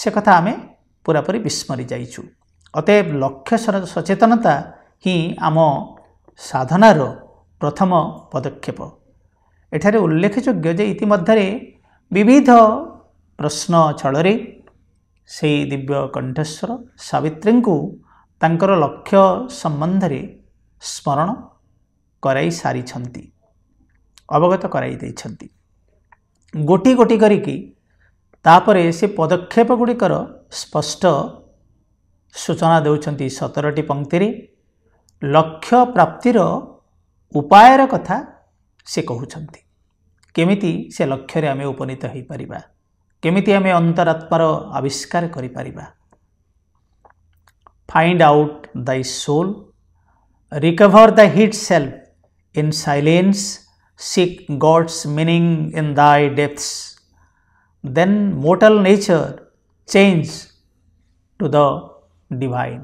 ସେ କଥା ଆମେ ପୁରାପୁରି ବିସ୍ମରି ଯାଇଛୁ ଅତଏବ ଲକ୍ଷ୍ୟ ସଚେତନତା ହିଁ ଆମ ସାଧନାର ପ୍ରଥମ ପଦକ୍ଷେପ ଏଠାରେ ଉଲ୍ଲେଖଯୋଗ୍ୟ ଯେ ଇତିମଧ୍ୟରେ ବିବିଧ ପ୍ରଶ୍ନ ଛଳରେ ସେହି ଦିବ୍ୟ କଣ୍ଠେଶ୍ୱର ସାବିତ୍ରୀଙ୍କୁ ତାଙ୍କର ଲକ୍ଷ୍ୟ ସମ୍ବନ୍ଧରେ ସ୍ମରଣ କରାଇ ସାରିଛନ୍ତି ଅବଗତ କରାଇ ଦେଇଛନ୍ତି ଗୋଟି ଗୋଟି କରିକି ତାପରେ ସେ ପଦକ୍ଷେପ ଗୁଡ଼ିକର ସ୍ପଷ୍ଟ ସୂଚନା ଦେଉଛନ୍ତି ସତରଟି ପଂକ୍ତିରେ ଲକ୍ଷ୍ୟ ପ୍ରାପ୍ତିର ଉପାୟର କଥା ସେ କହୁଛନ୍ତି କେମିତି ସେ ଲକ୍ଷ୍ୟରେ ଆମେ ଉପନୀତ ହୋଇପାରିବା କେମିତି ଆମେ ଅନ୍ତରାତ୍ମାର ଆବିଷ୍କାର କରିପାରିବା find out thy soul recover the hid self in silence seek God's meaning in thy depths. Then mortal nature change to the divine.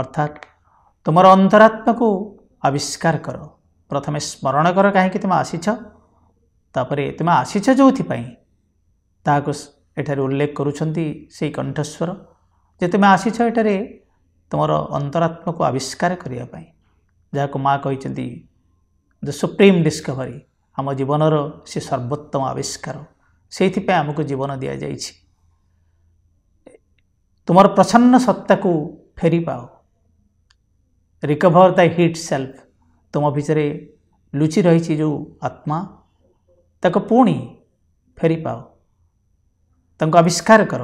অর্থাৎ তোমার অন্তরাত্মাকে আবিষ্কার করো ପ୍ରଥମେ ସ୍ମରଣ କର କାହିଁକି ତୁମେ ଆସିଛ ତାପରେ ତୁମେ ଆସିଛ ଯେଉଁଥିପାଇଁ ତାହାକୁ ଏଠାରେ ଉଲ୍ଲେଖ କରୁଛନ୍ତି ସେହି କଣ୍ଠସ୍ୱର ଯେ ତୁମେ ଆସିଛ ଏଠାରେ ତୁମର ଅନ୍ତରାତ୍ମାକୁ ଆବିଷ୍କାର କରିବା ପାଇଁ ଯାହାକୁ ମା' କହିଛନ୍ତି ଦ ସୁପ୍ରିମ୍ ଡିସ୍କଭରି ଆମ ଜୀବନର ସେ ସର୍ବୋତ୍ତମ ଆବିଷ୍କାର ସେଇଥିପାଇଁ ଆମକୁ ଜୀବନ ଦିଆଯାଇଛି ତୁମର ପ୍ରଚ୍ଛନ୍ନ ସତ୍ତାକୁ ଫେରିପାଓ ରିକଭର୍ ଦ ହିଟ୍ ସେଲ୍ଫ ତୁମ ଭିତରେ ଲୁଚି ରହିଛି ଯେଉଁ ଆତ୍ମା ତାକୁ ପୁଣି ଫେରିପାଅ ତାଙ୍କୁ ଆବିଷ୍କାର କର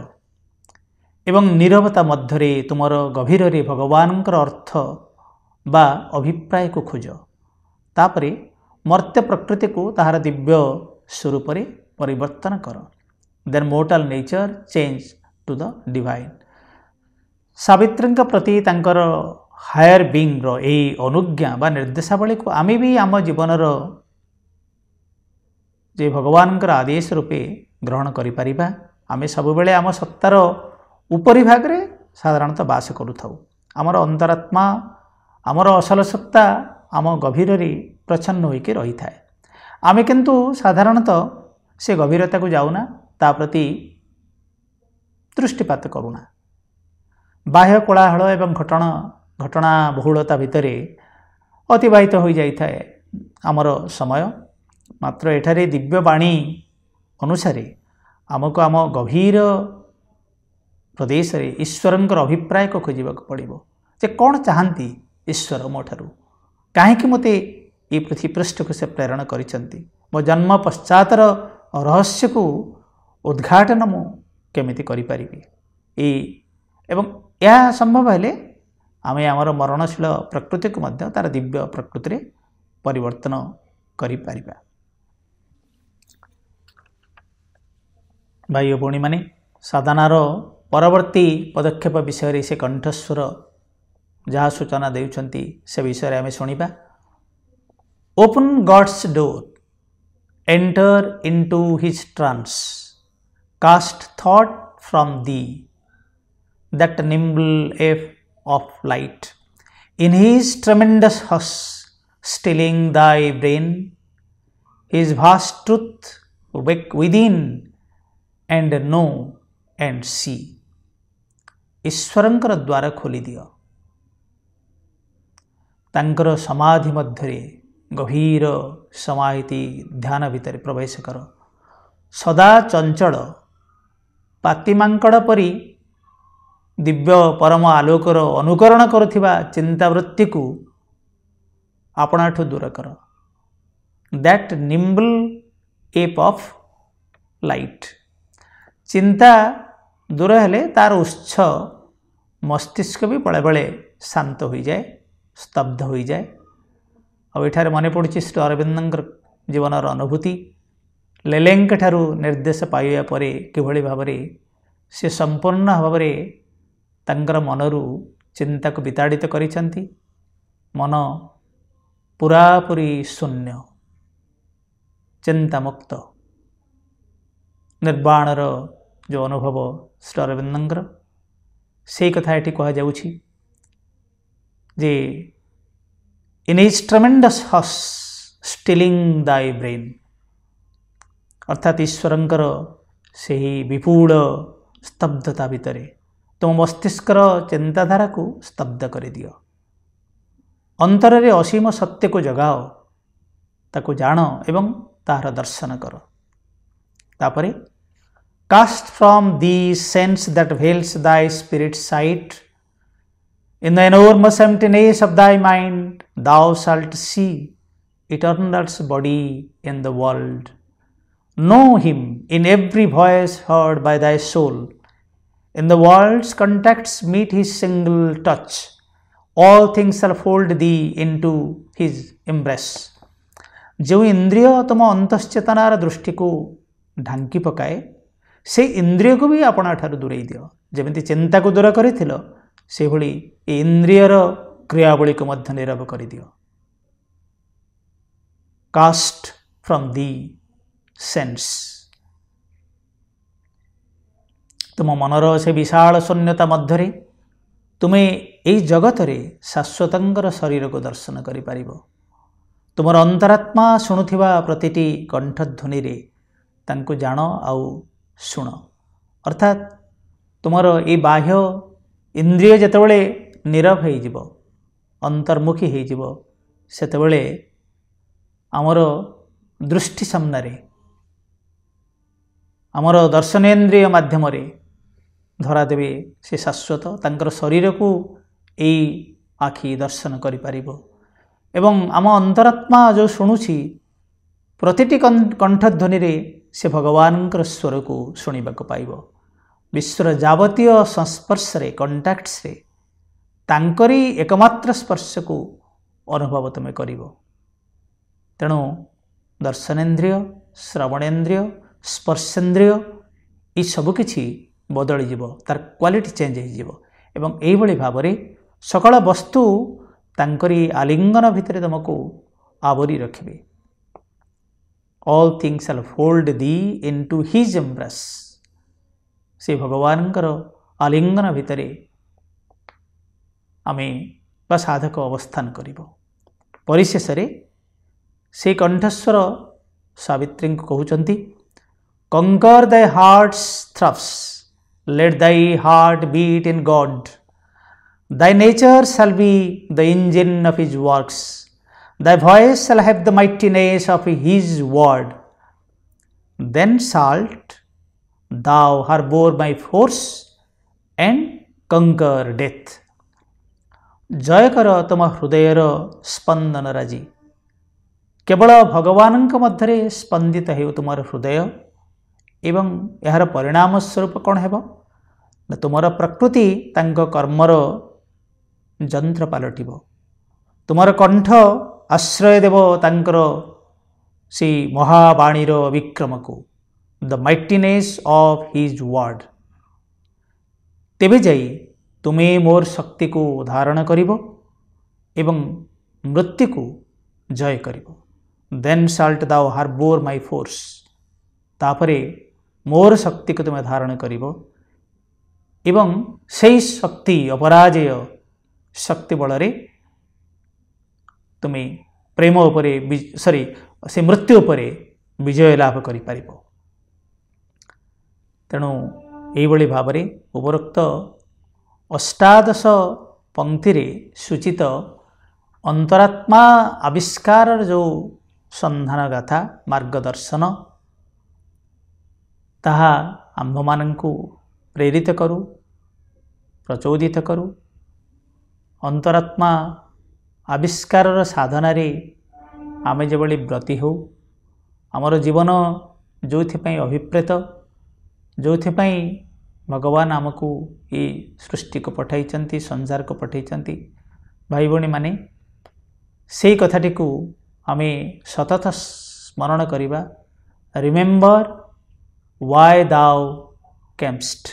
ଏବଂ ନିରବତା ମଧ୍ୟରେ ତୁମର ଗଭୀରରେ ଭଗବାନଙ୍କର ଅର୍ଥ ବା ଅଭିପ୍ରାୟକୁ ଖୋଜ ତାପରେ ମର୍ତ୍ତ୍ୟ ପ୍ରକୃତିକୁ ତାହାର ଦିବ୍ୟ ସ୍ୱରୂପରେ ପରିବର୍ତ୍ତନ କର then mortal nature change to the divine ସାବିତ୍ରୀଙ୍କ ପ୍ରତି ତାଙ୍କର ହାୟର୍ ବିଙ୍ଗର ଏଇ ଅନୁଜ୍ଞା ବା ନିର୍ଦ୍ଦେଶାବଳୀକୁ ଆମେ ବି ଆମ ଜୀବନର ଯେ ଭଗବାନଙ୍କର ଆଦେଶ ରୂପେ ଗ୍ରହଣ କରିପାରିବା ଆମେ ସବୁବେଳେ ଆମ ସତ୍ତାର ଉପରିଭାଗରେ ସାଧାରଣତଃ ବାସ କରୁଥାଉ ଆମର ଅନ୍ତରାତ୍ମା ଆମର ଅସଲ ସତ୍ତା ଆମ ଗଭୀରରେ ପ୍ରଚ୍ଛନ୍ନ ହୋଇକି ରହିଥାଏ ଆମେ କିନ୍ତୁ ସାଧାରଣତଃ ସେ ଗଭୀରତାକୁ ଯାଉନା ତା ପ୍ରତି ଦୃଷ୍ଟିପାତ କରୁନା ବାହ୍ୟ କୋଳାହଳ ଏବଂ ଘଟଣା ଘଟଣା ବହୁଳତା ଭିତରେ ଅତିବାହିତ ହୋଇଯାଇଥାଏ ଆମର ସମୟ ମାତ୍ର ଏଠାରେ ଦିବ୍ୟବାଣୀ ଅନୁସାରେ ଆମକୁ ଆମ ଗଭୀର ପ୍ରଦେଶରେ ଈଶ୍ୱରଙ୍କର ଅଭିପ୍ରାୟକୁ ଖୋଜିବାକୁ ପଡ଼ିବ ଯେ କ'ଣ ଚାହାନ୍ତି ଈଶ୍ୱର ମୋ ଠାରୁ କାହିଁକି ମୋତେ ଏ ପୃଥିବୀ ପୃଷ୍ଠକୁ ସେ ପ୍ରେରଣ କରିଛନ୍ତି ମୋ ଜନ୍ମ ପଶ୍ଚାତର ରହସ୍ୟକୁ ଉଦ୍ଘାଟନ ମୁଁ କେମିତି କରିପାରିବି ଏଇ ଏବଂ ଏହା ସମ୍ଭବ ହେଲେ आम आम मरणशील प्रकृति को मध्य तार दिव्य प्रकृति में पर्तन कर भाई भी मानी साधनार परवर्त पदक्षेप विषय से कंठस्वर जहाँ सूचना दे विषय आम शुणा open God's door enter into his trance cast thought from thee that nimble ape of light. In his tremendous hush, stilling thy brain, his vast truth wake within and know and see. ଈଶ୍ୱରଙ୍କର ଦ୍ୱାର ଖୋଲିଦିଅ ତାଙ୍କର ସମାଧି ମଧ୍ୟରେ ଗଭୀର ସମାହିତ ଧ୍ୟାନ ଭିତରେ ପ୍ରବେଶ କର ସଦା ଚଞ୍ଚଳ ପାତିମାଙ୍କଡ଼ ପରି ଦିବ୍ୟ ପରମ ଆଲୋକର ଅନୁକରଣ କରୁଥିବା ଚିନ୍ତାବୃତ୍ତିକୁ ଆପଣାଠୁ ଦୂର କର that nimble ape of light ଚିନ୍ତା ଦୂର ହେଲେ ତା'ର ଉତ୍ସ ମସ୍ତିଷ୍କ ବି ବେଳେବେଳେ ଶାନ୍ତ ହୋଇଯାଏ ସ୍ତବ୍ଧ ହୋଇଯାଏ ଆଉ ଏଠାରେ ମନେ ପଡ଼ୁଛି ଶ୍ରୀ ଅରବିନ୍ଦଙ୍କର ଜୀବନର ଅନୁଭୂତି ଲେଲେଙ୍କଠାରୁ ନିର୍ଦ୍ଦେଶ ପାଇବା ପରେ କିଭଳି ଭାବରେ ସେ ସମ୍ପୂର୍ଣ୍ଣ ଭାବରେ ତାଙ୍କର ମନରୁ ଚିନ୍ତାକୁ ବିତାଡ଼ିତ କରିଛନ୍ତି ମନ ପୁରାପୁରି ଶୂନ୍ୟ ଚିନ୍ତାମୁକ୍ତ ନିର୍ବାଣର ଯେଉଁ ଅନୁଭବ ଶ୍ରୀଅରବିନ୍ଦଙ୍କର ସେଇ କଥା ଏଠି କୁହାଯାଉଛି ଯେ ଇନ୍ ଇଜ୍ ଟ୍ରମେଣ୍ଡସ୍ ହସ୍ ଷ୍ଟିଲିଂ ଦାଇ ବ୍ରେନ୍ ଅର୍ଥାତ୍ ଈଶ୍ୱରଙ୍କର ସେହି ବିପୁଳ ସ୍ତବ୍ଧତା ଭିତରେ तुम मस्तिष्क चिंताधारा को स्तब्ध कर दि अंतर असीम सत्य को जगाओ ताको जान एवं तहार दर्शन कर तापरे cast from thee sense that veils thy spirit sight in the enormous emptiness of thy mind thou shalt see eternal's body in the world know him in every voice heard by thy soul In the world's contacts meet his single touch. All things shall fold thee into his embrace. ଯେଉଁ ଇନ୍ଦ୍ରିୟ ତୁମ ଅନ୍ତଶ୍ଚେତନାର ଦୃଷ୍ଟିକୁ ଢାଙ୍କି ପକାଏ ସେଇ ଇନ୍ଦ୍ରିୟକୁ ବି ଆପଣାଠାରୁ ଦୂରେଇ ଦିଅ ଯେମିତି ଚିନ୍ତାକୁ ଦୂର କରିଥିଲ ସେଭଳି ଏ ଇନ୍ଦ୍ରିୟର କ୍ରିୟାବଳୀକୁ ମଧ୍ୟ ନିରବ କରିଦିଅ କାଷ୍ଟ ଫ୍ରମ୍ ଦି ସେନ୍ସ ତୁମ ମନର ସେ ବିଶାଳ ଶୂନ୍ୟତା ମଧ୍ୟରେ ତୁମେ ଏହି ଜଗତରେ ଶାଶ୍ୱତଙ୍କର ଶରୀରକୁ ଦର୍ଶନ କରିପାରିବ ତୁମର ଅନ୍ତରାତ୍ମା ଶୁଣୁଥିବା ପ୍ରତିଟି କଣ୍ଠଧ୍ୱନିରେ ତାଙ୍କୁ ଜାଣ ଆଉ ଶୁଣ ଅର୍ଥାତ୍ ତୁମର ଏଇ ବାହ୍ୟ ଇନ୍ଦ୍ରିୟ ଯେତେବେଳେ ନିରବ ହୋଇଯିବ ଅନ୍ତର୍ମୁଖୀ ହୋଇଯିବ ସେତେବେଳେ ଆମର ଦୃଷ୍ଟି ସାମ୍ନାରେ ଆମର ଦର୍ଶନେନ୍ଦ୍ରିୟ ମାଧ୍ୟମରେ ଧରାଦେବେ ସେ ଶାଶ୍ୱତ ତାଙ୍କର ଶରୀରକୁ ଏଇ ଆଖି ଦର୍ଶନ କରିପାରିବ ଏବଂ ଆମ ଅନ୍ତରାତ୍ମା ଯେଉଁ ଶୁଣୁଛି ପ୍ରତିଟି କଣ୍ଠଧ୍ୱନିରେ ସେ ଭଗବାନଙ୍କର ସ୍ୱରକୁ ଶୁଣିବାକୁ ପାଇବ ବିଶ୍ୱର ଯାବତୀୟ ସଂସ୍ପର୍ଶରେ କଣ୍ଟାକ୍ଟସରେ ତାଙ୍କରି ଏକମାତ୍ର ସ୍ପର୍ଶକୁ ଅନୁଭବ ତୁମେ କରିବ ତେଣୁ ଦର୍ଶନେନ୍ଦ୍ରିୟ ଶ୍ରବଣେନ୍ଦ୍ରିୟ ସ୍ପର୍ଶେନ୍ଦ୍ରିୟ ଏସବୁ କିଛି ବଦଳିଯିବ ତାର କ୍ୱାଲିଟି ଚେଞ୍ଜ ହୋଇଯିବ ଏବଂ ଏହିଭଳି ଭାବରେ ସକଳ ବସ୍ତୁ ତାଙ୍କରି ଆଲିଙ୍ଗନ ଭିତରେ ତୁମକୁ ଆବରି ରଖିବେ all things shall hold thee into his embrace ସେ ଭଗବାନଙ୍କର ଆଲିଙ୍ଗନ ଭିତରେ ଆମେ ବା ସାଧକ ଅବସ୍ଥାନ କରିବ ପରିଶେଷରେ ସେ କଣ୍ଠସ୍ୱର ସାବିତ୍ରୀଙ୍କୁ କହୁଛନ୍ତି conquer the heart's throbs Let thy heart beat in God. Thy nature shall be the engine of his works. Thy voice shall have the mightiness of his word. Then shalt thou harbor my force and conquer death. ଜୟ କର ତୁମ ହୃଦୟର ସ୍ପନ୍ଦନ ରାଜି କେବଳ ଭଗବାନଙ୍କ ମଧ୍ୟରେ ସ୍ପନ୍ଦିତ ହେଉ ଏବଂ ଏହାର ପରିଣାମ ସ୍ୱରୂପ କ'ଣ ହେବ ନା ତୁମର ପ୍ରକୃତି ତାଙ୍କ କର୍ମର ଯନ୍ତ୍ର ପାଲଟିବ ତୁମର କଣ୍ଠ ଆଶ୍ରୟ ଦେବ ତାଙ୍କର ସେଇ ମହାବାଣୀର ବିକ୍ରମକୁ the mightiness of his word ତେବେ ଯାଇ ତୁମେ ମୋର ଶକ୍ତିକୁ ଧାରଣ କରିବ ଏବଂ ମୃତ୍ୟୁକୁ ଜୟ କରିବ ଦେନ୍ ସାଲ୍ଟ ଦାଓ ହାର୍ବୋର୍ ମାଇ ଫୋର୍ସ ତାପରେ ମୋର ଶକ୍ତିକୁ ତୁମେ ଧାରଣ କରିବ ଏବଂ ସେହି ଶକ୍ତି ଅପରାଜେୟ ଶକ୍ତି ବଳରେ ତୁମେ ପ୍ରେମ ଉପରେ ସରି ସେ ମୃତ୍ୟୁ ଉପରେ ବିଜୟ ଲାଭ କରିପାରିବ ତେଣୁ ଏହିଭଳି ଭାବରେ ଉପରୋକ୍ତ ଅଷ୍ଟାଦଶ ପଂକ୍ତିରେ ସୂଚିତ ଅନ୍ତରାତ୍ମା ଆବିଷ୍କାରର ଯେଉଁ ସନ୍ଧାନ ଗାଥା ମାର୍ଗଦର୍ଶନ ତାହା ଆମ୍ଭମାନଙ୍କୁ ପ୍ରେରିତ କରୁ ପ୍ରଚୋଦିତ କରୁ ଅନ୍ତରାତ୍ମା ଆବିଷ୍କାରର ସାଧନାରେ ଆମେ ଯେଭଳି ବ୍ରତୀ ହେଉ ଆମର ଜୀବନ ଯେଉଁଥିପାଇଁ ଅଭିପ୍ରେତ ଯେଉଁଥିପାଇଁ ଭଗବାନ ଆମକୁ ଏ ସୃଷ୍ଟିକୁ ପଠାଇଛନ୍ତି ସଂସାରକୁ ପଠାଇଛନ୍ତି ଭାଇ ଭଉଣୀମାନେ ସେଇ କଥାଟିକୁ ଆମେ ସତତ ସ୍ମରଣ କରିବା ରିମେମ୍ବର ୱାଏ ଦାଓ କେମ୍ପଷ୍ଟ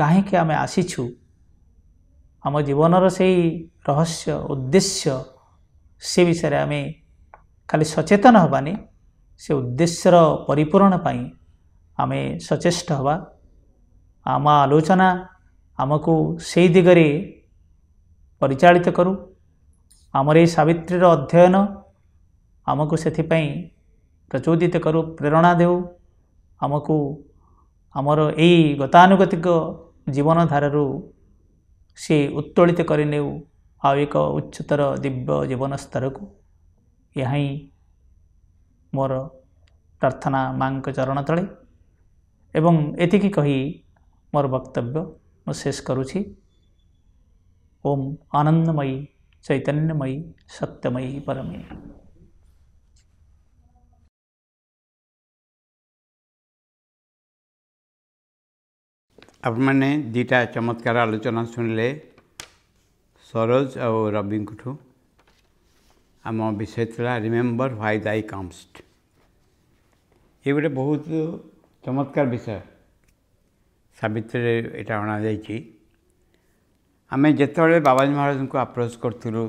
କାହିଁକି ଆମେ ଆସିଛୁ ଆମ ଜୀବନର ସେଇ ରହସ୍ୟ ଉଦ୍ଦେଶ୍ୟ ସେ ବିଷୟରେ ଆମେ ଖାଲି ସଚେତନ ହେବାନି ସେ ଉଦ୍ଦେଶ୍ୟର ପରିପୂରଣ ପାଇଁ ଆମେ ସଚେଷ୍ଟ ହେବା ଆମ ଆଲୋଚନା ଆମକୁ ସେଇ ଦିଗରେ ପରିଚାଳିତ କରୁ ଆମର ଏଇ ସାବିତ୍ରୀର ଅଧ୍ୟୟନ ଆମକୁ ସେଥିପାଇଁ ପ୍ରଚୋଦିତ କରୁ ପ୍ରେରଣା ଦେଉ ଆମକୁ ଆମର ଏଇ ଗତାନୁଗତିକ ଜୀବନଧାରାରୁ ସେ ଉତ୍ତୋଳିତ କରିନେଉ ଆଉ ଏକ ଉଚ୍ଚତର ଦିବ୍ୟ ଜୀବନ ସ୍ତରକୁ ଏହା ହିଁ ମୋର ପ୍ରାର୍ଥନା ମାଙ୍କ ଚରଣ ତଳେ ଏବଂ ଏତିକି କହି ମୋର ବକ୍ତବ୍ୟ ମୁଁ ଶେଷ କରୁଛି ଓମ୍ ଆନନ୍ଦମୟୀ ଚୈତନ୍ୟମୟୀ ସତ୍ୟମୟୀ ପରମୟୀ ଆପଣମାନେ ଦୁଇଟା ଚମତ୍କାର ଆଲୋଚନା ଶୁଣିଲେ ସରୋଜ ଆଉ ରବିଙ୍କଠୁ ଆମ ବିଷୟ ଥିଲା ରିମେମ୍ବର ହ୍ୱାଇ ଦାଇ କମ୍ଷ୍ଟ ଏ ଗୋଟେ ବହୁତ ଚମତ୍କାର ବିଷୟ ସାବିତ୍ରୀରେ ଏଇଟା ଅଣାଯାଇଛି ଆମେ ଯେତେବେଳେ ବାବାଜୀ ମହାରାଜଙ୍କୁ ଆପ୍ରୋଚ୍ କରୁଥିଲୁ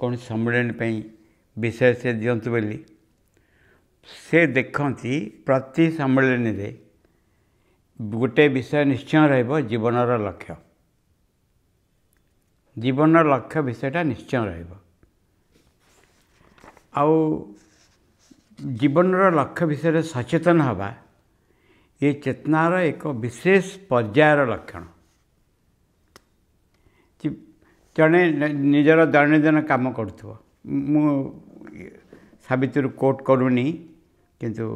କୌଣସି ସମ୍ମିଳନୀ ପାଇଁ ବିଷୟ ସେ ଦିଅନ୍ତୁ ବୋଲି ସେ ଦେଖନ୍ତି ପ୍ରତି ସମ୍ମିଳନୀରେ ଗୋଟେ ବିଷୟ ନିଶ୍ଚୟ ରହିବ ଜୀବନର ଲକ୍ଷ୍ୟ ଜୀବନର ଲକ୍ଷ୍ୟ ବିଷୟଟା ନିଶ୍ଚୟ ରହିବ ଆଉ ଜୀବନର ଲକ୍ଷ୍ୟ ବିଷୟରେ ସଚେତନ ହେବା ଏ ଚେତନାର ଏକ ବିଶେଷ ପର୍ଯ୍ୟାୟର ଲକ୍ଷଣ ଜଣେ ନିଜର ଦୈନନ୍ଦିନ କାମ କରୁଥିବ ମୁଁ ସାବିତ୍ରୀରୁ କୋର୍ଟ କରୁନି କିନ୍ତୁ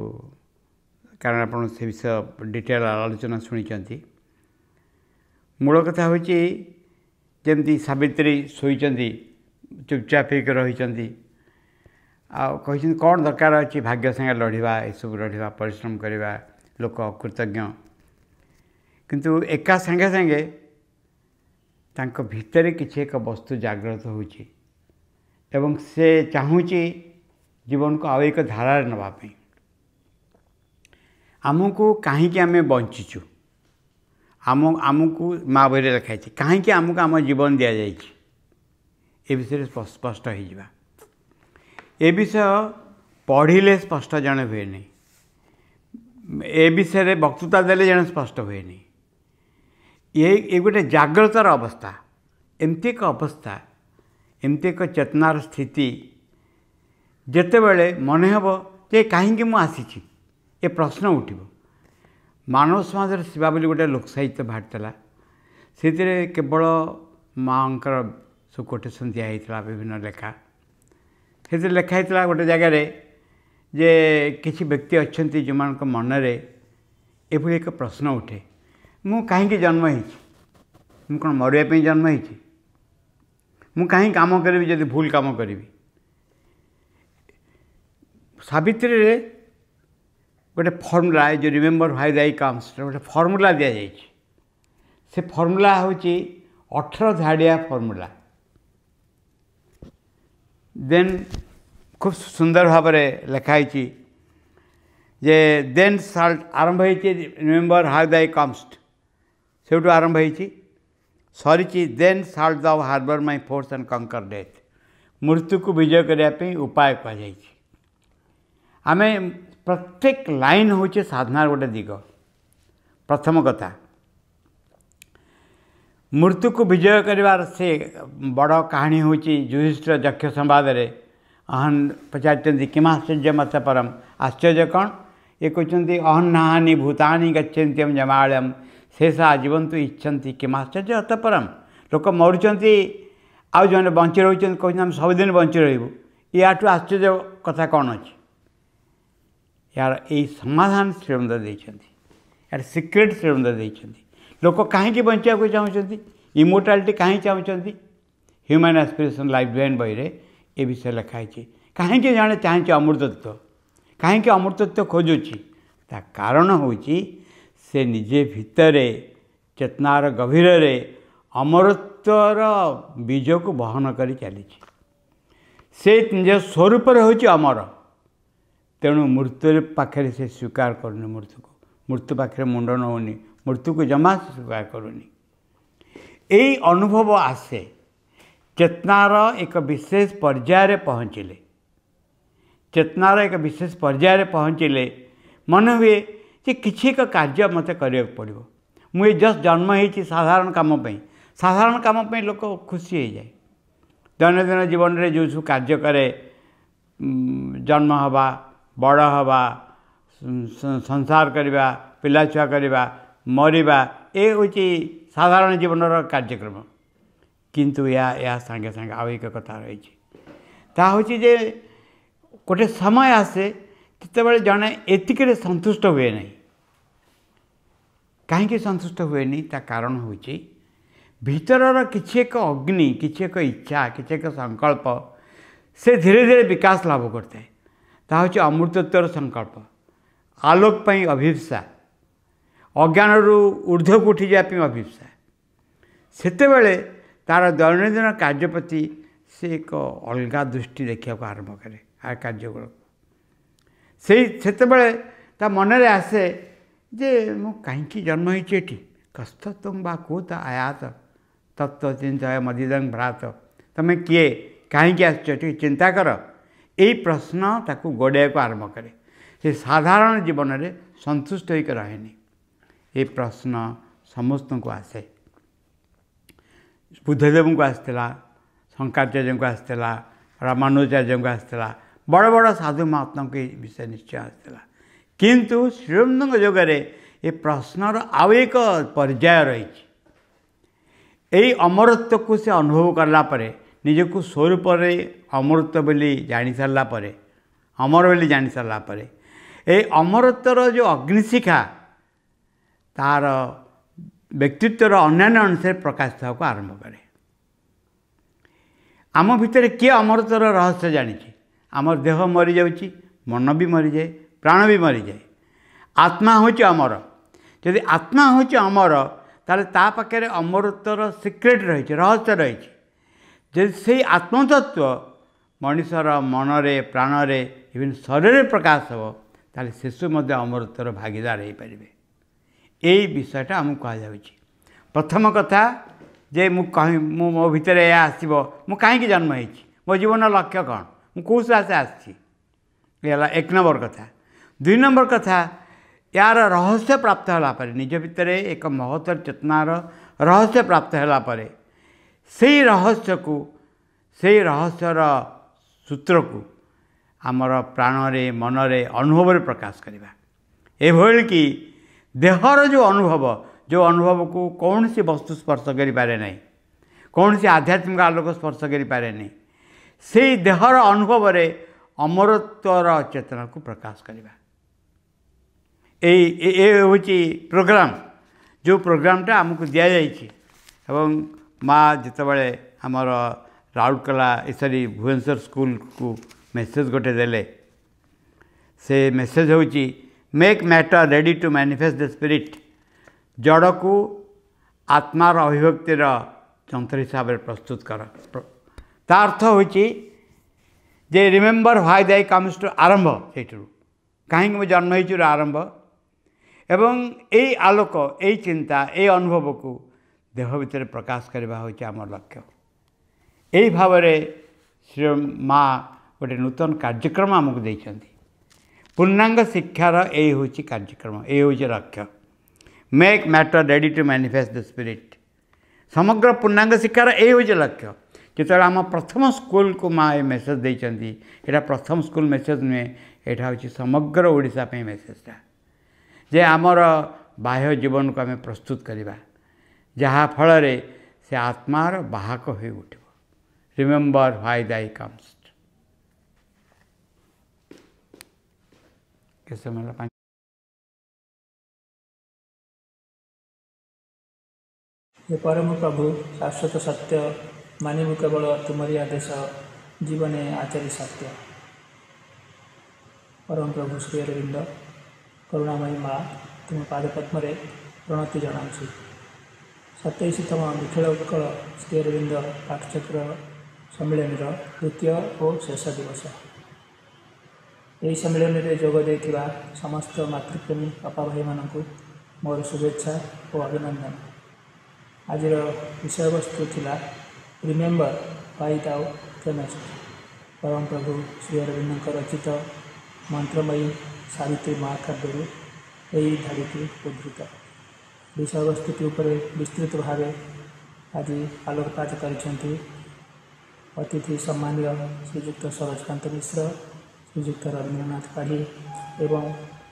କାରଣ ଆପଣ ସେ ବିଷୟ ଡିଟେଲ୍ ଆଲୋଚନା ଶୁଣିଛନ୍ତି ମୂଳ କଥା ହେଉଛି ଯେମିତି ସାବିତ୍ରୀ ଶୋଇଛନ୍ତି ଚୁପଚାପ ହେଇକି ରହିଛନ୍ତି ଆଉ କହିଛନ୍ତି କ'ଣ ଦରକାର ଅଛି ଭାଗ୍ୟ ସାଙ୍ଗରେ ଲଢ଼ିବା ଏସବୁ ଲଢ଼ିବା ପରିଶ୍ରମ କରିବା ଲୋକ ଅକୃତଜ୍ଞ କିନ୍ତୁ ଏକା ସାଙ୍ଗେ ସାଙ୍ଗେ ତାଙ୍କ ଭିତରେ କିଛି ଏକ ବସ୍ତୁ ଜାଗ୍ରତ ହେଉଛି ଏବଂ ସେ ଚାହୁଁଛି ଜୀବନକୁ ଆଉ ଏକ ଧାରାରେ ନେବା ପାଇଁ ଆମକୁ କାହିଁକି ଆମେ ବଞ୍ଚିଛୁ ଆମ ଆମକୁ ମା ବହିରେ ଲେଖାଇଛି କାହିଁକି ଆମକୁ ଆମ ଜୀବନ ଦିଆଯାଇଛି ଏ ବିଷୟରେ ସ୍ପଷ୍ଟ ହୋଇଯିବା ଏ ବିଷୟ ପଢ଼ିଲେ ସ୍ପଷ୍ଟ ଜଣେ ହୁଏନି ଏ ବିଷୟରେ ବକ୍ତୃତା ଦେଲେ ଜଣେ ସ୍ପଷ୍ଟ ହୁଏନି ଏ ଏ ଗୋଟେ ଜାଗ୍ରତର ଅବସ୍ଥା ଏମିତି ଏକ ଅବସ୍ଥା ଏମିତି ଏକ ଚେତନାର ସ୍ଥିତି ଯେତେବେଳେ ମନେ ହେବ ଯେ କାହିଁକି ମୁଁ ଆସିଛି ଏ ପ୍ରଶ୍ନ ଉଠିବ ମାନବ ସମାଜରେ ଶିବା ବୋଲି ଗୋଟେ ଲୋକସାହିତ୍ୟ ବାହାରିଥିଲା ସେଥିରେ କେବଳ ମାଆଙ୍କର ସବୁ କୋଟେସନ୍ ଦିଆହେଇଥିଲା ବିଭିନ୍ନ ଲେଖା ସେଥିରେ ଲେଖା ହେଇଥିଲା ଗୋଟେ ଜାଗାରେ ଯେ କିଛି ବ୍ୟକ୍ତି ଅଛନ୍ତି ଯେଉଁମାନଙ୍କ ମନରେ ଏଭଳି ଏକ ପ୍ରଶ୍ନ ଉଠେ ମୁଁ କାହିଁକି ଜନ୍ମ ହେଇଛି ମୁଁ କ'ଣ ମରିବା ପାଇଁ ଜନ୍ମ ହେଇଛି ମୁଁ କାହିଁ କାମ କରିବି ଯଦି ଭୁଲ କାମ କରିବି ସାବିତ୍ରୀରେ गोटे फर्मूला जो रिमेम्बर हाई दाई कम्स गोटे फर्मूला दि जाए फर्मूला हूँ अठर झाड़िया फर्मूला देन खूब सुंदर भाव लिखाई जे देन साल्ट आरंभ हो रिमेम्बर हाई दाई कम्स से आरंभ हो सरी then shalt of harbour my force and conquer death मृत्यु को विजय करने उपाय कह आम प्रत्येक लाइन हूँ साधनार गोटे दिग प्रथम कथा मृत्यु को विजय कर बड़ कहानी हूँ युधिष्ठ जक्ष संवाद अहन पचार किम आश्चर्य मत परम आश्चर्य कौन ये कहते अहन नहानी भूतानी गच्छा जमायम शेष आजीवंतु इच्छा किम आश्चर्य अत परम लोक मरुंच आज जो बंची रही कहते हैं सब दिन बंची रही या आश्चर्य कथा कौन अच्छे यार यही समाधान से यार सिक्रेट से ଲୋକ କାହିଁକି ବଞ୍ଚିବାକୁ ଚାହୁଁଛନ୍ତି ଇମୋର୍ଟାଲିଟି କାହିଁକି ଚାହୁଁଛନ୍ତି ହ୍ୟୁମାନ୍ ଆସ୍ପିରେସନ୍ ଲାଇଫ୍ ଲାଇନ୍ ବହିରେ ଏ ବିଷୟ ଲେଖା ହେଇଛି କାହିଁକି ଜଣେ ଚାହୁଁଛି ଅମୃତତ୍ୱ କାହିଁକି ଅମୃତତ୍ୱ ଖୋଜୁଛି ତା କାରଣ ହେଉଛି ସେ ନିଜେ ଭିତରେ ଚେତନାର ଗଭୀରରେ ଅମରତ୍ୱର ବୀଜକୁ ବହନ କରି ଚାଲିଛି ସେ ନିଜ ସ୍ୱରୂପରେ ହେଉଛି ଅମର ତେଣୁ ମୃତ୍ୟୁ ପାଖରେ ସେ ସ୍ୱୀକାର କରୁନି ମୃତ୍ୟୁକୁ ମୃତ୍ୟୁ ପାଖରେ ମୁଣ୍ଡ ନେଉନି ମୃତ୍ୟୁକୁ ଜମା ସ୍ୱୀକାର କରୁନି ଏଇ ଅନୁଭବ ଆସେ ଚେତନାର ଏକ ବିଶେଷ ପର୍ଯ୍ୟାୟରେ ପହଞ୍ଚିଲେ ଚେତନାର ଏକ ବିଶେଷ ପର୍ଯ୍ୟାୟରେ ପହଞ୍ଚିଲେ ମନେ ହୁଏ ଯେ କିଛି ଏକ କାର୍ଯ୍ୟ ମୋତେ କରିବାକୁ ପଡ଼ିବ ମୁଁ ଏ ଜଷ୍ଟ ଜନ୍ମ ହେଇଛି ସାଧାରଣ କାମ ପାଇଁ ସାଧାରଣ କାମ ପାଇଁ ଲୋକ ଖୁସି ହେଇଯାଏ ଦୈନନ୍ଦିନ ଜୀବନରେ ଯେଉଁ ସବୁ କାର୍ଯ୍ୟ କରେ ଜନ୍ମ ହେବା ବଡ଼ ହେବା ସଂସାର କରିବା ପିଲାଛୁଆ କରିବା ମରିବା ଏ ହେଉଛି ସାଧାରଣ ଜୀବନର କାର୍ଯ୍ୟକ୍ରମ କିନ୍ତୁ ଏହା ଏହା ସାଙ୍ଗେ ସାଙ୍ଗେ ଆଉ ଏକ କଥା ରହିଛି ତାହା ହେଉଛି ଯେ ଗୋଟେ ସମୟ ଆସେ ଯେତେବେଳେ ଜଣେ ଏତିକିରେ ସନ୍ତୁଷ୍ଟ ହୁଏ ନାହିଁ କାହିଁକି ସନ୍ତୁଷ୍ଟ ହୁଏନି ତା କାରଣ ହେଉଛି ଭିତରର କିଛି ଏକ ଅଗ୍ନି କିଛି ଏକ ଇଚ୍ଛା କିଛି ଏକ ସଂକଳ୍ପ ସେ ଧୀରେ ଧୀରେ ବିକାଶ ଲାଭ କରିଥାଏ ତାହା ହେଉଛି ଅମୃତତ୍ୱର ସଂକଳ୍ପ ଆଲୋକ ପାଇଁ ଅଭିପ୍ସା ଅଜ୍ଞାନରୁ ଉର୍ଦ୍ଧ୍ୱକୁ ଉଠିଯିବା ପାଇଁ ଅଭିପ୍ସା ସେତେବେଳେ ତା'ର ଦୈନନ୍ଦିନ କାର୍ଯ୍ୟ ପ୍ରତି ସେ ଏକ ଅଲଗା ଦୃଷ୍ଟି ଦେଖିବାକୁ ଆରମ୍ଭ କରେ ଆ କାର୍ଯ୍ୟଗୁଡ଼ିକ ସେଇ ସେତେବେଳେ ତା ମନରେ ଆସେ ଯେ ମୁଁ କାହିଁକି ଜନ୍ମ ହେଇଛି ଏଠି କସ୍ତ ତୁମ ବା କୁ ତ ଆୟାତ ତତ୍ତ୍ୱ ଚିନ୍ତୟ ମଦିଦଂ ଭ୍ରାତ ତୁମେ କିଏ କାହିଁକି ଆସିଛ ଟିକେ ଚିନ୍ତା କର ଏହି ପ୍ରଶ୍ନ ତାକୁ ଗୋଡ଼ାଇବାକୁ ଆରମ୍ଭ କରେ ସେ ସାଧାରଣ ଜୀବନରେ ସନ୍ତୁଷ୍ଟ ହୋଇକି ରହେନି ଏ ପ୍ରଶ୍ନ ସମସ୍ତଙ୍କୁ ଆସେ ବୁଦ୍ଧଦେବଙ୍କୁ ଆସିଥିଲା ଶଙ୍କରାଚାର୍ଯ୍ୟଙ୍କୁ ଆସିଥିଲା ରାମାନୁଜାଚାର୍ଯ୍ୟଙ୍କୁ ଆସିଥିଲା ବଡ଼ ବଡ଼ ସାଧୁ ମହାତ୍ମାଙ୍କୁ ଏ ବିଷୟ ନିଶ୍ଚୟ ଆସିଥିଲା କିନ୍ତୁ ଶ୍ରୀରମଙ୍କ ଯୁଗରେ ଏ ପ୍ରଶ୍ନର ଆଉ ଏକ ପର୍ଯ୍ୟାୟ ରହିଛି ଏଇ ଅମରତ୍ୱକୁ ସେ ଅନୁଭବ କଲା ପରେ স্বরূপরে ନିଜକୁ বলে ଅମୃତ সারা পরে অমর বলে ବୋଲି সারা পরে এই অমরত্বর যে অগ্নিশিখা তার ব্যক্তিত্বর অন্যান্য অনুসারে প্রকাশ হওয়া আরম্ভ করে আম ভিতরে কে অমরত্বর রহস্য জাঁচি আমার দেহ মরি যাচ্ছি মন বি মরি যায় প্রাণ বি মরি যায় আত্মা হচ্ছে অমর যদি আত্মা হচ্ছে অমর তাহলে তা পাখে অমরত্বর সিক্রেট রয়েছে রহস্য রয়েছে ଯଦି ସେଇ ଆତ୍ମତତ୍ତ୍ୱ ମଣିଷର ମନରେ ପ୍ରାଣରେ ଇଭିନ୍ ଶରୀରରେ ପ୍ରକାଶ ହେବ ତାହେଲେ ଶିଶୁ ମଧ୍ୟ ଅମରତ୍ୱର ଭାଗିଦାର ହୋଇପାରିବେ ଏଇ ବିଷୟଟା ଆମକୁ କୁହାଯାଉଛି ପ୍ରଥମ କଥା ଯେ ମୁଁ କହି ମୁଁ ମୋ ଭିତରେ ଏହା ଆସିବ ମୁଁ କାହିଁକି ଜନ୍ମ ହେଇଛି ମୋ ଜୀବନର ଲକ୍ଷ୍ୟ କ'ଣ ମୁଁ କେଉଁ ଶ୍ୱାସେ ଆସିଛି ଏ ହେଲା ଏକ ନମ୍ବର କଥା ଦୁଇ ନମ୍ବର କଥା ଏହାର ରହସ୍ୟ ପ୍ରାପ୍ତ ହେଲା ପରେ ନିଜ ଭିତରେ ଏକ ମହତର ଚେତନାର ରହସ୍ୟ ପ୍ରାପ୍ତ ହେଲା ପରେ ସେଇ ରହସ୍ୟକୁ ସେଇ ରହସ୍ୟର ସୂତ୍ରକୁ ଆମର ପ୍ରାଣରେ ମନରେ ଅନୁଭବରେ ପ୍ରକାଶ କରିବା ଏଭଳି କି ଦେହର ଯେଉଁ ଅନୁଭବ ଯେଉଁ ଅନୁଭବକୁ କୌଣସି ବସ୍ତୁ ସ୍ପର୍ଶ କରିପାରେ ନାହିଁ କୌଣସି ଆଧ୍ୟାତ୍ମିକ ଆଲୋକ ସ୍ପର୍ଶ କରିପାରେ ନାହିଁ ସେଇ ଦେହର ଅନୁଭବରେ ଅମରତ୍ୱର ଚେତନାକୁ ପ୍ରକାଶ କରିବା ଏଇ ଏ ହେଉଛି ପ୍ରୋଗ୍ରାମ୍ ଯେଉଁ ପ୍ରୋଗ୍ରାମ୍ଟା ଆମକୁ ଦିଆଯାଇଛି ଏବଂ ମା' ଯେତେବେଳେ ଆମର ରାଉରକେଲା ଏ ସରି ଭୁବନେଶ୍ୱର ସ୍କୁଲକୁ ମେସେଜ୍ ଗୋଟେ ଦେଲେ ସେ ମେସେଜ୍ ହେଉଛି make matter ready to manifest the spirit ଜଡ଼କୁ ଆତ୍ମାର ଅଭିଭକ୍ତିର ଯନ୍ତ୍ର ହିସାବରେ ପ୍ରସ୍ତୁତ କର ତା ଅର୍ଥ ହେଉଛି ଯେ remember why thy comes to ଆରମ୍ଭ ସେଇଠାରୁ କାହିଁକି ମୁଁ ଜନ୍ମ ହେଇଛୁ ଆରମ୍ଭ ଏବଂ ଏଇ ଆଲୋକ ଏଇ ଚିନ୍ତା ଏଇ ଅନୁଭବକୁ देह भितर प्रकाश करवा आम लक्ष्य यही भाव माँ गोटे नूतन कार्यक्रम आमको दे पूर्णांग शिक्षार यही हूँ कार्यक्रम ये हूँ लक्ष्य make matter ready to manifest the spirit समग्र पूर्णांग शिक्षार यही हूँ लक्ष्य जो आम प्रथम स्कूल को माँ ये मेसेज देखते यहाँ प्रथम स्कूल मेसेज नुहे यहाँ हूँ समग्र ओडापी मेसेजा जे आमर बाह्य जीवन को आम प्रस्तुत करवा फल से आत्मार बाहक हो उठ रिमेम्बर व्हाई दाई कम्स हे परम प्रभु शाश्वत सत्य मानव केवल तुम्हारी आदेश जीवन आचरी सत्य परम प्रभु श्री अरविंद करुणामयी माँ तुम पादपद्मे प्रणति जनाऊ ସତେଇଶତମ ବିଖେଳ ଉତ୍କଳ ଶ୍ରୀଅରବିନ୍ଦ ପାଠଚକ୍ର ସମ୍ମିଳନୀର ତୃତୀୟ ଓ ଶେଷ ଦିବସ ଏହି ସମ୍ମିଳନୀରେ ଯୋଗ ଦେଇଥିବା ସମସ୍ତ ମାତୃପ୍ରେମୀ ବାପା ଭାଇମାନଙ୍କୁ ମୋର ଶୁଭେଚ୍ଛା ଓ ଅଭିନନ୍ଦନ ଆଜିର ବିଷୟବସ୍ତୁ ଥିଲା ରିମେମ୍ବର ହ୍ୱାଇଟ୍ ଆଉ କେମେଷ୍ଟ ପରମପ୍ରଭୁ ଶ୍ରୀ ଅରବିନ୍ଦଙ୍କ ରଚିତ ମନ୍ତ୍ରମୟୀ ସାବିତ୍ରୀ ମହାକାବ୍ୟରୁ ଏହି ଧାଡ଼ିକୁ ଉଦ୍ଧୃତ विषय वस्तु के ऊपर विस्तृत भाव आज आलोकपात करतिथि सम्मान श्रीजुक्त सरोजकांत मिश्र श्रीजुक्त रवींद्रनाथ पाढ़ी एवं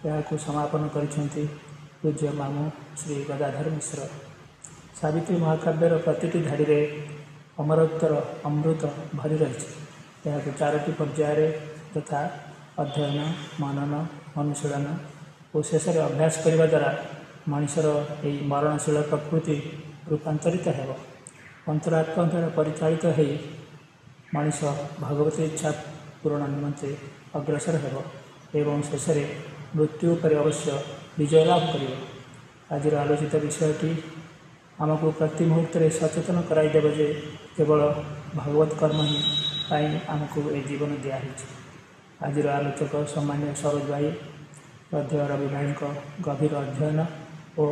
यह समापन करूज्य मामु श्री गदाधर मिश्र सवित्री महाकाव्यर प्रति धाड़ी में अमरोत्तर अमृत भरी रही चारोटी पर्यायर तथा अध्ययन मनन अनुशीलन और शेष अभ्यास करने द्वारा ମଣିଷର ଏହି ମରଣଶୀଳ ପ୍ରକୃତି ରୂପାନ୍ତରିତ ହେବ ଅନ୍ତରାତ୍ମା ଦ୍ୱାରା ପରିଚାଳିତ ହୋଇ ମଣିଷ ଭଗବତୀ ଇଚ୍ଛା ପୂରଣ ନିମନ୍ତେ ଅଗ୍ରସର ହେବ ଏବଂ ଶେଷରେ ମୃତ୍ୟୁ ଉପରେ ଅବଶ୍ୟ ବିଜୟ ଲାଭ କରିବ ଆଜିର ଆଲୋଚିତ ବିଷୟଟି ଆମକୁ ପ୍ରତି ମୁହୂର୍ତ୍ତରେ ସଚେତନ କରାଇଦେବ ଯେ କେବଳ ଭଗବତ କର୍ମ ହିଁ ପାଇଁ ଆମକୁ ଏ ଜୀବନ ଦିଆହୋଇଛି ଆଜିର ଆଲୋଚକ ସମ୍ମାନୀୟ ସରୋଜ ଭାଇ ଅଧ୍ୟୟ ରବି ଭାଇଙ୍କ ଗଭୀର ଅଧ୍ୟୟନ ଓ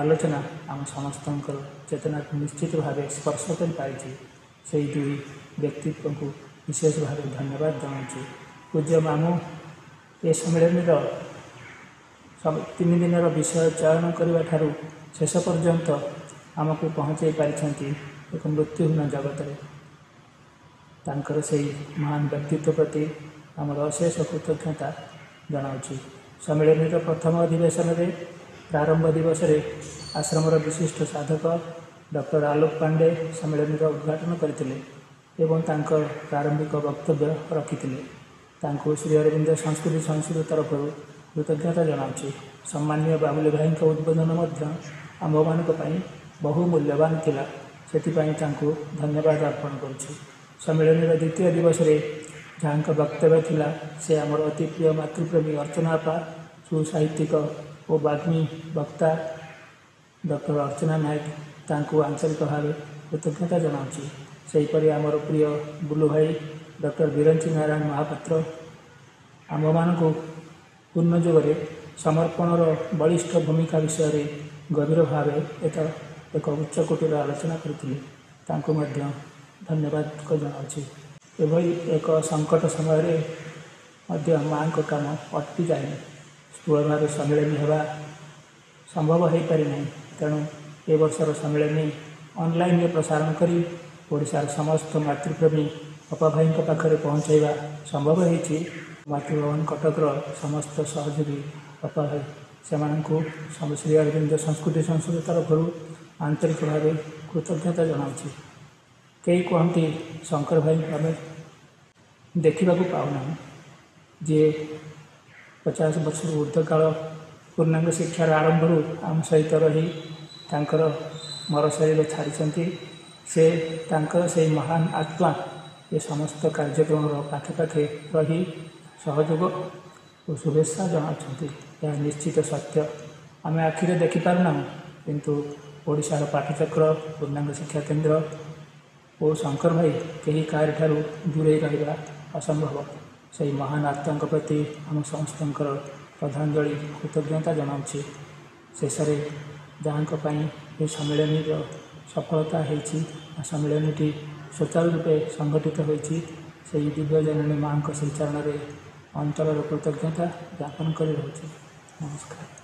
ଆଲୋଚନା ଆମ ସମସ୍ତଙ୍କର ଚେତନାକୁ ନିଶ୍ଚିତ ଭାବେ ସ୍ପର୍ଶ କରିପାରିଛି ସେହି ଦୁଇ ବ୍ୟକ୍ତିତ୍ୱଙ୍କୁ ବିଶେଷ ଭାବେ ଧନ୍ୟବାଦ ଜଣାଉଛି ପୂଜ୍ୟ ମାମୁଁ ଏ ସମ୍ମିଳନୀର ତିନି ଦିନର ବିଷୟ ଚୟନ କରିବା ଠାରୁ ଶେଷ ପର୍ଯ୍ୟନ୍ତ ଆମକୁ ପହଞ୍ଚାଇ ପାରିଛନ୍ତି ଏକ ମୃତ୍ୟୁହୀନ ଜଗତରେ ତାଙ୍କର ସେହି ମହାନ ବ୍ୟକ୍ତିତ୍ୱ ପ୍ରତି ଆମର ଅଶେଷ କୃତଜ୍ଞତା ଜଣାଉଛି ସମ୍ମିଳନୀର ପ୍ରଥମ ଅଧିବେଶନରେ प्रारंभ दिवस आश्रम विशिष्ट साधक डॉक्टर आलोक पांडे सम्मेलन उद्घाटन करते प्रारंभिक वक्तव्य रखी थे श्री अरविंद संस्कृति संसद तरफ कृतज्ञता जनावि सम्मान बाबुली भाई उद्बोधन आम मानी बहु मूल्यवान से धन्यवाद अर्पण करम्मन द्वितीय दिवस जहाँ वक्तव्य से आम अति प्रिय मातृप्रेमी अर्चनापा सुसाहित्यिक वो बातमी वक्ता डर अर्चना नायक आंचलिक भाव कृतज्ञता जनावि से हीपरी आमर प्रिय बुलू भाई डर बीरंची नारायण महापात्र आम मान पूर्ण जुगे समर्पण बलिष्ठ भूमिका विषय गभर भाव एक एक उच्चकोटीर आलोचना करें धन्यवाद जनावि एभरी एक संकट समय माँ का काम अटकी जाए ଗୁଆଭାର ସମ୍ମିଳନୀ ହେବା ସମ୍ଭବ ହୋଇପାରିନାହିଁ ତେଣୁ ଏ ବର୍ଷର ସମ୍ମିଳନୀ ଅନ୍ଲାଇନ୍ରେ ପ୍ରସାରଣ କରି ଓଡ଼ିଶାର ସମସ୍ତ ମାତୃପ୍ରେମୀ ଅପା ଭାଇଙ୍କ ପାଖରେ ପହଞ୍ଚାଇବା ସମ୍ଭବ ହୋଇଛି ମାତୃଭବନ କଟକର ସମସ୍ତ ସହଯୋଗୀ ଅପା ଭାଇ ସେମାନଙ୍କୁ ଶ୍ରୀ ଅରବିନ୍ଦ ସଂସ୍କୃତି ସଂସଦ ତରଫରୁ ଆନ୍ତରିକ ଭାବେ କୃତଜ୍ଞତା ଜଣାଉଛି କେହି କୁହନ୍ତି ଶଙ୍କର ଭାଇଙ୍କୁ ଆମେ ଦେଖିବାକୁ ପାଉନାହୁଁ ଯିଏ ପଚାଶ ବର୍ଷରୁ ଉର୍ଦ୍ଧ କାଳ ପୂର୍ଣ୍ଣାଙ୍ଗ ଶିକ୍ଷାର ଆରମ୍ଭରୁ ଆମ ସହିତ ରହି ତାଙ୍କର ମର ଶରୀର ଛାଡ଼ିଛନ୍ତି ସେ ତାଙ୍କର ସେହି ମହାନ ଆତ୍ମା ଏ ସମସ୍ତ କାର୍ଯ୍ୟକ୍ରମର ପାଖେ ପାଖେ ରହି ସହଯୋଗ ଓ ଶୁଭେଚ୍ଛା ଜଣାଉଛନ୍ତି ଏହା ନିଶ୍ଚିତ ସତ୍ୟ ଆମେ ଆଖିରେ ଦେଖିପାରୁନାହୁଁ କିନ୍ତୁ ଓଡ଼ିଶାର ପାଠଚକ୍ର ପୂର୍ଣ୍ଣାଙ୍ଗ ଶିକ୍ଷା କେନ୍ଦ୍ର ଓ ଶଙ୍କର ଭାଇ କେହି କାହାରିଠାରୁ ଦୂରେଇ ରହିବା ଅସମ୍ଭବ ସେହି ମହାନ ଆତ୍ମାଙ୍କ ପ୍ରତି ଆମ ସମସ୍ତଙ୍କର ଶ୍ରଦ୍ଧାଞ୍ଜଳି କୃତଜ୍ଞତା ଜଣାଉଛି ଶେଷରେ ଯାହାଙ୍କ ପାଇଁ ଏ ସମ୍ମିଳନୀର ସଫଳତା ହୋଇଛି ବା ସମ୍ମିଳନୀଟି ସୁଚାରୁ ରୂପେ ସଂଗଠିତ ହୋଇଛି ସେହି ଦିବ୍ୟ ଜନନୀ ମାଆଙ୍କ ସେହି ଚରଣରେ ଅନ୍ତରର କୃତଜ୍ଞତା ଜ୍ଞାପନ କରି ରହୁଛି ନମସ୍କାର